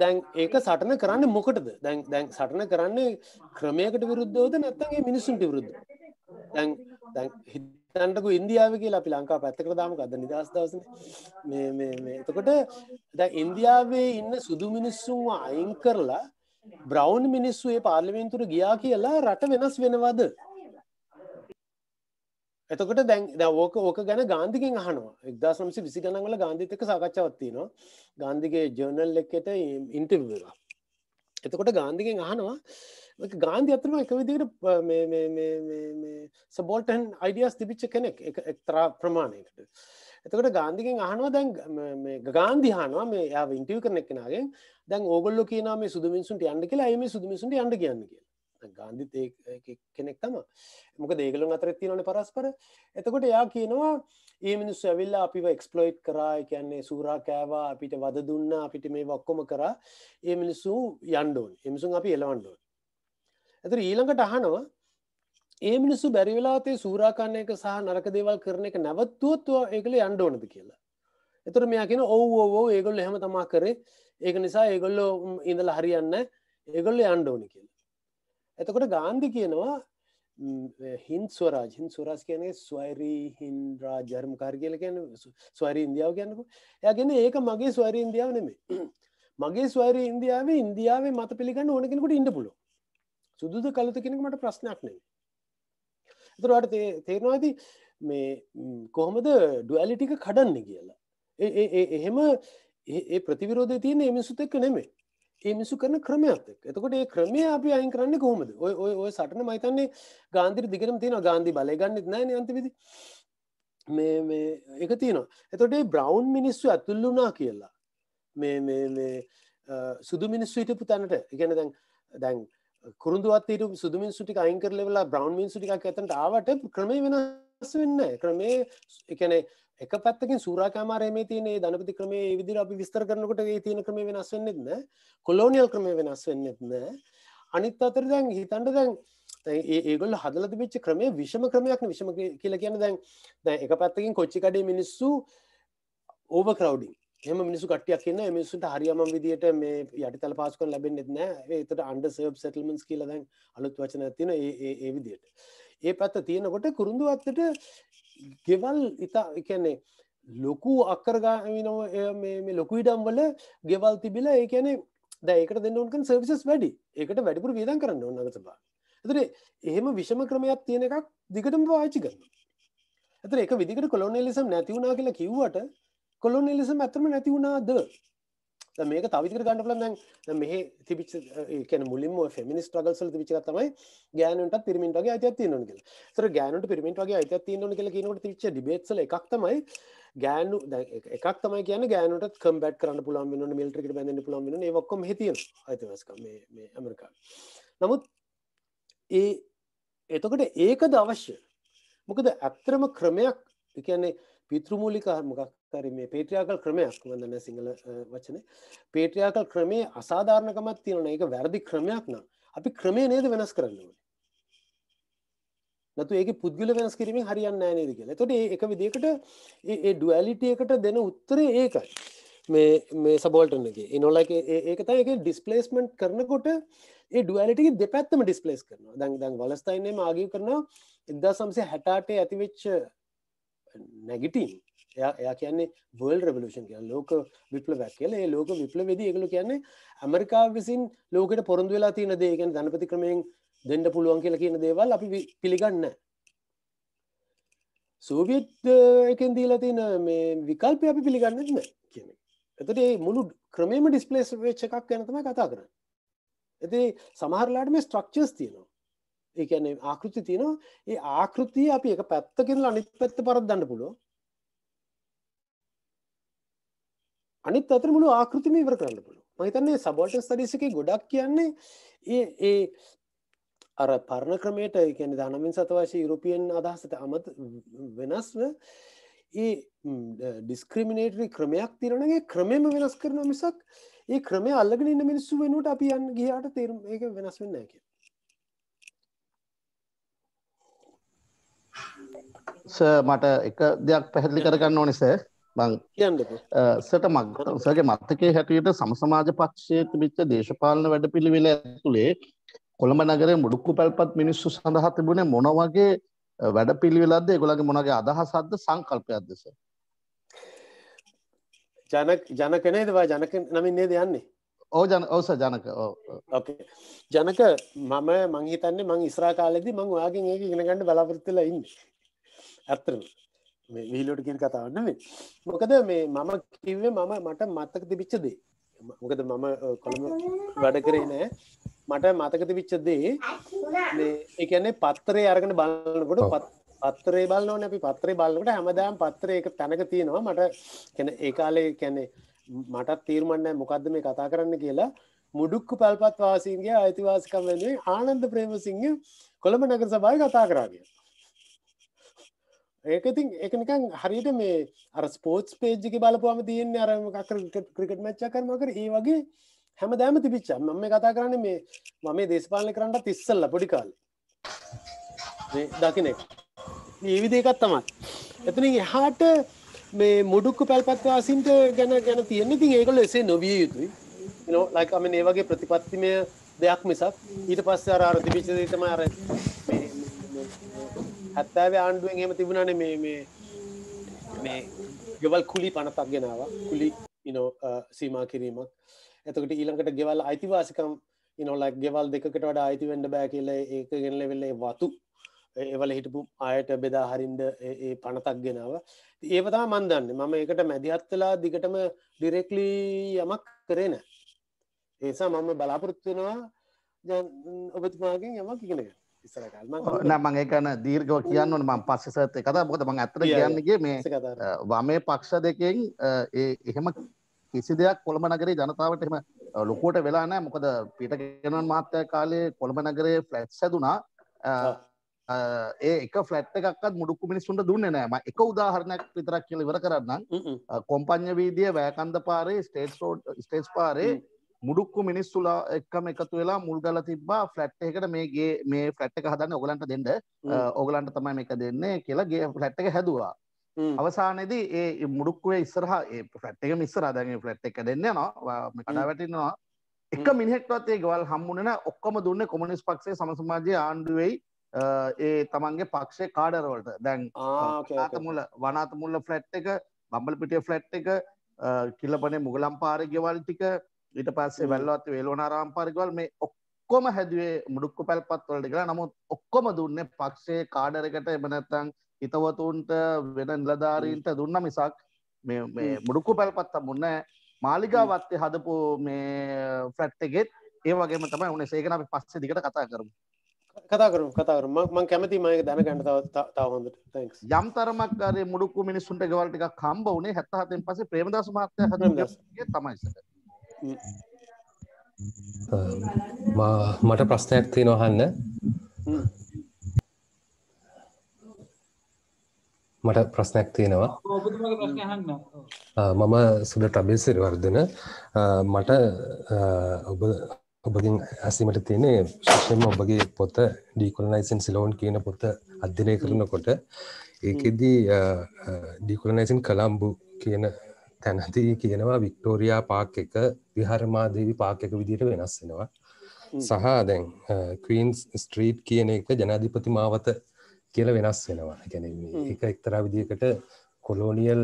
දැන් ඒක සටන කරන්න මොකටද දැන් දැන් සටන කරන්න ක්‍රමයකට විරුද්ධෝද නැත්තගේ මිනිසුන්ට විරුද්ධ දැන් දැන් තැන්ටකු ඉන්දියාව කියලා අපි ලංකා පැත්තකට දාමක අද නිදහස් දවසන එතකොට දැ ඉන්දියාවේ ඉන්න සුදු මිනිස්සුන්ව අයින් කරලා බ්‍රවන්් මිනිස්සු ඒ පාර්ලිමෙන්තුර ගියා කියලා රට වෙනස් වෙනවද එතකට දැන් ඕක ඕක ගැන ගාන්ධිකින් අහනවා එක්දාසම්සි විසි ගනන්වල ගාන්ධිතක සාකච්ඡාවත්තිනවා ගාන්ධිගේ ජර්නල් එකට ඉන්ටවලා එතකොට ගාන්ධිගෙන් අහනවා ගාන්ධි අතරම එක විදිකට සබෝල්ටන් අයිඩියස් තිබිච්ච කෙනෙක් එක්තරා ප්‍රමාණයකට එතකට ගාන්ධිකින් අහනවා දැන් ගාන්ධිහනවා මේ යා ඉන්ටව කරනෙක්නගෙන් දැන් ඕගල්ල කියනම සුදුමින්සුන්ට අන්ඩ කියලා අයම සුදුමිසුන්ට අන්ඩ කියන්න කියලා ගාන්ධිත් කෙනෙක් තම මොක දේගලු අතරත්ති නොන පරස්පර එතකොට එයා කියනවා ඒ මිනිස් ඇවිල්ලා අපිව එක්ස්පලොයිට් කරා කියන්නේ සූරා කෑවා අපිට වද දුන්න අපිට මේ වක්කොම කරා ඒ මිනිස්සු යන්ඩෝන් එමිසුන් අපි එලවන්ඩෝන් ඇතර ඊළඟට අහනවා ඒ මිනිස්සු බැරිවෙලාතේ සූරාකන්නයක සහ නරක දේවල් කරන එක නැවත්තුවත්තුව ඒකළ යන්ඩෝනද කියලා එතුර මෙයාකෙන ඔව ඕෝ ඒගොල්ල හෙම තමා කරේ ඒක නිසා ඒගොල්ලෝ ඉඳල හරියන්න ඒගොල්ල අන්ඩෝනි කියලා එතකොට ගාන්ධි කියනවා හින් ස්වරාජ හින් සුරස් කියනේ ස්වරී හින්රා ජර්මකාර කියල කියන ස්වරී ඉන්දියාව කියන්නක යගෙන ඒක මගේ ස්වරී ඉන්දියාව නෙමේ මගේ ස්වරී ඉන්දියාව ඉන්දියාවේ මත පිළිගන්න ඕනකෙනකට ඉඩ පුලො සුදුද කලතු කෙනෙක මට ප්‍රශ්නයක් නෙ එතුරට තේරවාද මේ කොහොමද ඩුවලිටික කඩන්න කියලා එහෙම ඒ ප්‍රතිවිරෝධය තියෙන එමිසුත එක්ක නෙමේ ඒ මිසු කරන ක්‍රමයක් එතකොට ඒ ක්‍රමය අපි අයින් කරන්න කොහොමද ඔය ඔය ඔය සටන මයිතන්නේ ගාන්දිර දිගරම තියෙන ගාන්දි බල ගන්නත් නෑන අන්තිවිදි මේ මේ එක තියෙනවා එතොටේ බ්‍රවන්් මිනිස්සු ඇතුල්ලුනා කියලා මේ මේ මේ සුදු මිනිස්සු හිටපු තැනට ඉගැන දැන් දැන් කුරුදුවත්තට සුදු මිනිස්සුටි අයින් කරලවෙලා බ්‍රවන්් මිනිසුටි එකක් ඇතට ආවට ක්‍රමේ වෙනස් වෙන්න ක්‍රමේ එකනේ එක පැත්තකින් සූරාකාමාරයමේ තියන ධනපති ක්‍රමේ විදිර අපි විස්තර කරනකොට ඒ තියෙන ක්‍රම වෙනස් වෙන්නෙත්න කොලෝනිියල් ක්‍රම වෙනස් වෙන්නෙත්න අනිත් අතර දැන් හිතන්ට දැන් ඒගොල් හදල තිබිච්ච ක්‍රමේ විෂම ක්‍රමයක් විෂම කියලා කියන දැන් දැ එක පැත්තකින් කොච්චිකඩේ මිනිස්සු ඕව කරවඩින් එම මිනිසු කටියක් කියන්න මිනිසුන්ට හරියම විදිට මේ යට තල පාසුකන් ලැබෙන් ෙත්න ඒතට අන්ඩ සබ් සෙටල්මන්ස් කියලදැන් අලුත් වචන ඇතින ඒ විදියට ඒ පැත්ත තියෙනකොට කුරුඳු අත්තට ගෙවල් ඉතා එකන්නේ ලොකු අක්කරගාමිනව මේ ලොකු ඉඩම් වල ගෙවල් තිබිල ඒකැනෙ දැකට දෙන්නවන් සර්විසස් වැඩි එකට වැඩිපුර වියදන් කරන්න ඔන්නග සබා ඇතරේ එහෙම විෂම ක්‍රමයක් තියෙන එකක් දිගටම පාචි කරන ඇතර එක විදිකට කොලොනෙලිසම් නැතිවුණා කියලා කිව්වට කොලොනෙලිසම් ඇතම නැතිවුණාද මේක තවිදිර ගන්න පුළන් දැන් මෙහ තිබිච් කැන මුලින්ම ෆෙමිනිස් ්‍රගල්සල තිබිචක් තමයි ගෑනට පිරිමිට වගේ අත තින කියල තර ගෑනට පිරිමිට වගේ අත තින කියල කියනට තිච් ිබේත්ල එකක් තමයි ගෑනු එකක් තමයි කියන ගෑනට කම්බට කරන්න පුළන් වන මිල්ට්‍රකට බැඳන්න පුළන් වන ඔක්කොම හිතිය අතිවස්ක මේ ඇමරිකා නමුත් ඒ එතකට ඒකද අවශ්‍ය මොකද ඇත්තරම ක්‍රමයක් එකන්නේ පිත්‍රමූලික මොකක් හරි මේ පේට්‍රියාකල් ක්‍රමයක් වදන සිංහල වචනේ පේට්‍රියාකල් ක්‍රමේ අසාධාරණකමත් තියෙන එක වැරදි ක්‍රමයක් නම් අපි ක්‍රමේ නේද වෙනස් කරන්න ඕනේ නැතු ඒක පුද්ගල වෙනස් කිරීමෙන් හරියන්නේ නැහැ නේද කියලා. එතකොට මේ එක විදිහකට මේ ඩුවැලිටි එකට දෙන උත්තරේ ඒකයි. මේ මේ සබෝල්ටන් එකේ. ඒ නොලයික ඒක තමයි ඒකේ ඩිස්ප්ලේස්මන්ට් කරනකොට ඒ ඩුවැලිටි එක දෙපැත්තම ඩිස්ප්ලේස් කරනවා. දැන් දැන් වලස්තයින් එම ආගිය කරනවා 1968 ඇති වෙච්ච නැගිටීම් එයා එයා කියන්නේ වර්ල් රෙවලූෂන් කියන ලෝක විප්ලවයක් කියලා ඒ ලෝක විප්ලවේදී ඒගොල්ලෝ කියන්නේ ඇමරිකාව විසින් ලෝකෙට පොරොන්දු වෙලා තියෙන දේ කියන්නේ ධනපති ක්‍රමයෙන් දෙන්න පුළුවන් කියලා කියන දේවල් අපි පිළිගන්නේ නැහැ. සෝවියට් එකෙන් දීලා තියෙන මේ විකල්පය අපි පිළිගන්නේ නැහැ කියන එක. එතකොට මේ මුළු ක්‍රමෙම ඩිස්ප්ලේස් වෙච්ච එකක් ගැන තමයි කතා කරන්නේ. ඉතින් සමහරලාට මේ ස්ට්‍රක්චර්ස් තියෙනවා. ඒ කියන්නේ ආකෘති තියෙනවා. ඒ ආකෘතිය අපි එක පැත්තකින් අනිත් පැත්ත පරද්දන්න පුළුවන්. අනිත් අතර මුළු ආකෘතිම ඉවර කරන්න පුළුවන් මම හිතන්නේ සබෝටන් ස්ටඩීස් එකේ ගොඩක් කියන්නේ ඒ ඒ අර පරණ ක්‍රමයට ඒ කියන්නේ 19 සතවර්ෂයේ යුරෝපියන් අදහසට අමත වෙනස්ව ඒ ඩිස්ක්‍රිමිනේටරි ක්‍රමයක් තියෙනවා නේද ක්‍රමෙම වෙනස් කරනවා මිසක් ඒ ක්‍රමය අල්ලගෙන ඉන්න මිනිස්සු වෙනුවට අපි යන්න ගියාට තේරුම් ඒක වෙනස් වෙන්නේ නැහැ කියලා. සර් මට එක දෙයක් පැහැදිලි කරගන්න ඕනේ සර්. මං සට මක් සගේ මත්තකේ හැටියට සමසමාජ පක්ෂයේ තිබිච්ච දේශපාලන වැඩ පිළිවෙල ඇතුළේ කොළඹ නගරේ මුඩුක්කු පැල්පත් මිනිස්සු සඳහා තිබුණේ මොන වගේ වැඩ පිළිවෙලක්ද ඒගොල්ලන්ගේ මොනගේ අදහසක්ද සංකල්පයක්ද සර් ජනක ජනක නේද වා ජනක නමින් නේද යන්නේ ඕ ජන ඔවස ජනක ඕකේ ජනක මම මං හිතන්නේ මං ඉස්රා කාලෙදි මං ඔයාගෙන් ඒක ඉගෙන ගන්න බලාපොරොත්තු වෙලා ඉන්නේ ඇත්තටම විහිලෝට කියන කතාවන්න මේ මොකද මේ මම කිව්වේ මම මට මත්තක තිබිච්චදේ මොකද මම කොළම වැඩ කරේ නෑ මට මතක තිබිච්චදේ එකන්නේ පත්තරේ අරගෙන බලන්නකොට පත්තරේ බලන්නවන අපි පත්‍රේ බලන්නට හැමදාම් පත්තරේ එක තැනක තියෙනවා මට කැන ඒකාලේ කැන්නේ මටත් තීරමන්න මොකක්ද මේ කතා කරන්න කියලා මුඩුක්කු පැල්පත් වාසින්ගේ අයිතිවාසිකම් වෙනුවේ ආනන්ද ප්‍රේමසිංහ කොළඹ නගර සභාව කතා කරාගේ ඒක ඉතින් එක නිකන් හරියට මේ අර ස්පෝට්ස් පේජ්ජි බලපුවාම තියන්නේ අර ක්‍රිකට් මච්ච කරමකර ඒ වගේ හැම දෑම තිබිච්ච මම මේ කතා කරන්න මේ මම දේශපාලන කරන්නට තිස්සල්ල පොඩි කාල දකිනෙක් ඒවිදේකත් තමත් එතන එහාට මේ මුඩුක්ක පැල්පත්වාසින්ට ගැන ගැන තියෙන්නේ ති ඒකල එසේ නොවිය යුතුයි ලයිකම ඒ වගේ ප්‍රතිපත්තිමය දෙයක් මිසක් ඊට පස්ස අර අරධිපිච තම අර හැත්තෑවේ ආණ්ඩුවෙන් එහෙම තිබුණන මේ මේ මේ ගෙවල් කුලි පනතක් ගෙනාව කුලි ඉනෝ සීමා කිරීමක් එතකට ඊළඟට ගෙවල් අයිතිවාසිකම් ඉනොලක් ගෙවල් දෙකට වඩ අයිතිවෙන්ඩ බෑ කියල ඒක ගෙනල වෙල්ලේ වතු ඒවල හිටපු අයට බෙදා හරින්ද ඒ පනතක් ගෙනාව ඒවතා මන්දන්න මම ඒකට මැදිහත්වෙලා දිගටම ඩිරෙක්ලි යමක් කරේ නෑ ඒසා මම බලාපොරොත්තුවෙනවා ඔබතුමාගෙන් යමක් ඉගෙනගෙන නෑ මං ඒකන දීර්ගව කියන්න ඕන මං පස්ස සත් කතා බොද මං ඇතර කියන්නගේ මේ වමේ පක්ෂ දෙකෙන් ඒ එහෙම කිසි දෙයක් කොළඹ නගරේ ජනතාවට එහෙම ලොකෝට වෙලා නෑ මොකද පිට ගෙනන් මාත්‍ය කාලේ කොළඹ නගරේ ෆ්ලැට් සැදුනා ඒ එක ෆලට් එකක්ත් මුඩුක්කු මිනිස්සුන්ට දුන්න නෑම එක උදාහරණයක් විතරක් කියල ඉවර කරන්න කොම්පං්ඥ වීදිය වැෑකන්ද පාරේ ස්ටේට් රෝඩ් ස්ටේස් පාරේ මුඩුක්කු මිනිස්සුලා එක්කම එකතු වෙලා මුල් ගල තිබ්බා ෆලට් එකට මේගේ මේ ෆලට් එක හදන්න ඔගලන්ට දෙන්න ඔගලන්ට තමයි මේක දෙන්නේ කියලා ගේ ෆලට් එක හැදවා අවසානයේදී ඒ මුඩුක්කුවේ ඉස්සරහා ඒ ෆලට් එක මිස්සරහා දැන් ෆලට් එක දෙන්න යනවා කඩා වැටෙනවා එක මිනිහෙක්වත් ඒ ගවල් හම්බුනේ නැහැ ඔක්කොම දුන්නේ කොමියුනිස්ට් පක්ෂයේ සම සමාජයේ ආණ්ඩුවේයි ඒ තමන්ගේ පක්ෂේ කාඩරවලට දැන් වනාතමුල වනාතමුල්ල ෆලට් එක බම්බලපිටිය ෆලට් එක කිල්ලපනේ මුගලම් පාර ගෙවල් ටික ඊට පස්සේ වැල්ලවත් වේලෝනාරාම් පරිගවල් මේ ඔක්කොම හැදුවේ මුඩුක්කු පැල්පත් වලට කියලා නමුත් ඔක්කොම දුන්නේ පක්ෂයේ කාඩරකට එම නැත්තම් හිතවතුන්ට වෙන නිලධාරීන්ට දුන්න මිසක් මේ මේ මුඩුක්කු පැල්පත් හම්බුන්නේ නැහැ මාලිගාවත්තේ හදපු මේ ෆ්ලැට් එකෙත් ඒ වගේම තමයි උනේ ඒකන අපි පස්සේ දිගට කතා කරමු කතා කරු කතාරු මං කැමති මයක දැනගන්න තවහොඳට යම් තරමක්කාරේ මුඩුක්කු මිනිස්සුන්ට ගවල්ටික කම්බ වනේ හැත්තහතෙන් පසේ ප්‍රේමදස මහත්තය හ තමයි. මට ප්‍රශ්නයක් තියෙන අහන්න මට ප්‍රශ්නයක් තියෙනවා මම සුඩ ටබේ සිරිවර්ධන මට ඔබ ඔබගින් ඇසීමට තියෙනේ ශෂයම ඔබගේ පොත ඩීකොලනයිසින් සිලෝන් කියන පොත අධ්‍යනය කරනකොට ඒකෙදී ඩිකොලනයිසින් කළම්බු කියන තැනති කියනවා වික්ටෝරයා පාක් එක විහරමාදීවි පාක් එක විදිට වෙනස් වෙනවා සහ දැන් කීන්ස් ස්ට්‍රීට් කියන එක ජනාධිපති මාවත කියල වෙනස් වෙනවා ගැන එක එක්තරා විදිකට කොලෝනියල්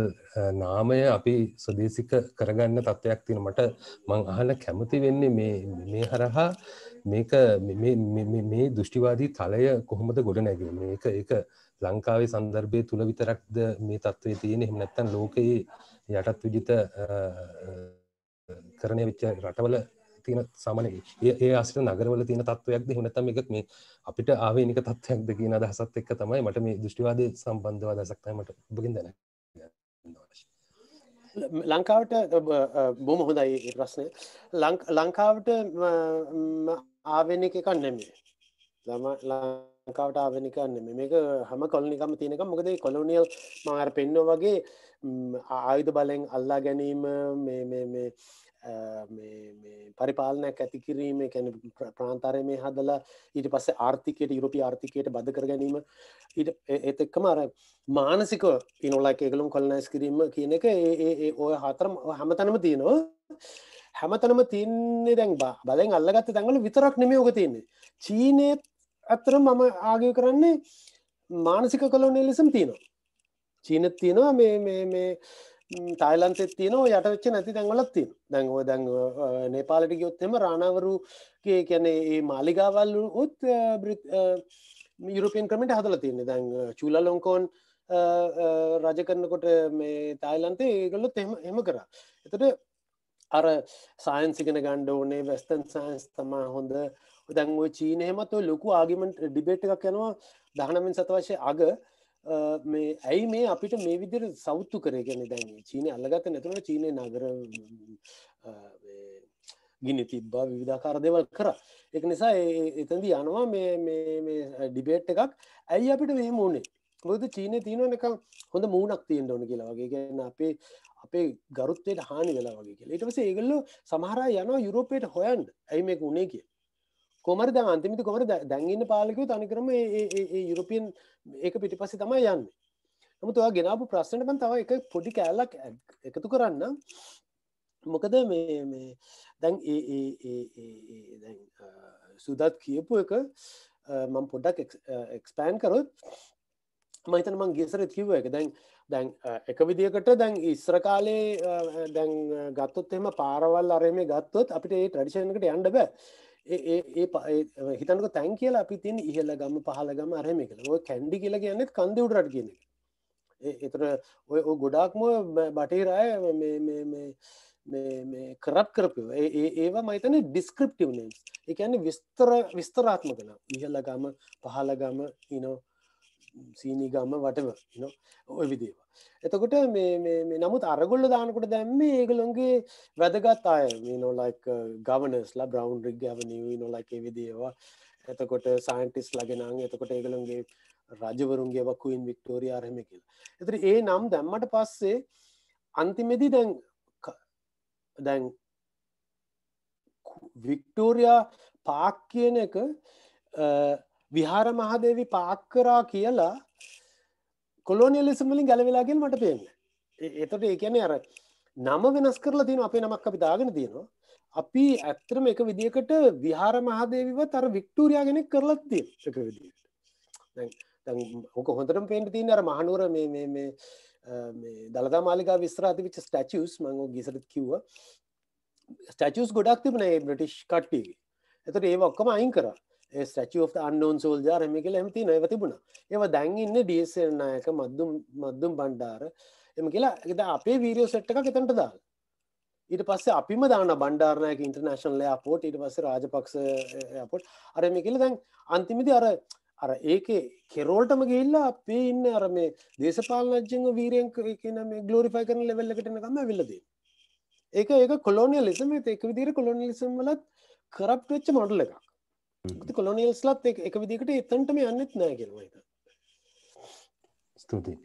නාමය අපි සදේසික කරගන්න තත්ත්වයක් තින මට මං අහල කැමති වෙන්නේ මේ හරහා මේක මේ දෘෂ්ටිවාදී තලය කොහොමද ගොඩ නැගීම එක එක ලංකාවේ සන්දර්භය තුළ විතරක්ද මේ තත්ත්වය තියෙන එහෙම නැත්තන් ලෝකයේ යටත් විජිත කරණය විච්ච රටවල තියෙන සාමන ඒ අසිට නගරවල තියෙන තත්වයක්ද හොනැතම එකක් මේ අපිට ආවේනික තත්වයක්ද කියන අදහසත් එක්ක තමයි මට මේ දෘෂ්ටිවාදය සම්බන්ධව දසක්තමට බගින් දැන ලංකාවට බොම හොඳයි ඒ ප්‍රශ්නය ලංකාවට ආවෙන එක කන්නෙමේ ළම ලංකාවට ආවෙන එක නෙමෙයි. මේක හැම කොලනි එකක්ම තියෙන එකක්. මොකද මේ කොලොනියල් මම අර පෙන්නවා වගේ ආයුධ බලෙන් අල්ලා ගැනීම මේ මේ මේ පරිපාලනයක් ඇති කිරීම කැන ප්‍රාන්තරය මේ හදලා ඊට පස්සේ ආර්ථිකයට යුරපි ආර්ථිකයට බද කර ගැනීම ඊට ඒත් එක්කම අර මානසික ඉනොලක් එකගලුම් කොල්නයිස් කිරීම කියන එක ඒ ඔය හතරම හැමතනම තියෙනවා හැමතනම තින්නේ දැන් බා බලෙන් අල්ලගත්ත දැන්වල විතරක් නෙමේ ඕක තියන්නේ චීනයත් ඇත්තර මම ආගය කරන්නේ මානසික කොලොනෙලිසම් තියෙනවා චීනත් තියෙනවා මේ මේ මේ තයිලන්තෙ තියන යට වෙච්ච නැති දැන්වලත් තින් දැන්ව දැන් නේපාලට ගයොත්තෙම රාණවරුගේ කැනේ ඒ මාලිගාවල් උත් යුරපෙන් ක්‍රමට හදල තියන්නේ දැන් චූල ලොංකෝන් රජ කරන්නකොට මේ තායිලන්තේ ඒගොල්ලොත් එම එම කරා එතට අර සායන්සිගෙන ගණ්ඩ ඕනේ වැස්තන් සයින්ස් තමා හොඳ දැන් ඔය චීන හෙමත් ඔය ලොකු ආගිමට ඩිබේට් එකක් යනවා දහනමෙන් සතවශය අග මේ ඇයි මේ අපිට මේ විදිර සෞතු කරගෙන දැන් චීන අල්ලගත නැතුවට චීනය නගර ගිනි තිබ්බා විධාකාර දෙවල් කර එක නිසා එතැදි යනවා ඩිබේට් එකක් ඇයි අපිට මේ මූුණේ බොද චීනය තියෙනවන එක හොඳ මූුණක් තියෙන් ඕන කියලා වගේ කියන්න අපේ අපේ ගරුත්තයට හානි වෙලා වගේ කියලා ඉටවස ඒගල්ලු සමහර යන යුරෝපයට හොයන්ඩ ඇයි මේ ගුණේ කිය කොමර ද අන්තිමිති කොමර දැන්ගන්න පාලකව තනිකරම යුරපියන් ඒක පිටි පස්සේ තමයි යන්න නමුතුවා ගෙනාපු ප්‍රශ්නටම තව එක පොඩි කෑල්ලක් එකතු කරන්න මොකද මේ දැන් සුදත් කියපු එක මං පොඩ්ඩක් එක්ස්පෑන් කරොත් මහිතන මං ගේසර කිව එක දැන් දැන් එක විදිකට දැන් ඉස්්‍ර කාලේ දැන් ගත්තොත් එම පාරවල් අරේ මේ ගත්තොත් අපිට ඒ ට්‍රඩිෂණකට යන්ඩ බෑ ඒ හිතනක තැන් කියලා අපි තින් ඉහල ගම පහල ගම අරහම කළ ඔය කැන්ඩි කියලා කියන්නෙත් කන්දවුටරට කියන එක එතර ඔය ගොඩාක්ම බටහිරය කරප් කරපය ඒවා මයිතන ඩිස්ක්‍රප්ටව නම්ස් එකන්නේ විස්තර විස්තරාත්ම කලා ඉහල ගම පහල ගම ඉනෝ සීනිගම්ම වටව ඔය විදිව. එතකොට මේ නමුත් අරගොල්ල දානකොට දැම්ම ඒගලොන්ගේ වැදගත් අය නෝලයික් ගවනස්ලා බ්‍රවන්් රිග ගවනී නොලයිකේ විදේවා එතකොට සයින්ටිස් ලගෙනං එතකොට ඒගලොන්ගේ රජවරුන්ගේ වක්කුවන් වික්ටෝරිය අරහම කියලා. එතර ඒ නම් දැම්මට පස්සේ අන්තිමෙදි දැන් දැන් වික්ටෝරයා පාක් කියන එක uh, විහාර මහදේවි පාක් කරා කියලා කොලෝනියලිසම් වලින් ගැලවිලා කියලා මට පේන්නේ. එතකොට ඒ කියන්නේ අර නම වෙනස් කරලා තියෙන අපේ නමක් අපි දාගෙන තියෙනවා. අපි ඇත්තටම එක විදියකට විහාර මහදේවිවත් අර වික්ටෝරියා කෙනෙක් කරලා තියෙනවා එක විදියකට. දැන් දැන් ඕක හොඳටම පේන්න තියෙන අර මහනුවර මේ මේ මේ මේ දළදා මාලිකා විස්තර ඇතිවිච්ච ස්ටැචුස් මං ඔය ගිසරත් කිව්වා. ස්ටැචුස් ගොඩක් තිබුණා ඒ බ්‍රිටිෂ් කට්ටියගේ. එතකොට ඒව ඔක්කොම අයින් කරා. ස්ටච of අන්නෝන් සෝල්ජා හමිකල ඇමති නව තිබුණ ඒව දැන් ඉන්න ඩියසනායක මදදුම් මදදුම් බණ්ඩාර එම කියලා එද අපේ වීරියෝ සට්ක එතැට දාල් ඊට පස්ස අපිම දාන බණ්ඩාරනයක ඉන්ටර්නශන්ල අපෝට් ඉට පස රාජපක්ෂ අපොට් අරමිකල දැන් අන්තිමති අර අර ඒක කෙරෝල්ටම ගේල්ලා අපේ ඉන්න අර මේ දේශපාලනජ්ජංග වීරයෙන් කියන මේ ගලෝරිෆයි කරන ලෙවල්ලකටනකම විල්ලදී ඒක ඒක කොලෝනිය ලිසම ඒක විදිර කොලොනිලිසම් වලත් කරප් වෙච්ච මොඩල එකක් ඉතින් කොලොනියල්ස්ලත් එක විදිහකට එතනටම යන්නෙත් නෑ කියලා මම හිතනවා. ස්තුතියි.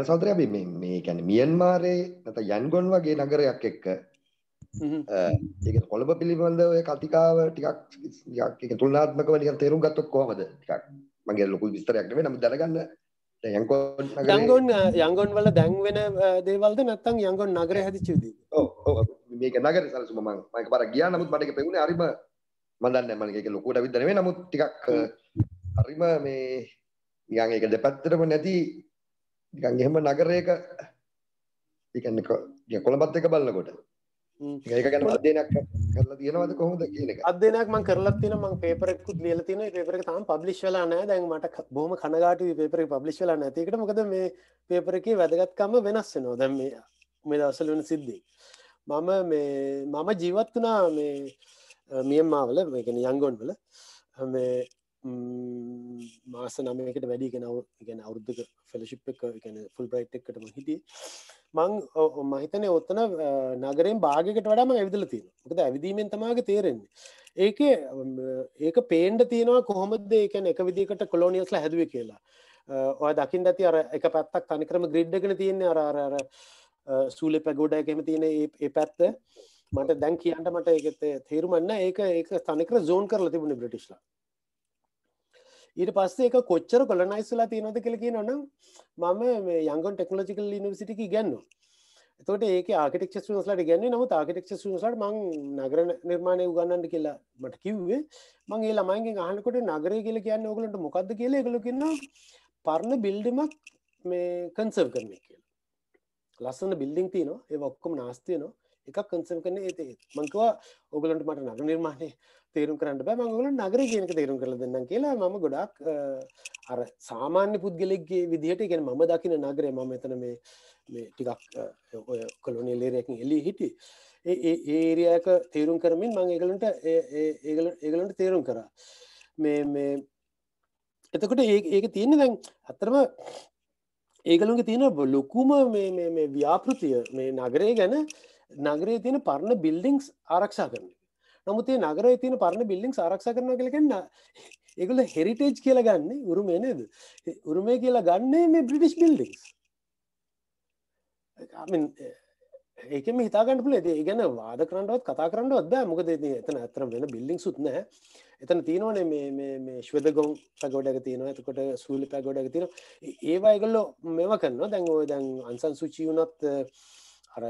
යල් සහෝදරය අපි මේ මේ කියන්නේ මියන්මාරේ නැත්නම් යන්ගොන් වගේ නගරයක් එක්ක ඒක කොළඹ පිළිබඳ ඔය කතිකාව ටිකක් ටිකක් ඒක තුලනාත්මකව නිකන් තේරුම් ගත්තොත් කොහමද ටිකක් මගේ ලොකු විස්තරයක් නෙවෙයි නමුත් දැනගන්න යංගොන් යංගොන් වල දැන් වෙන දේවල්ද නැත්නම් යංගොන් නගරය හැදිච්ච විදිහද ඔව් ඔව් මේක නගර සැලසුම මම මම පාර ගියා නමුත් මට ඒක පෙවුනේ හරිම මම දන්නේ නැහැ මම ඒක ලොකුවට විද්ද නෙමෙයි නමුත් ටිකක් හරිම මේ නිකන් ඒක දෙපැත්තටම නැති නිකන් එහෙම නගරයක ඒ කියන්නේ කොළඹත් එක බලනකොට ඒක ගැන අධ්‍යයනයක් කරලා තියෙනවද කොහොමද කියන එක අධ්‍යයනයක් මම කරලා තියෙනවා මම පේපර් එකකුත් ලියලා තියෙනවා ඒ පේපර් එක තාම පබ්ලිෂ් වෙලා නැහැ දැන් මට බොහොම කනගාටුයි පේපර් එක පබ්ලිෂ් වෙලා නැති එකට මොකද මේ පේපර් එකේ වැදගත්කම වෙනස් වෙනවා දැන් මේ මේ දවස්වල වෙන සිද්ධි මම මේ මම ජීවත් වනා මේ මියම්මාවල මේකෙන යංගොන්වල මේ මාස නමයකට වැඩි ගෙනව ගැන අවුද්ධක ෆෙලශිප් එක ගැන ෆුල් බ්‍රයිට් එක්කටම හිටිය මං මහිතනය ඔත්තන නගරෙන් භාගකට වඩාම ඇවිදල තියෙන ද ඇවිදීමෙන් තමාගේ තේරෙන්නේ ඒක ඒක පේන්ඩ තියෙනවා කොහොමද ඒකැන එක විදිකට කොලෝනිියස්ල හැදුව කියලා ඔය දකිින් ඇති අර එක පැත්තක් තනිකරම ග්‍රිඩ්ඩගෙන තියෙන්නේ අරාර සූලෙ පැගෝඩ එකම තියෙන ඒ පැත්ත මට දැන් කියන්නට මට ඒකත තේරුමන්න ඒක ඒක තනිකර සෝන් කරලා තිබුණ බ්‍රටිශ්ලා ඊට පස්සේ එක කොච්චර කොලනයිස්ලා තියෙනද කියල කිය නොනම් මම යංගන් ටෙක්නෝජිකල් නිවසිටික ගැන්නු තොට ඒක ආකටෙක් සුනස්ලට ගැන්නේ නමුත් ආකටෙක් සුනසට මං නගර නිර්මාණය උගන්නට කියලා මට කිව්වේ මං ඒ ළමයින්ගේ අහනකොට නගරය කියල කියන්න ඕගලට මොකක්ද කියල එකලකින්න පරණ බිල්ඩමක් මේ කන්සර්් කරන්නේ කියලා ලස්සන බිල්ඩින් තියෙනවා ඒ ඔක්කොම නාස්ති වෙනවා එකක් කන්සර්ම් කරන්නේ ඒ තේ මං කිව්වා ඔයගලන්ට මට නගර නිර්මාණය තේරුම් කරන්න බෑ මම ඔයගලන්ට නගරය කියන එක තේරුම් කරලා දෙන්නම් කියලා මම ගොඩාක් අර සාමාන්‍ය පුද්ගලෙක්ගේ විදිහට ඒ කියන්නේ මම දකින නගරය මම මෙතන මේ මේ ටිකක් ඔය කොලොනියල් ඒරියාකින් එළිය හිටියේ ඒ ඒ ඒරියාවක තේරුම් කරමින් මම ඒගලන්ට ඒ ඒගලන්ට තේරුම් කරා මේ මේ එතකොට ඒක තියෙන්නේ දැන් අතරම ඒකළඟ තියෙන ලොකුම ව්‍යාපෘතිය මේ නගරය ගැන නගරේ තියෙන පරණ බිල්ඩිංක්ස් ආරක්ෂා කරන නමුතේ නගර තින පරණ බිල්ලිින් ආරක්ෂ කරන කලගන්න එකල හෙරිටේජ් කියලා ගන්න උරුමේ නේද උරුමය කියලා ගන්නේ මේ බ්‍රිටිෂ් බිල්ඩික්ස් ඒකෙම හිතාගන්න පුල ඇති ගැන වාද කරන්නවත් කතා කරන්නවත් බෑ මොකද එතන ඇතරම් වෙන බිල්ලිින් සුත් නෑ එතන තියෙනවන මේ ශ්වද ගොම් පැගොඩක් තියෙනවා ඇතකොට සූලි පැගොඩක් තියෙන ඒවායගල්ලො මෙම කරන්න දැන් ඔය දැන් අන්සන් සුචි වුණත් අර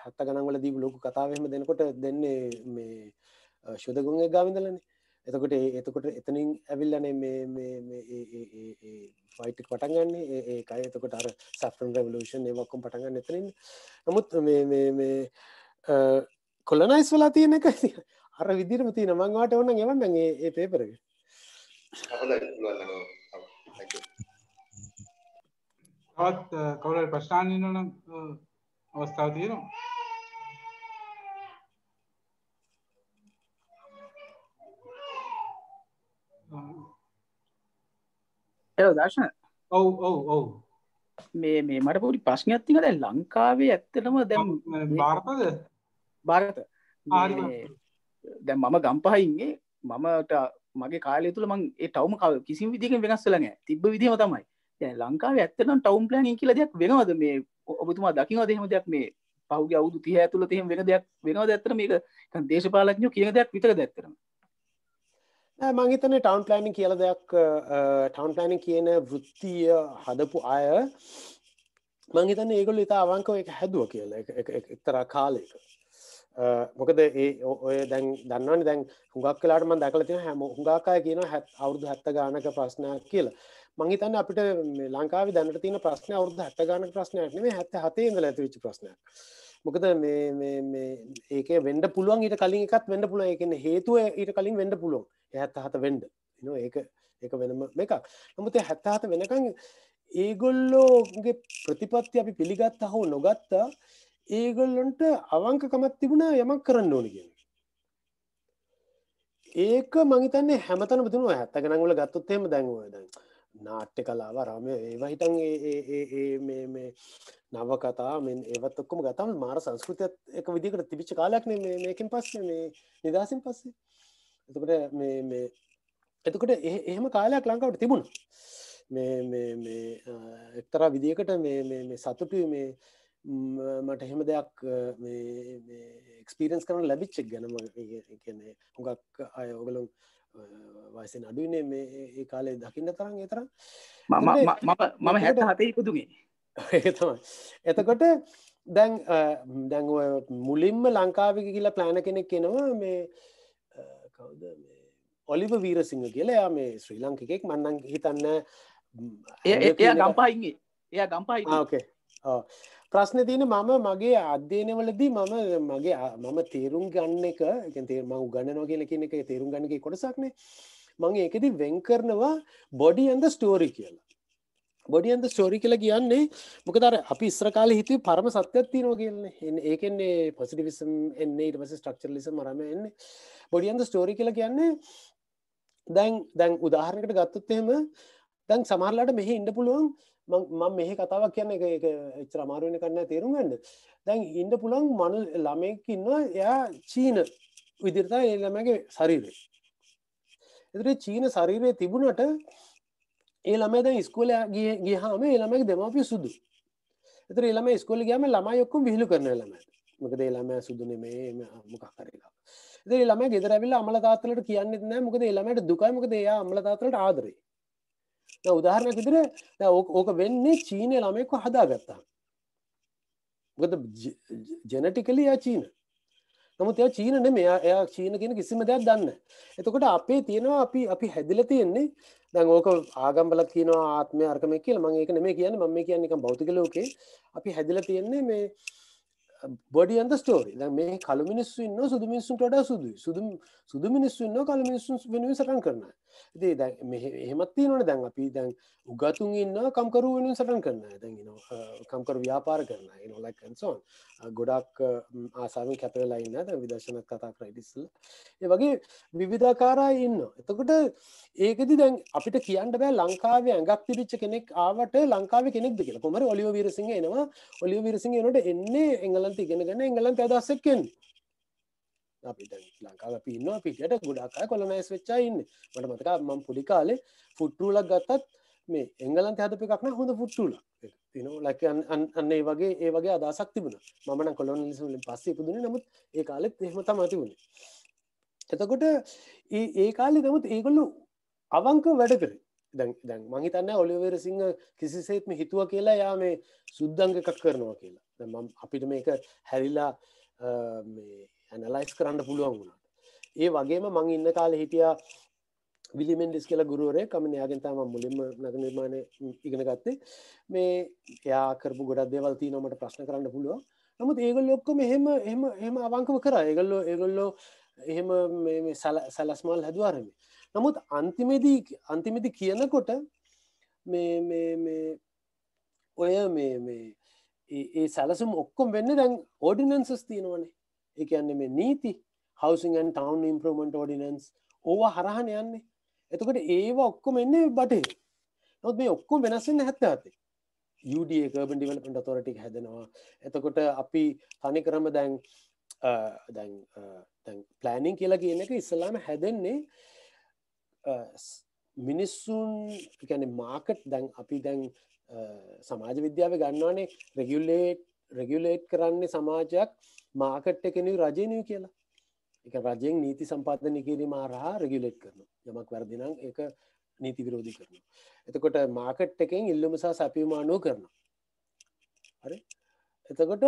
හැත්ත ගනවල දී ලොකු කතාවහෙම දෙනකොට දෙන්නේ මේ ශුදගුන්ගේ ගාවිදලන්නේ එතකොට එතකොට එතනින් ඇවිල්ලන ෆයිටක් පටන්ගන්නේ ඒකයි එතකොට අර සැෆන් රවලෂන් ඒවක්කුම් පටගන්න එතරින් නමුත් මේ කොලනයිස් වෙලා තියෙන එක අර විදිරම තියන මංවාට ඔන්න ගවන්න ඒ පේපරග තවත් කවුල ප්‍රශ්ානීනනම් අවස්ථාව තියෙනවා දර්ශන ඔව ඔව ඔව මේ මේ මට පොඩි ප්‍රශ්නයක් තියෙනවා දැන් ලංකාවේ ඇත්තටම දැන් oh, ಭಾರತද ಭಾರತ දැන් මම ගම්පහ ඉන්නේ මමට මගේ කාලය තුල මං ඒ ටවුම කිසිම විදිහකින් වෙනස් වෙලා නැහැ තිබ්බ විදිහම තමයි දැන් ලංකාවේ ඇත්තටම ටවුන් ප්ලෑනින් කියලා දෙයක් වෙනවද මේ ඔබතුමා දකින්නවද එහෙම දෙයක් මේ පහුගේ අවුරුදු 30 ඇතුළත එහෙම වෙන දෙයක් වෙනවද ඇත්තට මේක නිකන් දේශපාලඥයෝ කියන දෙයක් විතරද ඇත්තටම මංහිතන ටවන් ලයින් කියල දෙයක් ටවන් ලයින කියන වෘත්තිය හදපු අය මංහිතන ඒගොල් ඉතා අවංකව එක හැදුව කියල එක්තර කාලයක මොකද ඒ ඔය දැන් දන්නවන දැන් හුඟක් කලාටම දැකලතින හැම හුඟකාය කියන හැත් අවුදු හැත්ත ගානක ප්‍රශ්නයක් කියලා මංහිතන්න අපිට ලංකාව දැනට තින ප්‍රශ්න අවුදු හැත්ත ගාන ප්‍රශ්නයක් නේ හැත හතේ ඉඳල ඇති විචි ප්‍රශ්නයක් මොකද ඒක වෙන්ඩ පුළුවන් ඊට කලින් එකත් වෙන්ඩ පුළුව එකන හේතුව ඊට කලින් වෙන්ඩ පුළුවන් හැත්තහත වෙන්ඩ එන ඒක ඒක වෙනම එකක් නමුත් හැත්තහත වෙනකං ඒගොල්ලෝගේ ප්‍රතිපත්ති අපි පිළිගත්ත හෝ නොගත්තා ඒගොල්ලොන්ට අවංකකමත් තිබුණා යමක් කරන්න ඕනගෙන ඒක මහිතන්නේ හැමතන බතුන හැත්ත ගනගල ගත්තොත්තේම දැන්වද නාට්‍ය කලාව රාම ඒවහිටන් මේ නවකතා මෙ ඒවත්තක්කම ගතම මාර සංස්කෘතියත් එක විදිකට තිබිච කාලයක්න මේකින් පස්සේ මේ නිදසින් පස්සේ එතකට මේ එතකට එහෙම කාලයක් ලංකාවට තිබුණ එක්තරා විදිකට මේ සතුටු මේ මට එහෙම දෙයක් එක්ස්පිරන්ස් කරන ලැබිච්චක් ගැනම හුඟක් අය ඔගලුම් වයසෙන් අඩුවනේ මේ ඒ කාලේ දකින්න තරන් ඒතර මම හැට හතේ ඉපුතුගේ ඒතමයි එතකොට දැන් දැන්ුව මුලින්ම ලංකාවක කියලා ප්ලෑන කෙනෙක් කෙනවා මේ කවද ඔලිව වීරසිංහ කියලා මේ ශ්‍රී ලංකිකෙක් මන්නන් හිතන්න එය ගම්පායිගේ එය ගම්පායි ඕකේ ප්‍රශ්න තියෙන මම මගේ අධ්‍යයනවලදී මම මගේ මම තේරුම් ගන්න එක තේරම උගන්නනෝ කියල කියන එක තේරුම් ගන්නක කොටසක්නේ මං ඒකෙදි වෙන් කරනවා බොඩි ඇන්ද ස්ටෝරි කියලා බොඩියන්ද ස්ටෝරි කියලා කියන්නේ මොකදර අපි ඉස්්‍රකාල හිතුව පරම සත්‍යයක් තියනෝ කියන්නේ ඒකන්නේ පොසිටිවිසම් එන්නේ ඉට පස ටක්චර්ලිස මරම එන්න බොඩියන්ද ස්ටෝරි කියලා කියන්නේ දැන් දැන් උදාහරණකට ගත්තොත් එහෙම දැන් සමහරලාට මෙහි ඉන්න පුළුවන් මං මෙහි කතාවක් කියන්න එක චරමාරුවෙන කරන්න තේරුම් ගන්න දැන් ඉන්න පුළන් මනු ළමයකින්න එයා චීන විදිරතා එළමගේ ශරීරය එතුරේ චීන ශරීරය තිබුණට ඒ ළමය දැන් ඉස්කෝල ගිය ගියාම ඒ ළමයි දෙමාපිය සුදු. ඒතර ඒ ළමයි ඉස්කෝලේ ගියාම ළමයි ඔක්කොම විහිළු කරන ළමයි. මොකද ඒ ළමයා සුදු නෙමෙයි මොකක් හරි ලා. ඒතර ඒ ළමයි ගෙදර ඇවිල්ලා අමල තාත්තලට කියන්නෙත් නැහැ මොකද ඒ ළමයට දුකයි මොකද එයා අමල තාත්තලට ආදරේ. දැන් උදාහරණයක් විදිහට දැන් ඕක වෙන්නේ චීනේ ළමයෙක්ව හදාගත්තා. මොකද ජෙනටිකලි එයා චීන. නමුත් එයා චීන නෙමෙයි එයා චීන කියන කිසිම දෙයක් දන්නේ නැහැ. එතකොට අපේ තියෙනවා අපි අපි හැදිලා තියෙන්නේ දැන් ඕක ආගම්වල කියනවා ආත්මය අර්ගමය කියලා මම ඒක නෙමෙයි කියන්නේ මම කියන්නේ නිකන් භෞතික ලෝකේ අපි හැදිලා තියෙන්නේ මේ බොඩියන්ද ස්ටෝරි දැ මේ කළු මිනිස්සු ඉන්න සුදු මිනිසුන්ට වඩා සුදු සුදු සුදු මිනිස්සුන්න කළු මිනිස්සුන් වෙනුවෙන් සටන් කරන ඇති දැ එහෙමත්ති නොට දැන් අපි දැන් උගතුන් ඉන්න කම්කරු වෙනුවෙන් සටන් කරන්න දැන් කම්කරු ව්‍යාපාර කරන නොලැකන්සෝන් ගොඩක් ආසාමෙන් කැපවෙලාඉන්න දැ විදර්ශන කතා කරයිඩිස්ල ඒ වගේ විවිධාකාරයි ඉන්න එතකොට ඒකති දැන් අපිට කියන්න බෑ ලංකාවේ ඇඟක් පිරිච්ච කෙනෙක් ආවට ලංකාව කෙනෙක් දෙ කියලා කොමර ඔලියෝ විරසිහ එනවා ඔලියෝ විරසිහ එනට එන්නේ එංගලන් දේවල් තිගෙනගෙන එංගලන් තදස්සක්කෙන් අපිට ලංකාව පින්න පිටියට ගොඩක්කා කොළනෑස් වෙච්චායින්න මට මතක මං පුඩි කාලේ ෆුට්ටූලක් ගත්තත් මේ එංගලන් හැදපි එකක්න හොඳ ෆුට්ටූල තින ලක අන්න ඒ වගේ ඒ වගේ අදසක් තිබුණ මන කොලොන් ලිසුලින් පස්සේ පුදුන නමුත් ඒ කාලෙත් එහෙමත මති වුණේ එතකොට ඒ කාලෙ නමුත් ඒගොල්ලු අවංක වැඩ කරේ දැන් මහිතන්න ඔලිවර සිංහ කිසිසේත්ම හිතුව කියලා යා මේ සුද්දංග එකක් කරනවා කියලා ම අපිට මේක හැරිලා ඇනලයිස් කරන්න පුළුවන් වුණට ඒ වගේම මං ඉන්න කාල හිටියා විලිමෙන්ඩිස් කියලා ගුරුවරය කමන යාගෙන්තම මුලින්ම නග නිර්මාණය ඉගෙන ගත්තේ මේ යාකරපු ගොඩක් දෙවල්ති නොමට ප්‍රශ්න කරන්න පුළුවන් නමුත් ඒගල් ලොක්කොම එහෙම එම එම අවංකම කර ඒගල්ලෝ ඒගොල්ලෝ එහෙම සැලස්මල් හැදවාරමේ නමුත් අන්තිමේදී අන්තිමෙදි කියනකොට ඔය ඒ සැලසුම් ඔක්කොම් වෙන්න දැන් ඕඩිනන්සස් තියෙනවනේ එකන්න මේ නීති හවසින් ටවන් ඉම්ප්‍රමට ෝඩිනන්ස් ඕව හරහන යන්නේ එතකට ඒවා ඔක්කොම එන්න බටේ නොත් මේ ඔක්කොම වෙනස්සන්න හැත්ත ඇතේ යුඩිය කර්බන් ඩිවලපට තොරටික් හැදෙනවා එතකොට අපි තනි කරම දැන් දැන් පලෑනිින් කියලා කියන එක ඉස්සලාම හැදෙන්නේ මිනිස්සුන් ගැන මාකට් දැන් අපි දැන් සමාජ විද්‍යාව ගන්නවානේ රෙගියුලේට් රෙගියුලේට් කරන්නේ සමාජයක් මාකට් එකනු රජනය කියලා එක රජයෙන් නීති සම්පාධන කිරීම හා රෙගියුලේට් කරන යමක් වැරදිනම් එක නීති විරෝධී කරන එතකොට මාකට් එකෙන් ඉල්ලුමසා සැපියමානෝ කරන හරි එතකොට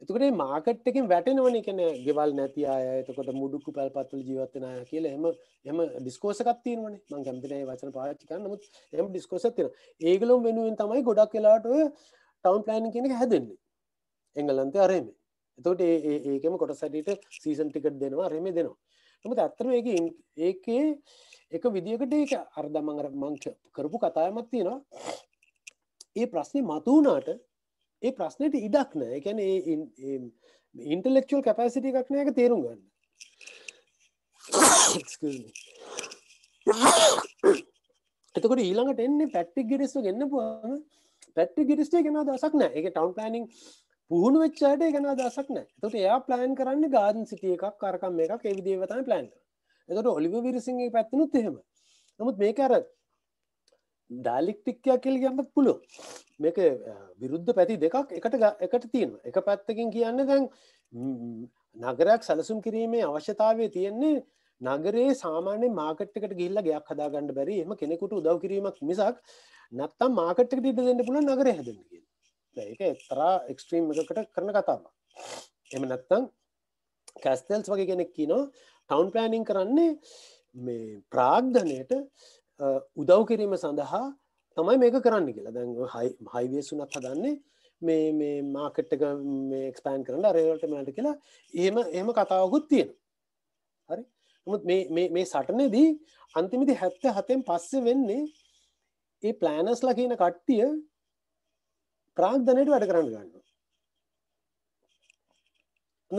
එතකට මාකට් එකින් වැටෙනවන කෙන ගෙවල් නැති අය එතකොට මුඩුක්කු පැල්පත්වල ජීවත්තනය කියල එම එම ඩිස්කෝසකත්තියවන මං කැම්තිනය වචන පාච්චිකන්න නමුත් එම ඩිස්කෝසත්තින ඒගලොම් වෙනුවෙන් තමයි ගොඩක් කෙලාට ටවම් ප්ලයින් කෙනෙක හැදෙන්නේ එංගලන්තය අරේම එතකොට ඒකම කොට සැටට සීසන් ටිකට් දෙනවා රෙම දෙනවා නමුත් ඇත්තරම ඒක ඒකේ එක විදිකට ඒක අර්ධමඟර මංක කරපු කතායමත් තියෙනවා ඒ ප්‍රශ්නය මතුනාට ඒ ප්‍රශ්නයට ඉඩක් නෑ එකැන ඉන්ටලෙක්ල් කැපසිටි එකක් නෑක තේරුම් ගන්න එතකට ඊළඟට එන්නේ පැට්ටික් ගිරිස්ු ගන්න පුහම පැට්ටි ගිරිස්ටේ ගෙන දසක් නෑ එක ටවන් පලනිින් පුහුණු වෙච්චාට ගෙන දසක් නෑ තොට එයා ප්ලෑන් කරන්න ගාදන් සිටිය එකක් කරකම් එකක් එවිදේවතන ප්ලෑන්ට එතට ඔලිව විරිසිගේ පැත්තිනුත් එහෙම නමුත් මේකර ඩාලික්ටික්කයක් කියල ගන්නත් පුලො මේක විරුද්ධ පැති දෙකක් එකට එකට තියෙන එක පැත්තකින් කියන්න දැන් නගරයක් සැලසුම් කිරීමේ අවශ්‍යතාවය තියෙන්නේ නගරේ සාමාන්‍ය මාකට්කට ගිල්ල ගයක් හදාගන්න බැරි එම කෙනෙකුට උදව කිරීමක් මිසක් නැත්තම් මාකට්ක ඉට දෙන්න පුල නගර හැදග ඒක එතරා එක්ස්ට්‍රීම් එකකට කරන කතාම එම නැත්තං කැස්තෙල්ස් වගේ කෙනෙක් කියනෝ ටවන්් පලෑනිං කරන්නේ මේ ප්‍රාග්ධනයට උදව් කිරීම සඳහා තමයි මේක කරන්න කියලා දැන් හයිවේසුනක් හදන්නේ මේ මේ මාකට්ක මේක්ස්පෑන් කරන්න රේවල්ට මට කියලා ඒම එහම කතාවකුත් තියෙන හරි නමුත් මේ සටනේදී අන්තිමිදි හැත්ත හතෙන් පස්ස වෙන්නේ ඒ ප්ලෑනස් ලකන කට්ටිය ප්‍රාග්ධනයට වැඩ කරන්න ගන්න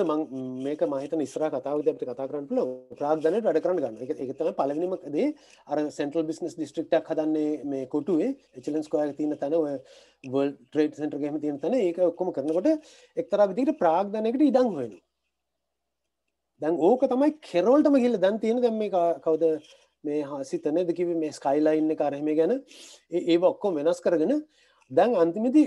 හොඳ මම මේක මම හිතන ඉස්සරහ කතාව විදිහට අපිට කතා කරන්න පුළුවන් ප්‍රාග්ධනයට වැඩ කරන්න ගන්න. ඒක ඒක තමයි පළවෙනිම දේ. අර සෙන්ට්‍රල් බිස්නස් ඩිස්ට්‍රික්ට් එකක් හදන්නේ මේ කොටුවේ එචලන් ස්කෝයර් එකේ තියෙන තැන ඔය වර්ල්ඩ් ට්‍රේඩ් සෙන්ටර් එකේම තියෙන තැන ඒක ඔක්කොම කරනකොට එක්තරා විදිහකට ප්‍රාග්ධනයකට ඉඩම් හොයනවා. දැන් ඕක තමයි කෙරවලටම ගිහිල්ලා දැන් තියෙන දැන් මේ කවුද මේ හාසිතනද කිව මේ ස්කයිලයින් එක අරහෙම ගැන ඒ ඔක්කොම වෙනස් කරගෙන දැන් අන්තිමති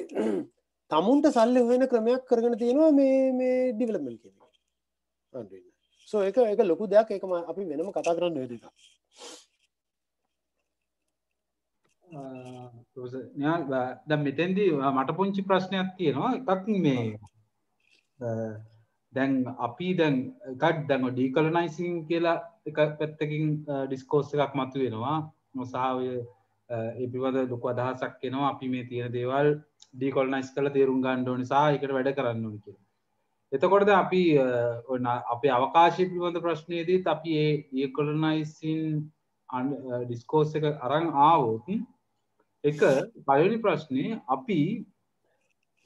තමුන්ට සල්ලි හොයන ක්‍රමයක් කරගෙන තියෙනවා මේ මේ ඩිවලමල් කිය අන්න සෝ එක එක ලොකු දෙයක් එකම අපි වෙනම කතා කරන්න වෙදක ද මෙතැන්දී මට පුංචි ප්‍රශ්නයක් තියෙනවා එකක් මේ දැන් අපි දැන් ගඩ් දැම ඩීකලනයිසින් කියලා එක පැත්තකින් ඩිස්කෝස් එකක් මතු වෙනවා නොසාාවය ඒ පිවඳ ලොකු අදහසක් එනවා අපි මේ තියෙන දේවල් ඩීකොල්නයිස් කළ තේරුම් ගණ්ඩෝ නිසා එකට වැඩ කරන්න ඕනි කිය එතකොටද අපි අපේ අවකාශය පිබඳ ප්‍රශ්නයේදීත් අපි ඒ ඒකොලනයිසින් ඩිස්කෝස් එක අරං ආවෝතින් එක පයනි ප්‍රශ්නය අපි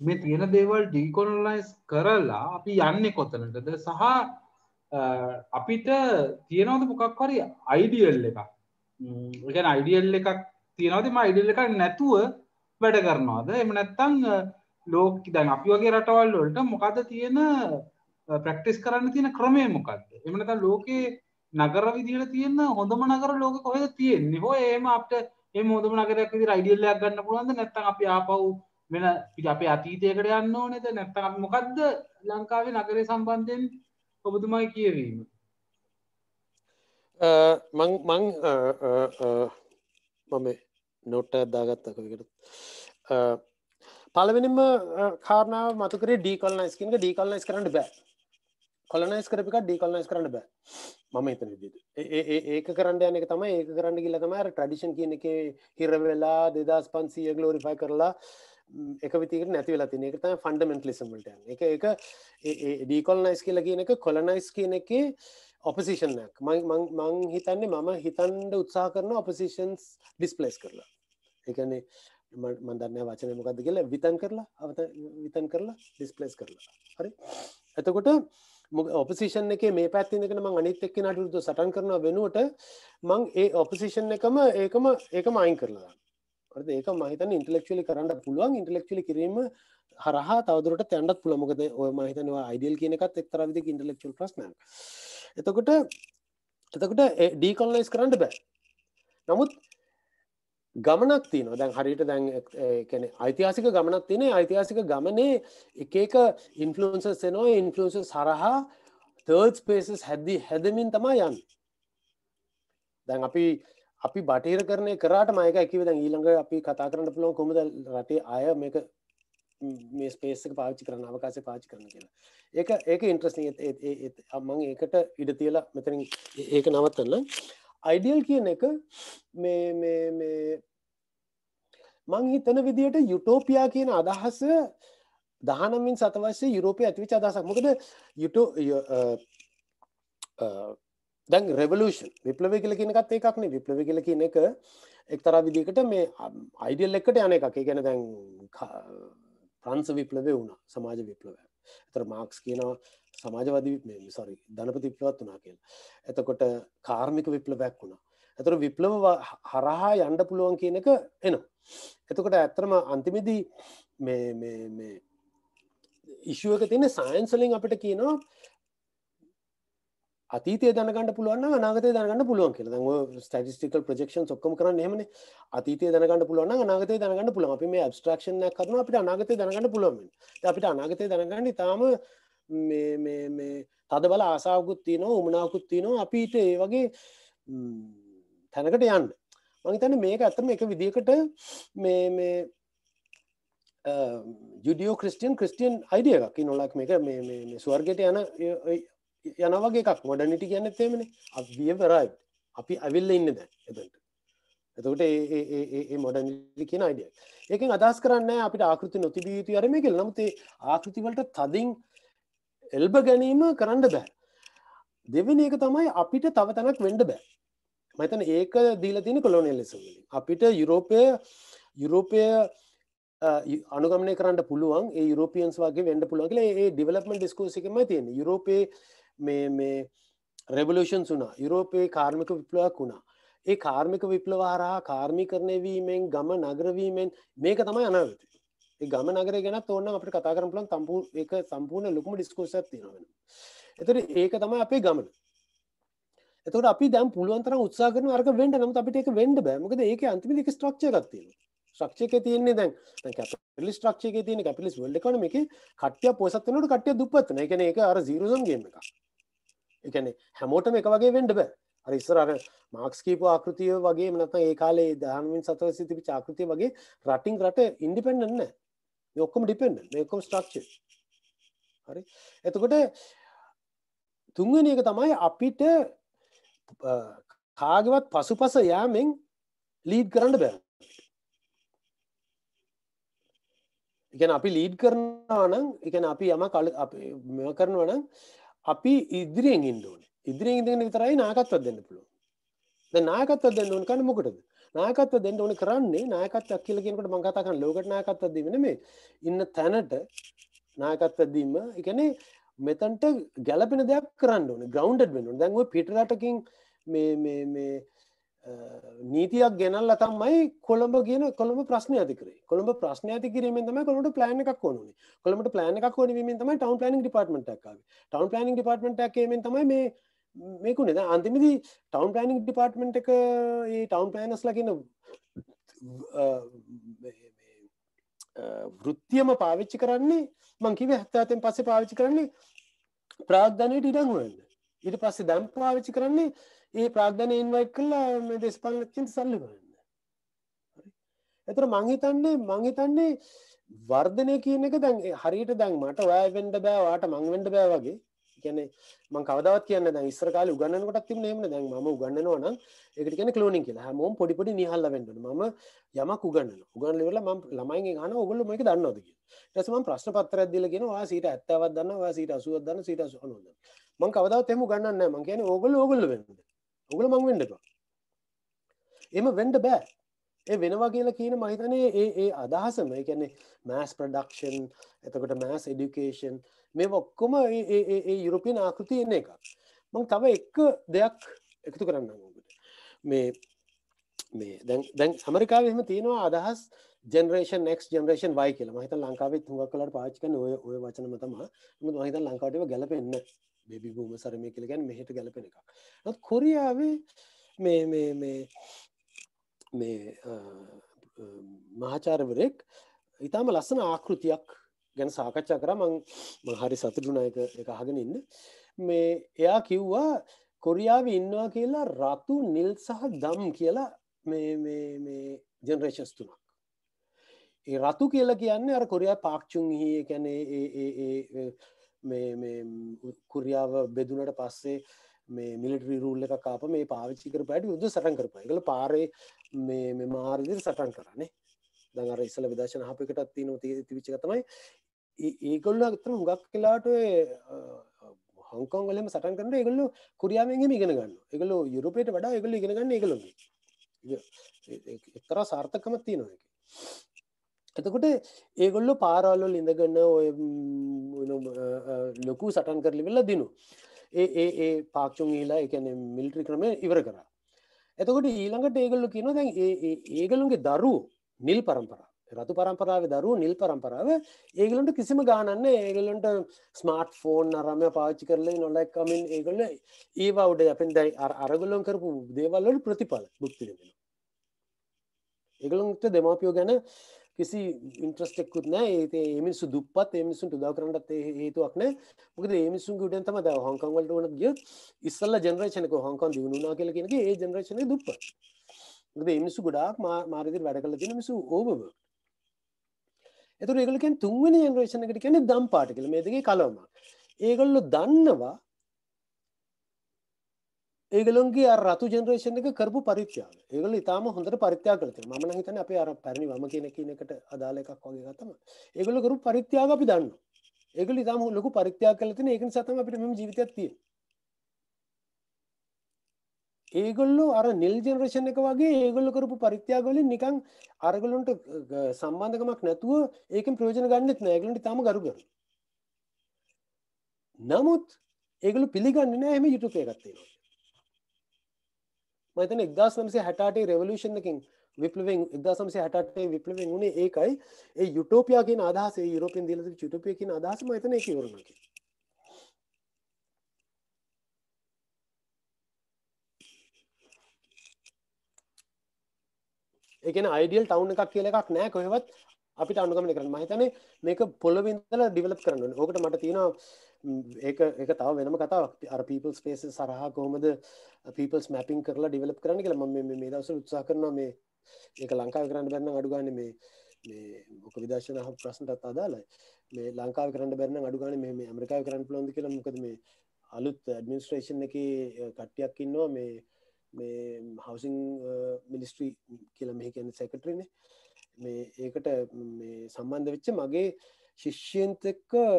මේ තියෙන දේවල් ඩීකොනලයිස් කරලා අපි යන්න කොතනටද සහ අපිට තියෙනවද මොකක් හරි අයිඩියල් එකක් ගැන අයිඩියල් එකක් තියෙනවද ම ඉඩල් එකක් නැතුව වැඩ කරනවාද එම නැත්තං ලෝක දැන් අපි වගේ රටවල් වලට මොකද තියෙන ප්‍රක්ටිස් කරන්න තියෙන ක්‍රමය මොකක්ද එමනත ලෝකයේ නගර විදිහට තියෙන හොඳම නගර ලෝක කොහෙද තියෙන්නේ හෝ ඒම අපට ඒ හොදම නගරයක් විදි රයිඩියල්ලයක් ගන්න පුළුවන්ද නැත්තන් අපි ආපව් වෙන අපේ අතීතයකට යන්න ඕනෙද නැත්තම් මොකක්ද ලංකාවේ නගරය සම්බන්ධයෙන් ඔබතුමයි කියවීම මං මං මම නොට්ට අදාගත්තක විකට පලවෙනිම කාරණාව මතුකර ඩීකල් නයිස්කින්ක ඩීකල් නයිස් කරන්න බෑ කොලනයිස් කරපික ඩීකල් නයිස් කරන්න බෑ මම හිතන විදිද ඒක කරන්න යනක තම ඒක කරන්න ගිල තමර ට්‍රඩිෂන් කියන එක හිරවෙලා දෙදස් පන්සිය ගලෝරිෆයි කරලා එක විතිර නැති වෙලා තින එක තම ෆන්ඩමෙන්ටලිසම්ට එක එක ඩීකොල් නයිස් කියලා කියන එක කොලනයිස් කියන එකේ ඔපසිෂන්යක් මං හිතන්නේ මම හිතන්ඩ උත්සා කරන ඔපසිෂන්ස් ඩිස්පලස් කරලා එකනේ මන්දන්න වචන මොකද කියලා විතන් කරලා අවත විතන් කරලා ඩිස්පලස් කරලා හරි එතකොට ඔපසිෂන් එක මේ පැත්තිනකෙන මං අනිත් එක්ක නටුරුතු සටන් කරන වෙනුවට මං ඒ ඔපසිෂන් එකම ඒකම ඒක මයින් කරලා ඒක මහිතන ඉන්ටලෙක්ෂලි කරන්න පුළුවන් ඉන්ටලෙක්ෂලි කිරීම හරහා තවදුරට තැන්ඩත් පුළමකද ඔය මහිතනවා අයිඩියල් කියනකත් එක්තරවිදි ඉන්ටලෙක්ෂල් ප්‍රස්න එතකොට එතකොට ඩීකොල්ලයිස් කරන්න බෑ නමුත් ගමනක් තියන දැන් හරිට දැන් ඓතිහාසික ගමනක් තිනේ ඓතිහාසික ගමනේ එකක ඉන්ෆලන්ස සෙනෝ ඉන්ෆලන්ස සරහා තර්ඩ් පේසස් හැද්දි හැදමින් තමා යන් දැන් අපි අපි බටහිර කරනය කරාට මයක ඇකිව දැන් ඊළඟ අපි කතා කරන්න පුළුවන් කොමද රටේ අය මේක මේ ස්පේසක පාච්චි කරන අවකාශ පාචි කරන කියලා ඒක ඒක ඉන්ට්‍රස්නි අම්මං ඒකට ඉඩ තියලා මෙතරින් ඒක නවත්තන්න අයිඩියල් කියන එක මේ මං හිතන විදියට යුටෝපියා කියන අදහස දහනමින් සතවශ්‍ය යුරෝපය ඇතිවිච අදහසක් මොකද යුට දැන් රෙවලූෂන් විප්ලවය කියල කියනකත් එකක්නේ විප්ලවි කියල කියන එක එක්තරා විදිකට මේ අයිඩියල් එකට යන එකක් ගැන දැන් ප්‍රංස විප්ලවය වුණ සමාජ විප්ලවය එතර මාක්ස් කියනවා සමාජවදී සරි ධනපති විප්ලවත් වනා කියල එතකොට කාර්මික විප්ලවයක් වුණා ඇතර විප්ලව හරහා යන්ඩ පුළුවන් කියන එක එන එතකොට ඇත්තරම අන්තිමේදී ඉශුවක තියෙන සයින්සලින් අපිට කියනවා අතීතය දැනගන්න පුළුවන් නම් අනාගතය දැනගන්න පුළුවන් කියලා. දැන් ඔය ස්ටැටිස්ටිකල් ප්‍රොජෙක්ෂන්ස් ඔක්කොම කරන්නේ එහෙමනේ. අතීතය දැනගන්න පුළුවන් නම් අනාගතය දැනගන්න පුළුවන්. අපි මේ ඇබ්ස්ට්‍රැක්ෂන් එකක් කරනවා අපිට අනාගතය දැනගන්න පුළුවන් වෙනවා. ඉතින් අපිට අනාගතය දැනගන්න ඉතාලම මේ මේ මේ තද බල ආසාවකුත් තියෙනවා, උමනාවකුත් තියෙනවා. අපිට ඒ වගේ තැනකට යන්න. මම හිතන්නේ මේක ඇත්තම එක විදියකට මේ මේ ජුඩියෝ ක්‍රිස්ටියන් ක්‍රිස්ටියන් අයිඩිය එකක් නොලක් මේක මේ ස්වර්ගයට යන යනවගේ එකක් මොඩනිට කියන්න තේමනේ අිය පරයි අපි ඇවිල්ල ඉන්න දැ එතට එතකට ඒ මොඩනිලි කියෙන අයිඩිය ඒකෙන් අදස් කරන්න අපිට ආකෘති නොතිබිය යුතු අරම කෙල් නමුතේ ආකෘතිවලට තදින් එල්බ ගැනීම කරන්න බෑ දෙවෙන ඒක තමයි අපිට තව තැනක් වඩ බෑ මතන ඒක දීල තින කොලොනෙල් ලෙසවලින් අපිට යුරෝපය යුරෝපය අනුගමන කරන්න පුළුවන් යුරෝපියන්ස් වගේ වඩ පුළුවන්ගේ ඒ ඩිවලපමට ඩිස්කෝසිකම තියෙන යුරෝපේ මේ මේ රෙබලෂන් වුනා යුරෝපයේ කාර්මික විප්ලවක් වුණා ඒ කාර්මික විප්ලවාරහා කාර්මිකරණය වීමෙන් ගම නගරවීමෙන් මේක තමයි අනවති ඒ ගම නගර ගැන ඔන්න අපට කතා කරපලන් තම්පූ එක සම්පූර්ණ ලොකුම ඩිස්කෝසත් තියෙනවෙන එතට ඒක තමයි අපේ ගමන එතට අපි දැම් පුළුවන්තර උත්සා කරන අර්ග වෙන්ඩ නම අපිට එක වෙන්ඩ බෑමකද ඒක අන්තිම එක ස්ට්‍රක්ෂයක්ත්තිය ක්ෂක තියන්නේ දැන් කැපිලි ්‍රක්ෂක තියන කැපිලිස් වල්ඩ කනම එක කට්‍ය පොසත්නට කට්‍ය දුපත්න එකන එක අර සීරුසම් ගේම එක එකන හැමෝටම එක වගේ වෙන්ඩ බෑ අරිස්සර අර මාක්ස් කීප ආකෘතිය වගේ මනත ඒ කාලේ දානමින් සතව සිතිපි චාකෘතිය වගේ රටින් රට ඉන්ඩිපෙන්ඩන්න යොක්කම ඩිපෙන්ඩ ඒකොම් ස්ට්‍රක්ෂ හරි එතකොට තුන්වන එක තමයි අපිට කාගවත් පසු පස යාමෙන් ලීඩ් කරන්න බෑ එකන අපි ලීඩ් කරනානං එකන අපි යම කල මෙ කරනවනං අපි ඉදිරියෙන් ඉන්න ඕනේ. ඉදිරියෙන් ඉඳගෙන විතරයි නායකත්වයක් දෙන්න පුළුවන්. දැන් නායකත්වයක් දෙන්න ඕන කන්නේ මොකටද? නායකත්වය දෙන්න ඕනේ කරන්නේ නායකත්වයක් කියලා කියනකොට මම කතා කරන ලෝකෙට නායකත්වයක් දීම නෙමෙයි. ඉන්න තැනට නායකත්වයක් දීම. ඒ කියන්නේ මෙතනට ගැළපෙන දෙයක් කරන්න ඕනේ. ග්‍රවුන්ඩඩ් වෙන්න ඕනේ. දැන් ওই පීටර් රටකින් මේ මේ මේ නීතියක් ගැනල්ල තමයි කොළඹ ගෙන කොළඹ ප්‍රශ්න අතිකර කොළඹ ප්‍රශ්න ඇති කිරීම තම කොළට ප්ලෑන එකක් ඕන කොළඹට ප්ලෑන එකක් ෝන ීම තමයි ටවන් ප්ලනින් ඩිපර්ටමට එකක් ටවන් ප්ලනින් ඩිපර්ටමට එකම තමයි මේ මේකු නද අන්තිමදි ටවන් ප්ලනින් ඩිපර්ටමට එක ඒ ටවන් ප්ලනස් ලකින වෘත්තියම පාවිච්චි කරන්නේ මංකිව හත්තාතෙන් පස්සේ පාවිච්චි කරන්නේ ප්‍රාධ්ධනයට ඉඩංුවන්න ඉට පස්සේ දැම් පාවිච්චි කරන්නේ ඒ ප්‍රාග්ධනය ඉන්වයිට් කළා මේ දෙස්පාලනච්චින්ට සල්ලි ගන්න. හරි. ඒතර මං හිතන්නේ මං හිතන්නේ වර්ධනය කියන එක දැන් හරියට දැන් මට ඔයා වෙන්න බෑ ඔයාට මං වෙන්න බෑ වගේ. කියන්නේ මං කවදාවත් කියන්නේ දැන් ඉස්සර කාලේ උගන්වනකොටත් තිබුණේ එහෙමනේ දැන් මම උගන්වනවා නම් ඒකට කියන්නේ ක්ලෝනින් කියලා. හැමෝම පොඩි පොඩි නිහල්ලා වෙන්න ඕනේ. මම යමක් උගන්වනවා. උගන්වලා ඉවරලා මම ළමයින්ගෙන් අහනවා ඕගොල්ලෝ මේක දන්නවද කියලා. ඊට පස්සේ මම ප්‍රශ්න පත්‍රයක් දීලා කියනවා ඔයා සීට 70ක් දන්නවා ඔයා සීට 80ක් දන්නවා සීට 90ක් දන්නවා. මං කවදාවත් එහෙම උගන්වන්නේ නැහැ. මං කියන්නේ ඕගොල්ලෝ ඕගොල්ලෝ වෙන්න. ඔගල මං වෙන්නක එම වෙන්ඩ බෑ ඒ වෙනවා කියලා කියන මහිතනේ ඒ ඒ අදහසම එකන්නේ මෑස් ප්‍රඩක්ෂන් එතකොට මෑස් එඩිකේෂන් මේ ඔක්කොම ඒ යුරපියන් ආකෘති එන්නේ එක මං තව එක්ක දෙයක් එකතු කරන්න ඔබට මේ මේ දැන් සමරිකාව එම තියෙනවා අදහස් ජෙනරේෂන් නෙක් ජෙනරේෂන් වයි කියලා මහිත ලංකාවේ තුඟක් කලට පාච්කන ඔය ඔය වචනම තමා මහිත ලංකාටව ගැලපෙන්න්න බෙබි බූම සරමය කියල ගැන් මෙහට ගැලපෙන එකක් නොත් කොරියාවේ මේ මේ මේ මේ මහාචාරවරෙක් ඉතාම ලස්සන ආකෘතියක් ගැන සාකච්ඡා කර මං හරි සතුටුනායක එක අහගෙන ඉන්න මේ එයා කිව්වා කොරියාව ඉන්නවා කියලා රතු නිල් සහ දම් කියලා මේ ජනරේෂස් තුනක් ඒ රතු කියලා කියන්නේ අර කොරියා පාක්චුන් හිය කැනේ මේ කුරියාව බෙදුනට පස්සේ මේ මිලිටරි රූල්ල එක කාප මේ පාවිච්චි කර පැඩි යුද සටන් කරප එකල පාරේ මේ මාර්දිර සටන් කරන්නේ දඟර ඉස්සල විදශන හපිකටත් තින තිවිච්චක තමයි ඒගොල්ල අතර හුඟක් කලාට හංකොන්ගලම සටන් කරට එකගොල්ලු කුරියාමෙන්ගේ ඉගෙන ගන්න එකගලු යුරුපේට වඩා එකගල ඉගෙනගන්න එකලු එක්තර සාර්ථකමත් තියෙනවා එක එතකොට ඒගොල්ලො පාරාල්ලොල් ඉඳගන්න ඔය ලොකු සටන් කරලි වෙල්ලා දිනු ඒ ඒ ඒ පාක්ෂුන් ඊලා එකන මිල්ට්‍රි ක්‍රමය ඉවර කර එතකොට ඊළඟට ඒගල්ලු කියන දැන් ඒගලුන්ගේ දරු නිල් පරම්පරා රතු පරම්පරාව දරු නිල් පරම්පරාව ඒගලන්ට කිසිම ගානන්න ඒගලන්ට ස්මර්ට් ෆෝන් අරමය පාච්චි කරලේ නොලැක්කමින් ඒගොල්ල ඒවා උඩ අපෙන් දැයි අරගොල්ලොන් කරපු දේවල්ලට ප්‍රතිඵල බුක්තිරෙන ඒගලුන්ට දෙමාපියෝ ගැන කිසි ඉන්ට්‍රස්ටෙක්කුත් නෑ ඒ මිනිසු දුප්පත් මිනිසුන්ට උදව කරන්නත් හේතුවක් නෑ මොකද ඒ මිනිසුන්ගේ උඩෙන් තමයි දැන් හොංකං වලට වුණ ගිය ඉස්සල්ලා ජෙනරේෂන් එක හොංකං දිනු වුණා කියලා කියන එක ඒ ජෙනරේෂන් එක දුප්පත් මොකද ඒ මිනිසු ගොඩාක් මාර විදිහට වැඩ කරලා තියෙන මිනිසු ඕවර්වර්ක් එතකොට ඒගොල්ලෝ කියන්නේ තුන්වෙනි ජෙනරේෂන් එකට කියන්නේ දම් පාට කියලා මේ දෙකේ කලවමක් ඒගොල්ලෝ දන්නවා ඒගලොන්ගේ අර රතු ජෙනරේෂන් එක කරපු පරික්ෂාව. ඒගොල්ලෝ ඊටාම හොඳට පරිත්‍යාග කරලා තියෙනවා. මම නම් හිතන්නේ අපේ අර පැරණි වම කියන කිනකට අදාළ එකක් වගේ ගත්තම ඒගොල්ලෝ කරපු පරිත්‍යාග අපි දන්නවා. ඒගොල්ලෝ ඊටාම ලොකු පරිත්‍යාග කරලා තියෙන ඒක නිසා තමයි අපිට මෙහෙම ජීවිතයක් තියෙන්නේ. ඒගොල්ලෝ අර නිල් ජෙනරේෂන් එක වගේ ඒගොල්ලෝ කරපු පරිත්‍යාග වලින් නිකන් අරගලොන්ට සම්බන්ධකමක් නැතුව ඒකෙන් ප්‍රයෝජන ගන්නෙත් නෑ. ඒගොල්ලන්ට ඊටාම ගරු ගරු. නමුත් ඒගොල්ලෝ පිළිගන්නේ නෑ එහෙම YouTube එකක් තියෙනවා. මතන එක්දස් නමසේ හැටාටේ රෙවලූෂණකින් විප්ලවෙන් එක්දසමසේ හැටේ විප්ලවෙන් වුණේ ඒකයි ඒ යුටෝපියයාගේ අදහස යුරෝපෙන් දිලස චුටපයකින් අදහසම එතන එකවරුණකි එකන අයිඩියල් ටව් එකක් කියල එකක් නෑ කොහෙවත් අපිට අනුගමන කරන මහිතනේ මේක පොල්ලවින්දල ඩිවලප් කරන්න ඕකට මට තියෙනවා ඒක එක තව වෙනම කතාවක් අර පීපල් ස්පේස සරහා කොහොමද පීපල්ස් මැපින් කරලා ඩිවලප් කරන කියලා මම මේ දවස උත්සා කරනවා මේ ඒක ලංකාව කරන්න බැන්න අඩුගන්න මේ මේ මොක විදශන හ ප්‍රසන්ටත් අදාලයි මේ ලංකාව කරන්න බැන්න අඩුගන මේ ඇමරිකාව කරන්න පලොන්ද කියල මොකද මේ අලුත් ඇඩමිනිස්ට්‍රේෂන් එක කට්ටියක් ඉන්නවා මේ මේ හවසිං මිනිස්ට්‍රී කියල මේ කියන්න සැකටරනේ මේ ඒකට මේ සම්බන්ධ වෙච්ච මගේ ශිෂ්‍යන්ත එක්කගේ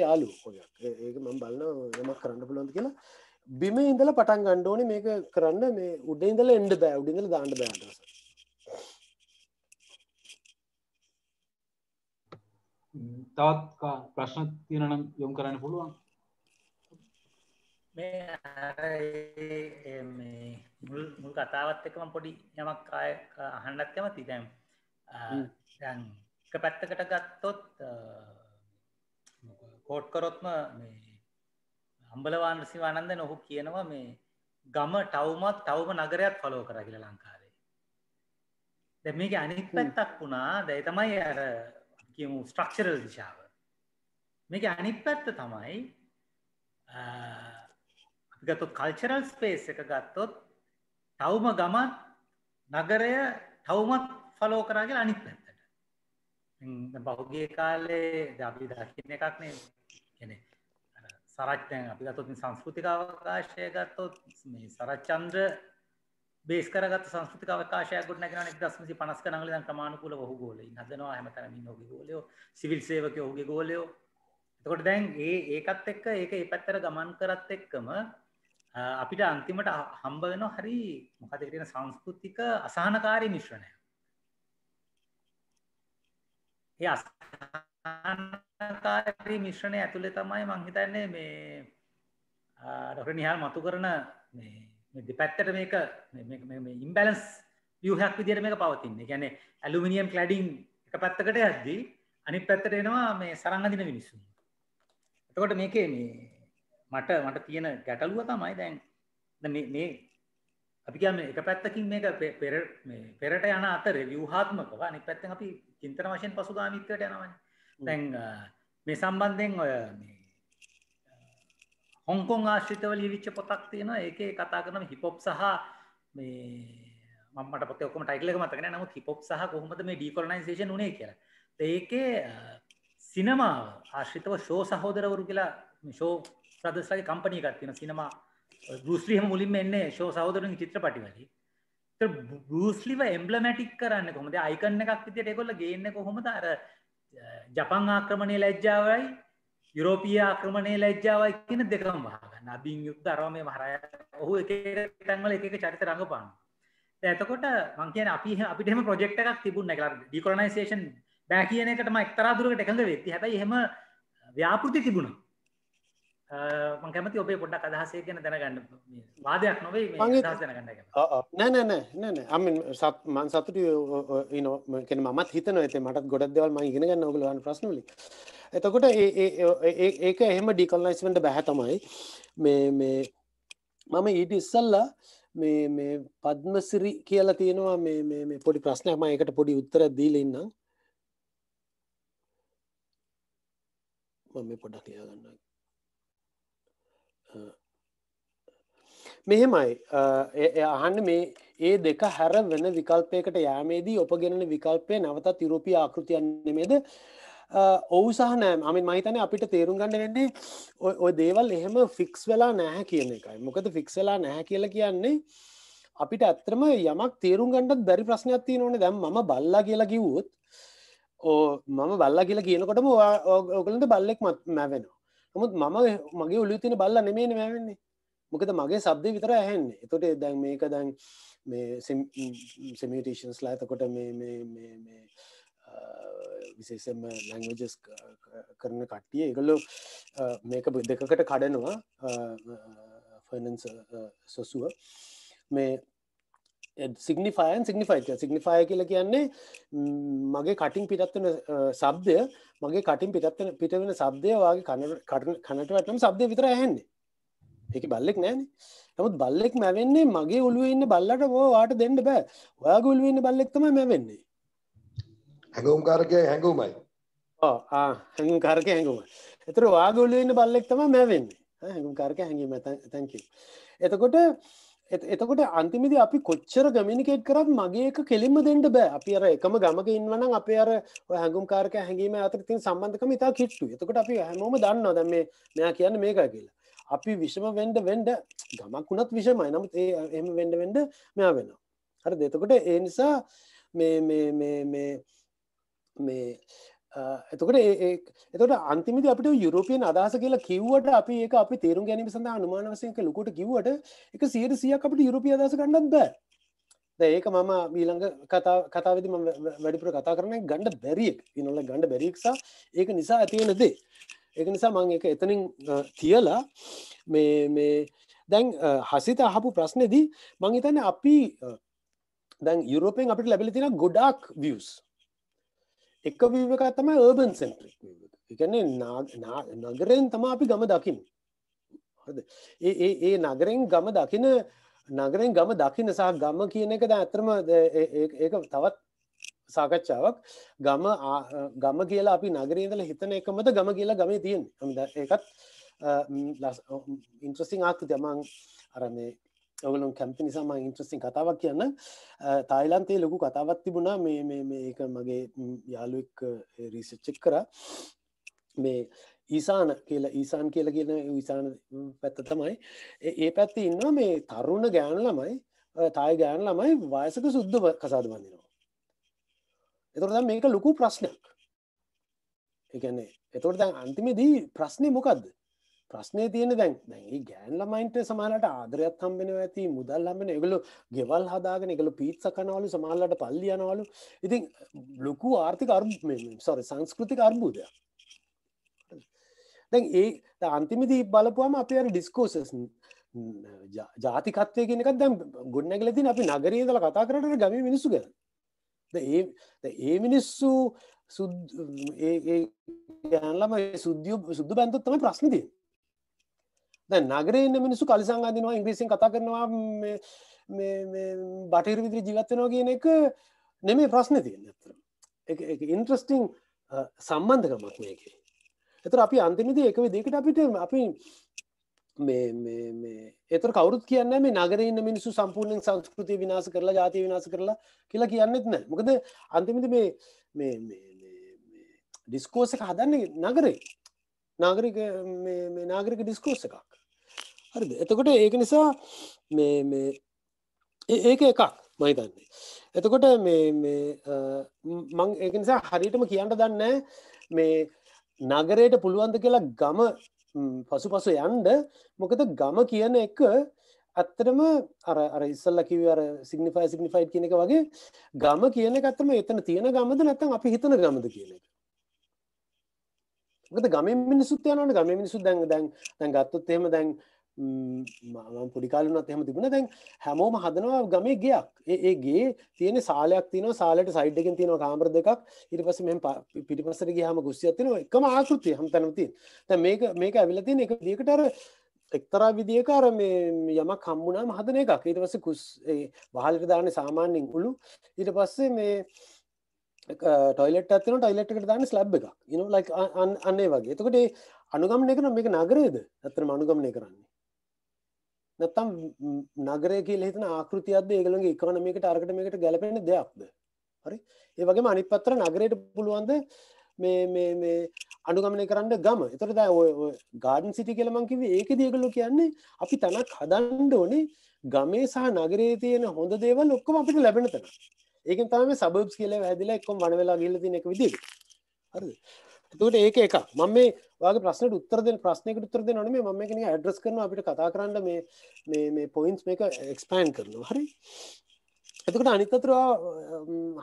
යාලු හොයක් ඒක මම බලන්න යමක් කරන්න පුළොන්ද කියලා බිම ඉඳල පටන් ගණ්ඩෝන මේක කරන්න මේ උඩ ඉඳල එන්ඩ බෑ උඩිඳල දාන්න බෑස තවත් ප්‍රශ්න තියෙනනම් යොම් කරන්න පුළුවන් මුල් මුල් කතාවත් එකම පොඩි යමක් අහන්නත් කැමති දැම් එක පැත්තකට ගත්තොත් කෝට් කරොත්ම හම්බලවාන් සිවානන්ද නොහු කියනවා මේ ගම ටවමත් තවම නගරයක් පලෝ කර කියල ලංකාවේ දැ මේක අනික් පැත්තක් වුණා දැයි තමයි ඇර කියමු ස්ට්‍රක්ෂරල් දිශාව මේක අනිත් පැත්ත තමයි ගතොත් කල්චරල් ස්පේස් එක ගත්තොත් තවම ගමත් නගරය තවමත් ෆලෝ කරාගෙන අනිත් පැත්ත බහුගේ කාලේ අපි දකින එකක් නේ කියන්නේ අර සරච් දැන් අපි ගත්තොත් මේ සංස්කෘතික අවකාශය ගත්තොත් මේ සරච්චන්ද්‍ර බේස් කරගත්ත සංස්කෘතික අවකාශයක් ගොඩනගෙනවනේ 1950 කනගල ඉඳන් ක්‍රමානුකූලව ඔහු ගෝලයින් හදනවා හැමතැනම ඉන්න ඔහුගේ ගෝලයෝ සිවිල් සේවකයෝ ඔහුගේ ගෝලයෝ එතකොට දැන් ඒ ඒකත් එක්ක ඒක ඒ පැත්තට ගමන් කරත් එක්කම අපිට අන්තිමට හම්බ වෙනවා හරි මොකද කියන සංස්කෘතික අසහනකාරී මිශ්‍රණයක් ඒ අසහනකාරී මිශ්‍රණය ඇතුලේ තමයි මං හිතන්නේ මේ ඩොක්ටර් නිහාල් මතු කරන මේ මේ දෙපැත්තට මේක මේ මේ මේ ඉම්බැලන්ස් ව්‍යුහයක් විදිහට මේක පවතින්නේ. ඒ කියන්නේ ඇලුමිනියම් ක්ලැඩින් එක පැත්තකට යද්දී අනිත් පැත්තට එනවා මේ සරංග අඳින මිනිස්සු. එතකොට මේකේ මේ මට මට තියෙන ගැටලුව තමයි දැන් මේ මේ අපි කියන්නේ එක පැත්තකින් මේක පෙර මේ පෙරට යන අතරේ ව්‍යුහාත්මකව අනිත් පැත්තෙන් අපි චින්තන වශයෙන් පසුදාමිත්‍රයට යනවන තැන් මේ සම්බන්ධයෙන් ඔය හොංකොන් ආශ්‍රිතව ලිවිච්ච පොතක් තියෙන ඒක කතා කරන හිපොප් සහ මේ මට පොතකොම ටයිටල මතකෙන නමුත් හිපොප් සහ කොහොමද මේ ඩිකොලනයිසේෂන් උනේ කියලා ඒකේ සිනමාව ආශ්‍රිතව ශෝ සහෝදරවරු කියලා ශෝ ප්‍රදස්ලගේ කම්පනී එකක් තියෙන සිනමා බෘස්ලිහම මුලින්ම එන්නේ ශෝ සහෝදරන් චිත්‍රපටි වලින් බරස්ලිව එම්බලමැටික් කරන්න කොමද අයිකන්න එකක් විතියට එකොල්ල ගේන්න කොහොමද අර ජපන් ආක්‍රමණය ලැජ්ජාවයි යුරෝපිය ආක්‍රමණය ලැජ්ජාවයි කියන දෙකම වාගන්න අබින් යුද්ධ අරම මේ මහරය ඔහු එක තැන්වල එක චරිත රඟපාන්න ඇතකොට මං කියන අපි අපිටම ප්‍රජෙක්ට එකක් තිබුණ එක ඩිකොනයිසේෂන් බෑ කියන එකටම එක්තරාදුරකට එකඟ වෙත්ති හැබයි හෙම ව්‍යාපෘති තිබුණා මං කැමති ඔබේ පොඩ්ඩක් අදහසේ ගැන දැනගන්න වාදයක් නොවේ මේ අදහස් දැනගන්න එක. නෑ නෑ නෑ නෑ නෑ අම සත් මං සතුටුයි you know කියන්නේ මමත් හිතනවා ඒත් මටත් ගොඩක් දේවල් මම ඉගෙන ගන්න ඔයගොල්ලෝ අහන ප්‍රශ්න වලින්. එතකොට ඒ ඒක එහෙම ඩිකොලනයිස් වෙන්න බෑ තමයි. මේ මේ මම ඊට ඉස්සල්ලා මේ මේ පද්මසිරි කියලා තියෙනවා මේ මේ මේ පොඩි ප්‍රශ්නයක් මම ඒකට පොඩි උත්තරයක් දීලා ඉන්නම්. මම මේ පොඩ්ඩක් ලියා ගන්නවා. මෙහෙමයි අහන්න මේ ඒ දෙක හැර වෙන විකල්පයකට යෑමේදී ඔපගෙනන විකල්පය නැවතත් යුරෝපිය ආකෘතියන්නේමේද ඔවු සහ නෑම් අමින් මහිතන අපිට තේරුම් ගන්න වෙන්නේ ඔය දේවල් එහෙම ෆික්ස් වෙලා නැහැ කියන එකයි මොකද ෆික්සලා නැහැ කියලා කියන්නේ අපිට ඇත්‍රම යමක් තේරුම් ගන්නත් බැරි ප්‍රශ්නයක් තියෙන ඕන දැම් ම බල්ලා කියලා කිව්වොත් ඕ මම බල්ලා කියලා කියනකොටම ඕගලට බල්ලෙක් මත් මැවෙනවා නමුත් මම මගේ ඔලු තින බල්ල නෙමේන මැවෙන්නේ මොකද මගේ සබ්ද විතර ඇහෙන්නේ එතොට දැන් මේක දැන් මේ සෙමිටේෂන්ස් ලාතකොට මේ විශේෂම ලැංගජස් කරන කට්ටිය එකලො මේක දෙකකට කඩනවා ෆනන්ස සොසුව මේ සිගනිිෆයන් සිගනිිෆයි සිගනිිෆය කියල කියන්නේ මගේ කටින් පිටත්වන සබ්දය මගේ කටින් පිටත්වන පිටවෙන සබ්දය වගේ කනට වැටම සබ්දය විතර ඇහෙන්නේ එක බල්ලෙක් නෑන නමුත් බල්ලෙක් මැවෙන්නේ මගේ ඔලුවඉන්න බල්ලට වාට දෙන්න බෑ ඔයා ගොලුවන්න බල්ලෙක්තම මැවෙන්නේ හැඟුම් කාරකය හැඟුමයි හැඟුම් කාරක හැඟුම එතර වාගොලුවන්න බල්ලෙක්තම මැවෙන්නේ හැඟුම් කාරක හැඟීම තැන්කි එතකොට එතකොට අන්තිමදි අපි කොච්චර ගමිනිකේට් කරත් මගේ එක කෙලින්ම දෙන්නට බෑ අපි අර එකම ගමක ඉන්නවන අප අර හැඟුම් කාරක හැඟීම අතර තින් සම්බන්ධකම ඉතා කිට්ටු එතකොට අපි හැමෝම දන්නවා දැම මෙයා කියන්න මේකා කියලා අපි විෂම වෙන්ඩ වෙන්ඩ ගමක් වුණත් විෂමයි නමුත් ඒ එම වෙන්ඩ වෙන්ඩ මෙයා වෙනවා හර දෙතකොට ඒ නිසා මේ මේ මේ මේ මේ එතකට ඒ එතට අන්තිමද අපට යුරෝපියන් අදහස කියලා කිව්වට අපි ඒක අපි තේරුම් ගැනීම සඳහා අනුමාන වසයක ලොකොට කිවට එක සියට සියක් අපට යුරෝපිය අදස ගන්නත් බෑ ඒක මම මීළඟ කතා කතාවදි ම වැඩිපුර කතා කරන ගණඩ බැරියෙක් ඉනොල ගණඩ බැරික්සා ඒක නිසා ඇතියෙන දේ ඒක නිසා මං එක එතනින් තියලා මේ මේ දැන් හසිත අහපු ප්‍රශ්නෙදී මංහිතන්න අපි දැන් යුරෝපෙන් අපට ලැබිලි තින ගොඩක් වියස් එක වීව එක තමයි ඔබන් සෙන්ට්‍රික් එකන්නේ නගරෙන් තම අපි ගම දකින්න ඒ ඒ නගරෙන් ගම දකින නගරෙන් ගම දකින සහ ගම කියන එකද ඇතරම ඒක තවත් සාකච්ඡාවක් ගම ගම කියලා අපි නගරීදල හිතන එකමද ගම කියලා ගමේ තියෙන් ඒකත් ඉන්ට්‍රසිං ආකෘති මං අරමේ ඔවලුම් කැම්පි නිසා ම ඉන්ට්‍රස්ටිං කතාවක් කියන්න තායිලන්තේ ලොකු කතාවත් තිබුණා මේ මේක මගේ යාලුවෙක් රීසච්චෙක් කර මේ ඊසාන කියලා ඊසාන් කියලා කියන විසාන පැත්ත තමයි ඒ පැත්ති ඉන්න මේ තරුණ ගෑන ළමයි තායි ගෑන ළමයි වායසක සුද්ධ කසාද වඳනවා එතුරද මේක ලොකු ප්‍රශ්නයක් එකන්නේ එතුොට දැන් අන්තිමේදී ප්‍රශ්නය මොකක්ද ප්‍රශ්නය තියෙන දැන් දැයි ගෑන් ළමයින්ට සමාලට ආදරයත් හම්බෙන ඇති මුදල් ලම්බෙන එකගලු ගෙවල් හදාගෙන එකළු පීත්ස කනවලු සමාල්ලට පල්ලි යනවලු ඉතින් ලොකු ආර්ථික අර්ම සොර සංස්කෘතික අර්බූදය දැන් ඒ අන්තිමිදී බලපුවාම අප අර ඩිස්කෝසස් ජාතිකත්වය කියෙනක දැම් ගොඩනැගලතින් අපි නගරේ දල කතා කරට ගම මිනිස්සු ගැන ඒ ඒ මිනිස්සු සුද් ඒ ගෑන්ලම සුද්ිය සුද්දු බැන්තොත්තම ප්‍රශ්නතිය දැ නගරන්න මිනිසු කලිසං අදිනවා ඉංග්‍රීසින් කතා කරනවා බටහිර විදිරි ජීවත්වෙනවා කියන එක නෙමේ ප්‍රශ්න තියෙන් ඇතර ඉන්ට්‍රස්ටිං සම්බන්ධකමක් මේක එතර අපි අන්තිමද එකව දෙකට අපිට අපි එතර කවරුත් කියන්න මේ නගරන්න මිනිසු සම්පූර්ණයෙන් සංස්කෘතිය විනාස කරලා ජාති විනාස කරලා කියලා කියන්නෙත් නෑ මොකද අන්තිමද මේ ඩිස්කෝස එක හදන්නේ නගරේ නාගරික නාගරික ඩිස්කෝස එකක් හරිද එතකොට ඒක නිසා මේ මේ ඒක එකක් මහිතන්නේ එතකොට මේ මං ඒක නිසා හරිටම කියන්න දන්න මේ නගරයට පුළුවන්ද කියලා ගම පසු පසු යන්ඩ මොකද ගම කියන එක ඇත්තටම අර අර ඉස්සල්ල කිව අර සිගනිිෆයි සිගනිිෆයි් කියන එක වගේ ගම කියන කත්තම එතන තියෙන ගමද නැතම් අපි හිතන ගමද කියන එක ගම මිනිසුත් යනට ගම මිනිසු දැන් දැන් දැන් ගත්තොත් එහෙම දැන් මම පොඩි කාලේ වුණත් එහෙම තිබුණා දැන් හැමෝම හදනවා ගමේ ගෙයක් ඒ ඒ ගේ තියෙන සාලයක් තියෙනවා සාලෙට සයිඩ් එකෙන් තියෙනවා කාමර දෙකක් ඊට පස්සේ මෙහෙම පිටිපස්සට ගියාම කුස්සියක් තියෙනවා එකම ආකෘතිය හැමතැනම තියෙන දැන් මේක මේක ඇවිල්ලා තියෙන එක විදියකට අර එක්තරා විදියක අර මේ යමක් හම්බුනාම හදන එකක් ඊට පස්සේ කුස් ඒ වහලට දාන්නේ සාමාන්‍යයෙන් උළු ඊට පස්සේ මේ ටොයිලට අත්න ටයිලට එකට දාන්න ස්ලබ් එකක් න ලයි අන්නේ වගේ එතකට අනුගමනය කරන මේක නගරේද ඇතර අනුගමනය කරන්නේ නැත්තම් නගරය කියලා හිතන ආකෘතියක්ද ඒගොල්ලන්ගේ ඉකොනොමිකට අරකට මේකට ගැලපෙන දෙයක්ද හරි ඒ වගේම අනිත් පැත්තට නගරයට පුළුවන්ද මේ මේ මේ අනුගමනය කරන්න ගම එතකොට දැන් ඔය ගාඩන් සිටි කියලා මං කිව්වේ ඒකෙදී ඒගොල්ලෝ කියන්නේ අපි තනක් හදන්න ඕනේ ගමේ සහ නගරයේ තියෙන හොඳ දේවල් ඔක්කොම අපිට ලැබෙන තැන ඒකෙන් තමයි මේ සබර්බ්ස් කියලා හැදිලා එක්කම වන වෙලා ගිහලා තියෙන එක විදිහට හරිද එතුට ඒක එකක් මම මේ වගේ ප්‍රශ්න උත්තර දෙන ප්‍රශ්නයක උත්තර දෙ නොනේ මම කෙන ඇඩ්‍රස් කරන අපිට කතා කරන්න මේ මේ පොයින්ස් මේක එක්ස්පෑන් කරනවා හරි එතකට අනිතතුරවා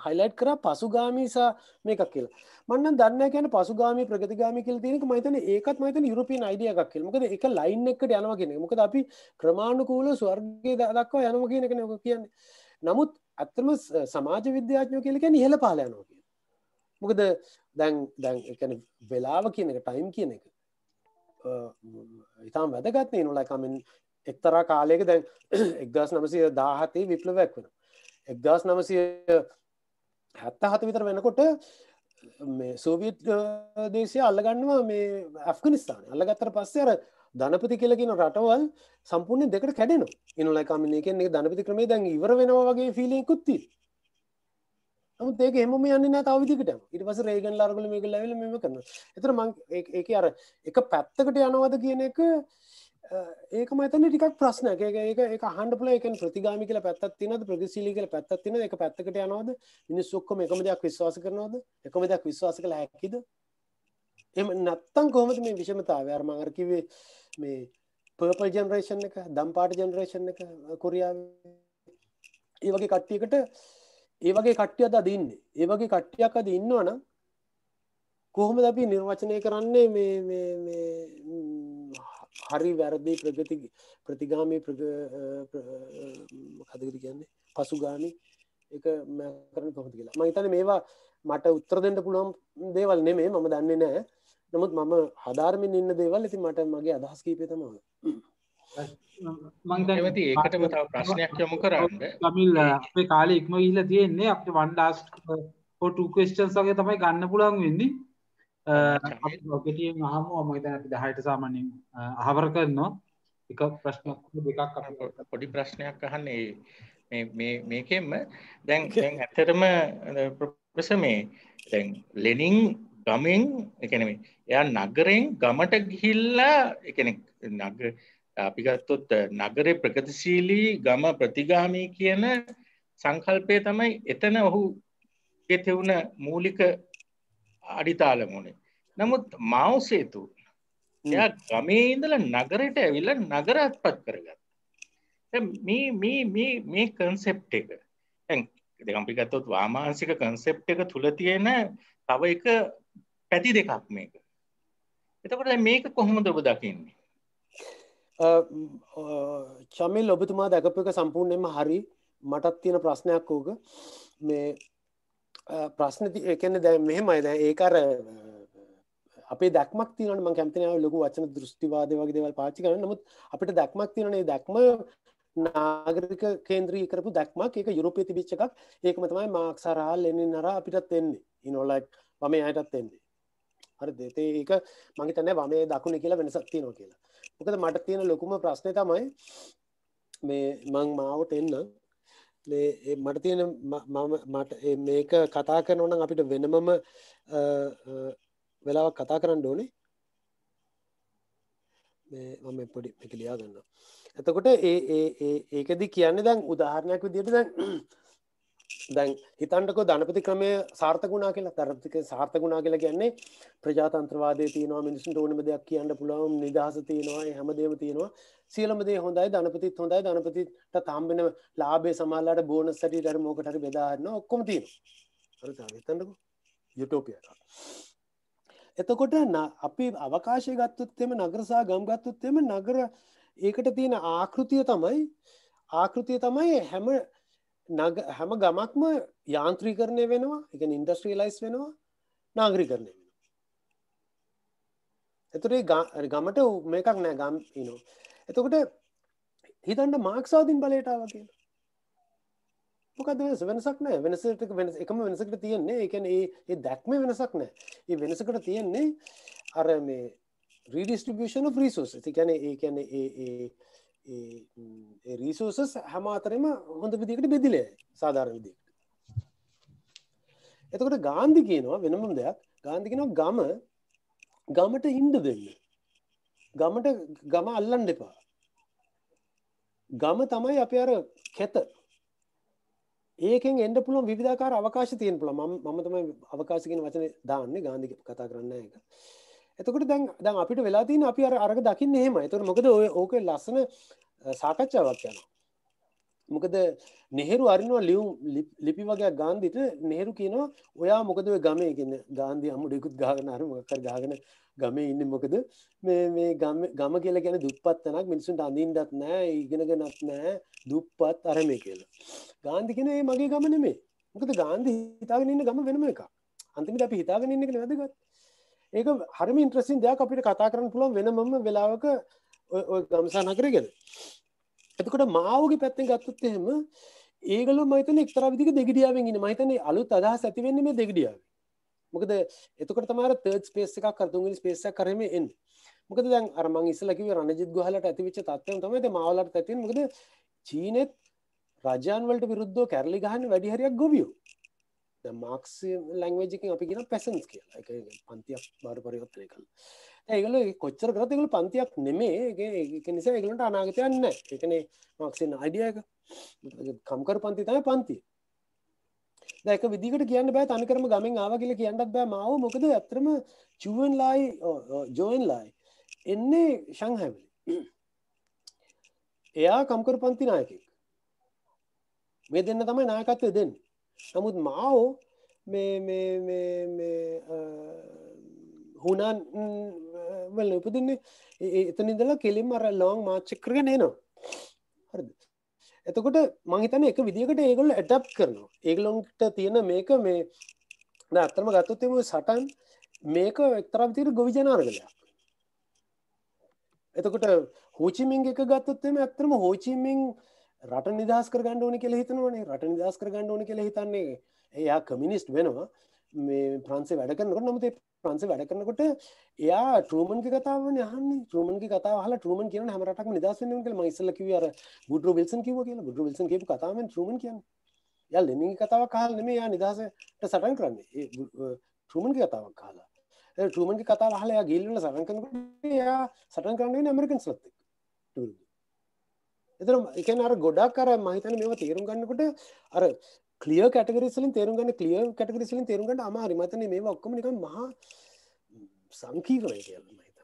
හයිලයිට් කර පසුගාමීසා මේකක් කියලා මන්න දන්න කියන පසුගාම ප්‍රගතිගාමි කියල තියෙනක මතන ඒකත් මතන යුරපියන් අයිඩියක් කියලමකද එක ලයින් එකට යනවාගෙන මොකද අපි ක්‍රමාණුකූල ස්වර්ගය දක්වා යනම කියනක නොක කියන්නේ නමුත් ඇත්තම සමාජ විද්‍යාඥෝ කියලක නිහල පාලයනෝක මොකද දැන් දැන් එකන වෙලාව කියන එක ටයිම් කියන එක ඉතාම් වැදගත්නේ නොලකමෙන් එක්තරා කාලයක දැන් එක්දස් නමසය දාහතේ විප්ලවැක් වෙන එක්දස් නමසය හැත්ත හත විතර වෙනකොට මේ සෝවියත් දේශය අල්ලගන්නවා මේ ඇෆ්ගනිස්ාන අල්ලගත්තර පස්සේ අර ධනපති කියලකින රටවල් සම්පූර්ණ දෙකට කැඩෙන ඉනුලකමිනයකෙ දනපති ක්‍රමේ දැන් ඉවර වෙනවා වගේ ෆිලිකුත්තිී නමුත් ඒක එහෙම යන්නේ නැහැ තව විදිහකටම. ඊට පස්සේ රේගන් ලාර්ගල මේක ලැබෙල මෙව කරනවා. ඒතර මම ඒකේ අර එක පැත්තකට යනවද කියන එක ඒක මතන ටිකක් ප්‍රශ්නයක්. ඒක ඒක ඒක අහන්න පුළුවන් ඒකෙන් ප්‍රතිගාමි කියලා පැත්තක් තියෙනවද ප්‍රගතිශීලී කියලා පැත්තක් තියෙනවද ඒක පැත්තකට යනවද මිනිස්සු ඔක්කොම එකම දෙයක් විශ්වාස කරනවද එකම දෙයක් විශ්වාස කළ හැකිද? එම නැත්තම් කොහොමද මේ විෂමතාවය අර මම අර කිව්වේ මේ පර්පල් ජෙනරේෂන් එක දම්පාට ජෙනරේෂන් එක කොරියාවේ ඒ වගේ කට්ටියකට ඒවගේ කට්ටිය අද දන්නේ ඒවගේ කට්ටියක් අද ඉන්නවනම් කොහොම දැපි නිර්වචනය කරන්නේ මේ හරි වැරදි ප්‍රගති ප්‍රතිගාමී කදකට කියන්නේ පසුගාමි එක කරන කොහොද කියලා මහිතන මේවා මට උත්තර දෙන්නට පුළුවන් දේවල් නෙමේ මම දන්නේ නෑ නමුත් මම හධාර්මින් ඉන්න දේවල් ඉති මට මගේ අදහස් කීපය තමා මම දැන් ඒකටම තව ප්‍රශ්නයක් යොමු කරන්න. කමිල් අපේ කාලේ ඉක්ම ගිහිල්ලා තියෙන්නේ අපිට one last for two questions වගේ තමයි ගන්න පුළුවන් වෙන්නේ. අපි ඔකටියෙන් අහමු මම හිතන්නේ අපි 10ට සාමාන්‍යයෙන් අහවර කරනවා. එක ප්‍රශ්නයක් දෙකක් අපිට පොඩි ප්‍රශ්නයක් අහන්න ඒ මේ මේ මේකෙන්ම දැන් දැන් ඇත්තටම ප්‍රොෆෙසර් මේ දැන් ලෙනින් ගමෙන් ඒ කියන්නේ එයා නගරෙන් ගමට ගිහිල්ලා ඒ කියන්නේ නගර අපිගත්තොත් නගරය ප්‍රගතිශීලී ගම ප්‍රතිගාමී කියන සංකල්පය තමයි එතන ඔහු ගෙතෙවුණ මූලික අඩිතාලමුණේ. නමුත් මවසේතු එයා ගමේ ඉඳල නගරයට ඇවිල්ල නගර අත්පත් කරගත්. මේ කන්සෙප් එක දෙකම්පිගත්තොත් වාමාන්සික කන්සෙප් එක තුළ තියෙන තව එක පැති දෙකක් මේක. එතකොට මේක කොහොමද ඔබ දකින්නේ චමිල් ඔබතුමා දැකපු එක සම්පූර්ණයම හරි මටත් තියෙන ප්‍රශ්නයක් වූක මේ ප්‍රශ්න එකන දැ මෙහෙම අයිද ඒකර අපේ දක්මක් තිනට ම කැමතිනාව ලොකු වචන දෘෂ්ටිවාද වගේ දෙවල් පාචි කරන නමුත් අපිට දක්මක් තිනේ දක්ම නාගරික කේන්ද්‍රී කරපු දක්මක් එක යුරපය තිබිච්ච එකක් ඒක මතමයි මාක් සරහල් එන්නේ නර අපිටත් එන්නේ ඉනොල්ලක් වම අයටත් එන්නේ හරි දෙතේ ඒක මගේ තැන වමේ දකුණ කියලා වෙනසක් තියනවා කියලා මොකද මට තියෙන ලොකුම ප්‍රශ්නය තමයි මේ මං මාවට එන්න මට තියෙන මට මේක කතා කරනවන අපිට වෙනමම වෙලාවක් කතා කරන්න ඕනේ මම පොඩි එක ලියා ගන්න එතකොට ඒ ඒකදි කියන්නේ දැන් උදාහරණයක් විදියට දැන් දැන් හිතන්ටකෝ ධනපති ක්‍රමය සාර්ථකුණා කියලා තරපතික සාර්ථකුණා කියලා කියන්නේ ප්‍රජාතන්ත්‍රවාදය තියෙනවා මිනිසුන්ට ඕනම දෙයක් කියන්න පුළුවන් නිදහස තියෙනවා හැමදේම තියෙනවා සියලම දේ හොඳයි ධනපතිත් හොඳයි ධනපතිට තාම්බෙන ලාභේ සමාලාට බෝනස් සැටියට හරි මොකට හරි බෙදා ගන්න ඔක්කොම තියෙනවා හරි තාම හිතන්නකෝ යුටෝපියා එතකොට අපි අවකාශය ගත්තොත් එම නගර සහ ගම් ගත්තොත් එම නගර ඒකට තියෙන ආකෘතිය තමයි ආකෘතිය තමයි හැම හැම ගමක්ම යාන්ත්‍රීකරණය වෙනවා එක ඉන්ඩස්ට්‍රීලයිස් වෙනවා නාගරිකරණය වෙන එතුරේ ගමට මේකක් නෑ ගම් න එතකොට හිතන්ට මාක්සාධින් බලටාව කියන මොකද වෙනස වෙනසක් නෑ වෙනසට වෙනස් එකම වෙනසකට තියෙන්නේ එකන ඒ දැක්ම වෙනසක් නෑ ඒ වෙනසකට තියෙන්නේ අර මේ රීඩිස්ටිියෂන ්‍රීසෝස් ති කියැන ඒ කියැන ඒ රීසෝසස් හමාතරම හොඳ විදිකට බෙදිලේ සාධාර විදිකට එතකොට ගාන්ධි කියනවා වෙනම දෙයක් ගාන්ධිගෙනවා ගම ගමට ඉන්ඩ දෙන්න ගමට ගම අල්ලන් දෙපා ගම තමයි අප අර කැත ඒකෙන් එන්ඩ පුළොන් විධාකාර අවකාශ තියෙන් පුළ ම තමයි අවකාශකෙන් වචන දාන්න ගාන්ධික කතා කරන්න එක එතකට දැන් දැන් අපිට වෙලාතින් අපි අර අරග දකින්න හෙම එතුර මොකද ඔය ඕක ලස්සන සාකච්ඡාවක් යන මොකද නෙහෙරු අරිනවා ලියවම් ලිපි වගේ ගාන්දිට නෙහෙරු කියනවා ඔයා මොකද ගමයගන්න ගාන්දි හම ඩෙකුත් ගාගන අරමකර ගාගෙන ගම ඉන්න මොකද මේ ගම කියල ගැන දුපත්තනක් මිනිසුන්ට අඳින්ටත් නෑ ඉගෙනගෙනත් නෑ දුප්පත් අරම කියලා ගාන්ධිකෙන ඒ මගේ ගමන මේ මොකද ගාන්ධි හිතාගෙන ඉන්න ගම වෙනම එක අන්තිමට අපි හිතාගෙන ඉන්න එක වැදගත් ඒක හරිම ඉන්ට්‍රසින් දෙයක් අපිට කතා කරන්න පුළුවන් වෙනමම වෙලාවක ගමසා නකරගෙන එතකොට මාවගේ පැත්තෙන් ගත්තුත් එහෙම ඒගල මතන එක්තර විදික දෙගඩියාවෙන් ඉන්න මහිතනේ අලුත් අදහ ඇතිවෙන්නේ මේ දෙගඩියාව මොකද එතකට තමාර තර්ඩ් ස්පේස් එකක් කරතුන්ගනි ස්පේසයක් කරම එන්න මොකද දැන් අරමං ඉස්සලකිව රණජිත් ගහලට ඇතිවිච තත්වය තමයි මාවලට ඇතින් මොකද චීනෙත් රජාන්වලට විරුද්ධ කැරලි ගහන්න වැඩිහරයක් ගොවියෝ මක්සි ලංවේජකින් අපි කියෙන පැසන්ස් කියලා එක පන්තියක් බාඩ පරිවත්තය කළ ඒගල කොච්චර කරතිකළ පන්තියක් නෙමේගේ එක නිසා එකලට අනාගතයන්න එකන මක්සින් අඩියක කම්කර පන්ති තම පන්ති දැක විදිකට කියන්න බෑ තනිකරම ගමින් ආව කියල කියන්නත් බෑ මාව මොකද ඇතරම චුවන් ලයි ජෝයින් ලයි එන්නේ ශංහැවිලි එයා කම්කර පන්ති නායකෙක් මේ දෙන්න තමයි නායකත්වය දෙන්නේ නමුත් මාෝ හුනාන් වල උපදින්නේ එතන ඉදලා කෙලින් අර ලොං මාච්චක්‍රග නේනවා හරද එතකොට මහිතන එක විදිකට ඒගොල ඇඩප් කරනවා ඒගලොන්ට තියෙන මේක මේ අත්තරම ගත්තොත්තම සටන් මේක එක්තරම් තිර ගොවිජනාර්ගලයක් එතකොට හෝචිමින් එක ගත්තොත්තම ඇත්තරම හෝචිමින් රට නිදහස් කරගන්න ඕන කෙළ හිතනවනේ රට නිදහස් කරගන්න ඕන කෙළ හිතන්නේ එයා කමිනිස්ට් වෙනවා මේ ප්‍රන්සේ වැඩ කරනකොට නමුතේ ප්‍රන්සේ වැඩ කරනකොට එයා ට්‍රමන්ගේ කතාවන යහන්න ට්‍රමන්ගේ කතාවල ට්‍රමන් කියන හමරටක් නිදසන කළ මයිසල්ල කිව අර බුඩු විල්සන් කිව කියල බුඩු විල්සන් කියපු කතාව ට්‍රමන් කියන්න ය ලෙමින් කතාව කාල නෙමේ යා නිදහසට සටන් කරන්නේ ට්‍රමන්ගේ කතාවක් කාලා ට්‍රමන්ගේ කතාව හලයා ගිල්ලන සටන් කරනකොට එයා සටන් කරන්නේ ඇමරිකන් සලත්තෙක් ටුරුදු එතර එකන අර ගොඩක් අර මහිතන මෙවා තේරුම් ගන්නකොට අර කලිය කටගරිසලින් තේරුම් ගන්න කලිය කටගරිසලින් තේරුම් ගන්න අමාරි මතන මේ ඔක්කම නික මහා සංකීර්ණය කියලා මහිත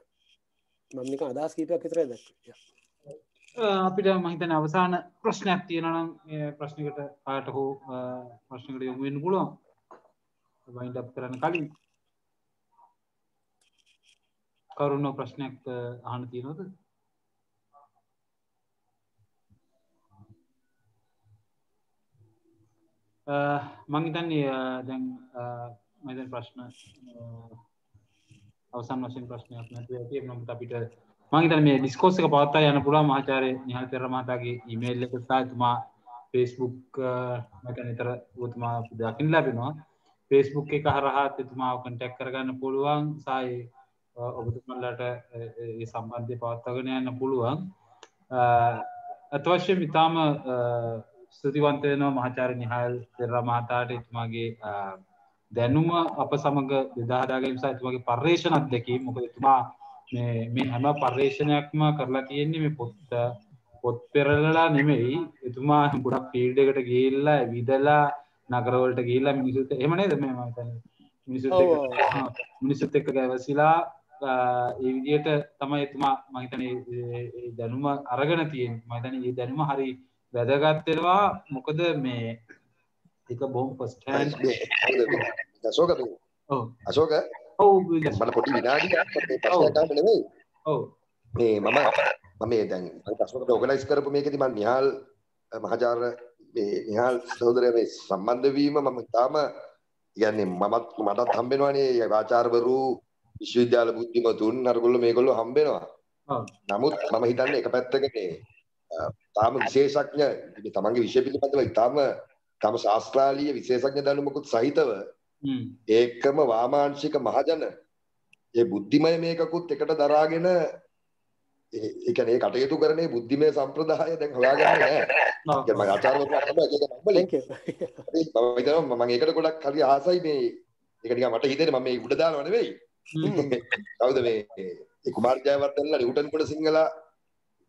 මම නික අදහස් කීපයක් විතරයි දැක්කේ අපිට මහිතන අවසාන ප්‍රශ්නයක් තියෙනවා නම් ප්‍රශ්නයකට කාට හෝ ප්‍රශ්නකට යොමු වෙන්න පුළුවන් වයින්ඩ් අප් කරන්න කලින් කරුණෝ ප්‍රශ්නයක් අහන්න තියෙනවද මංහිතන් දැන් මෙද ප්‍රශ්න අවසන් වශයෙන් ප්‍රශ්නයක් නැති නොමට අපිට මංහිතන් මේ ඩිස්කෝස්සක පවත්තා යන පුළා මහාචාරය නිහල් පෙරමතාගේ ඉමේල් එකතා තුමා ෆේස්බුක් මැක නිතර ගතුමා දකිින් ලැබෙනවා ෆේස්බුක් එක හරහත් එතුමාව කටැක් කරගන්න පුළුවන් සයි ඔබතුමල්ලට සම්බන්ධය පවත්තාගෙන යන්න පුළුවන් අත්වශ්‍ය මිතාම ස්තුතිවන්ත වෙනවා මහාචාර්ය නිහාල් පෙරේරා මහතාට එතුමාගේ දැනුම අප සමග බෙදා හදා ගැනීම සහ එතුමාගේ පර්යේෂණ අත්දැකීම් මොකද එතුමා මේ මේ හැම පර්යේෂණයක්ම කරලා තියෙන්නේ මේ පොත් පොත් පෙරලලා නෙමෙයි එතුමා ගොඩක් ෆීල්ඩ් එකට ගිහිල්ලා විදලා නගරවලට ගිහිල්ලා මිනිසුත් එහෙම නේද මේ මම හිතන්නේ මිනිසුත් එක්ක මිනිසුත් එක්ක ගැවසිලා ඒ විදිහට තමයි එතුමා මම හිතන්නේ ඒ දැනුම අරගෙන තියෙන්නේ මම හිතන්නේ ඒ දැනුම හරියි වැදගත්වෙනවා මොකද මේ එක බොම් පස්ටෝක අශෝක මට පොටි විනාඩි මේ මම මම දැන් පසකට ඔගලයිස් කරපු මේකෙති මන් නිහාල් මහජාර නිහාල් සහෝදරය මේ සම්බන්ධවීම මම තාම යන්නේ මමත් මටත් හම්බෙනවානේ වාචාර්වරු විශ්වවිද්‍යාල බුද්ධිමතුන් අරගොල්ල මේගොල්ලො හම්බෙනවා නමුත් මම හිතන්න එක පැත්තකනේ තාම විශේෂඥ තමන්ගේ විෂය පිළිබඳව ඉතාම තම ශාස්ත්‍රාලීය විශේෂඥ දැනුමකුත් සහිතව ඒකම වාමාංශික මහජන ඒ බුද්ධිමය මේකකුත් එකට දරාගෙන ඒ කියන්නේ ඒ කටයුතු කරන මේ බුද්ධිමය සම්ප්‍රදාය දැන් හොයාගන්න නෑ. මම ආචාර්යවරුන්ට තමයි ඒක මම හිතනවා මම ඒකට ගොඩක් හරි ආසයි මේ ඒක නිකන් මට හිතෙන්නේ මම මේ උඩ දානව නෙවෙයි. කවුද මේ ඒ කුමාර් ජයවර්ධනලා නිව්ටන් කොට සිංහලා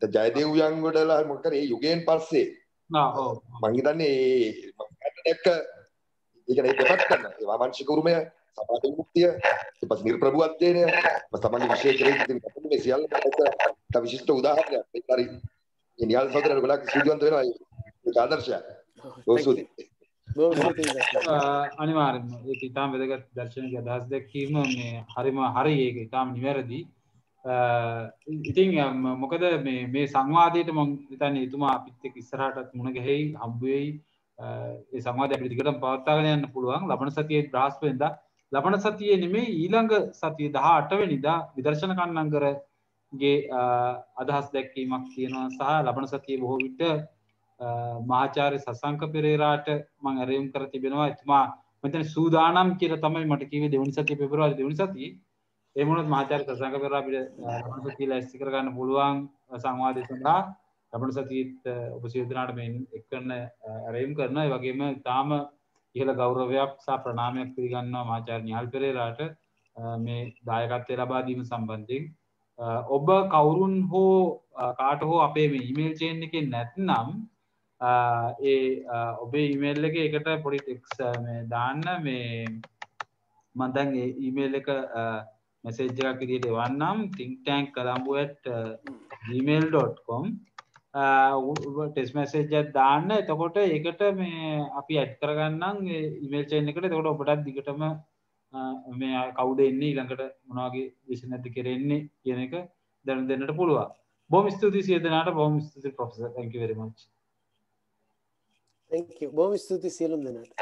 ජයදේ උයන් ගොඩලා මොකර ඒ යුගයෙන් පස්සේ මං හිතන්නේ දැක්ක ඒ කියන්නේ දෙපත් කරන වාංශික උරුමය සමාජ මුක්තිය ඊට පස්සේ නිර්ප්‍රභුත්වය තමන්ගේ විශේෂ ක්‍රීඩකින් මේ සියල්ල එක විශිෂ්ට උදාහරණයක් මේ පරි මේ නියල් සොදරන ගොඩක් සූදිවන්ත වෙනවා ඒක ආදර්ශයක් ඕසුදි අනිවාර්යෙන්ම ඒක ඉතාම වැදගත් දර්ශනික අදහස් දැක්වීම මේ හරිම හරි ඒක ඉතාම නිවැරදි ඉතිං මොකද මේ සංවාදයට මොන් තන් එතුමා අපිත්තෙක් ඉස්සරහටත් මුණ ගැහෙයි හම්බුවයි ඒ සංවාද පිතිකට පවත්තාගයන්න පුළුවන් ලබන සතියේ බ්‍රාස්පෙන්ද ලබන සතිය නෙමේ ඊළඟ සතිය දහ අටවෙනිදා විදර්ශන කන්නන් කරගේ අදහස් දැක්කීමක් තියෙනවා සහ ලබන සතිය බොහෝ විට මහාචාරය සසංක පෙරේරාට මං ඇරයම් කර තිබෙනවා එතුමා මෙතන සූදානම් කියල තමයි මට කිවේ දෙවනි සති පෙබරවාද දෙවනි සතිී ඒ මොනොත් මාචාර්ය ප්‍රසංග පෙරේරා අපිට ලබන සතිය ලැස්ති කරගන්න පුළුවන් සංවාදය සඳහා ලබන සතියේත් ඔබ සියලු දෙනාට මේ එක් කරන ඇරයුම් කරනවා ඒ වගේම තාම ඉහළ ගෞරවයක් සහ ප්‍රණාමයක් පිළිගන්නවා මාචාර්ය නිහල් පෙරේරාට මේ දායකත්වය ලබා දීම සම්බන්ධයෙන් ඔබ කවුරුන් හෝ කාට හෝ අපේ මේ ඊමේල් චේන් එකේ නැත්නම් ඒ ඔබේ ඉමේල් එක එකට පොඩි ටෙක්ස් දාන්න මේ මන්දන් ඒ ඊමේල් එක මැසේජ් එකක් විදිහට එවන්නම් think tank colombo@gmail.com test message එකක් දාන්න එතකොට ඒකට මේ අපි ඇඩ් කරගන්නම් ඊමේල් චේන් එකට එතකොට ඔබටත් දිගටම මේ කවුද එන්නේ ඊළඟට මොනවාගේ විෂය නැද්ද කරෙන්නේ කියන එක දැන දෙන්නට පුළුවන් බොහොම ස්තුතියි සිය දෙනාට බොහොම ස්තුතියි professor thank you very much thank you බොහොම ස්තුතියි සියලුම දෙනාට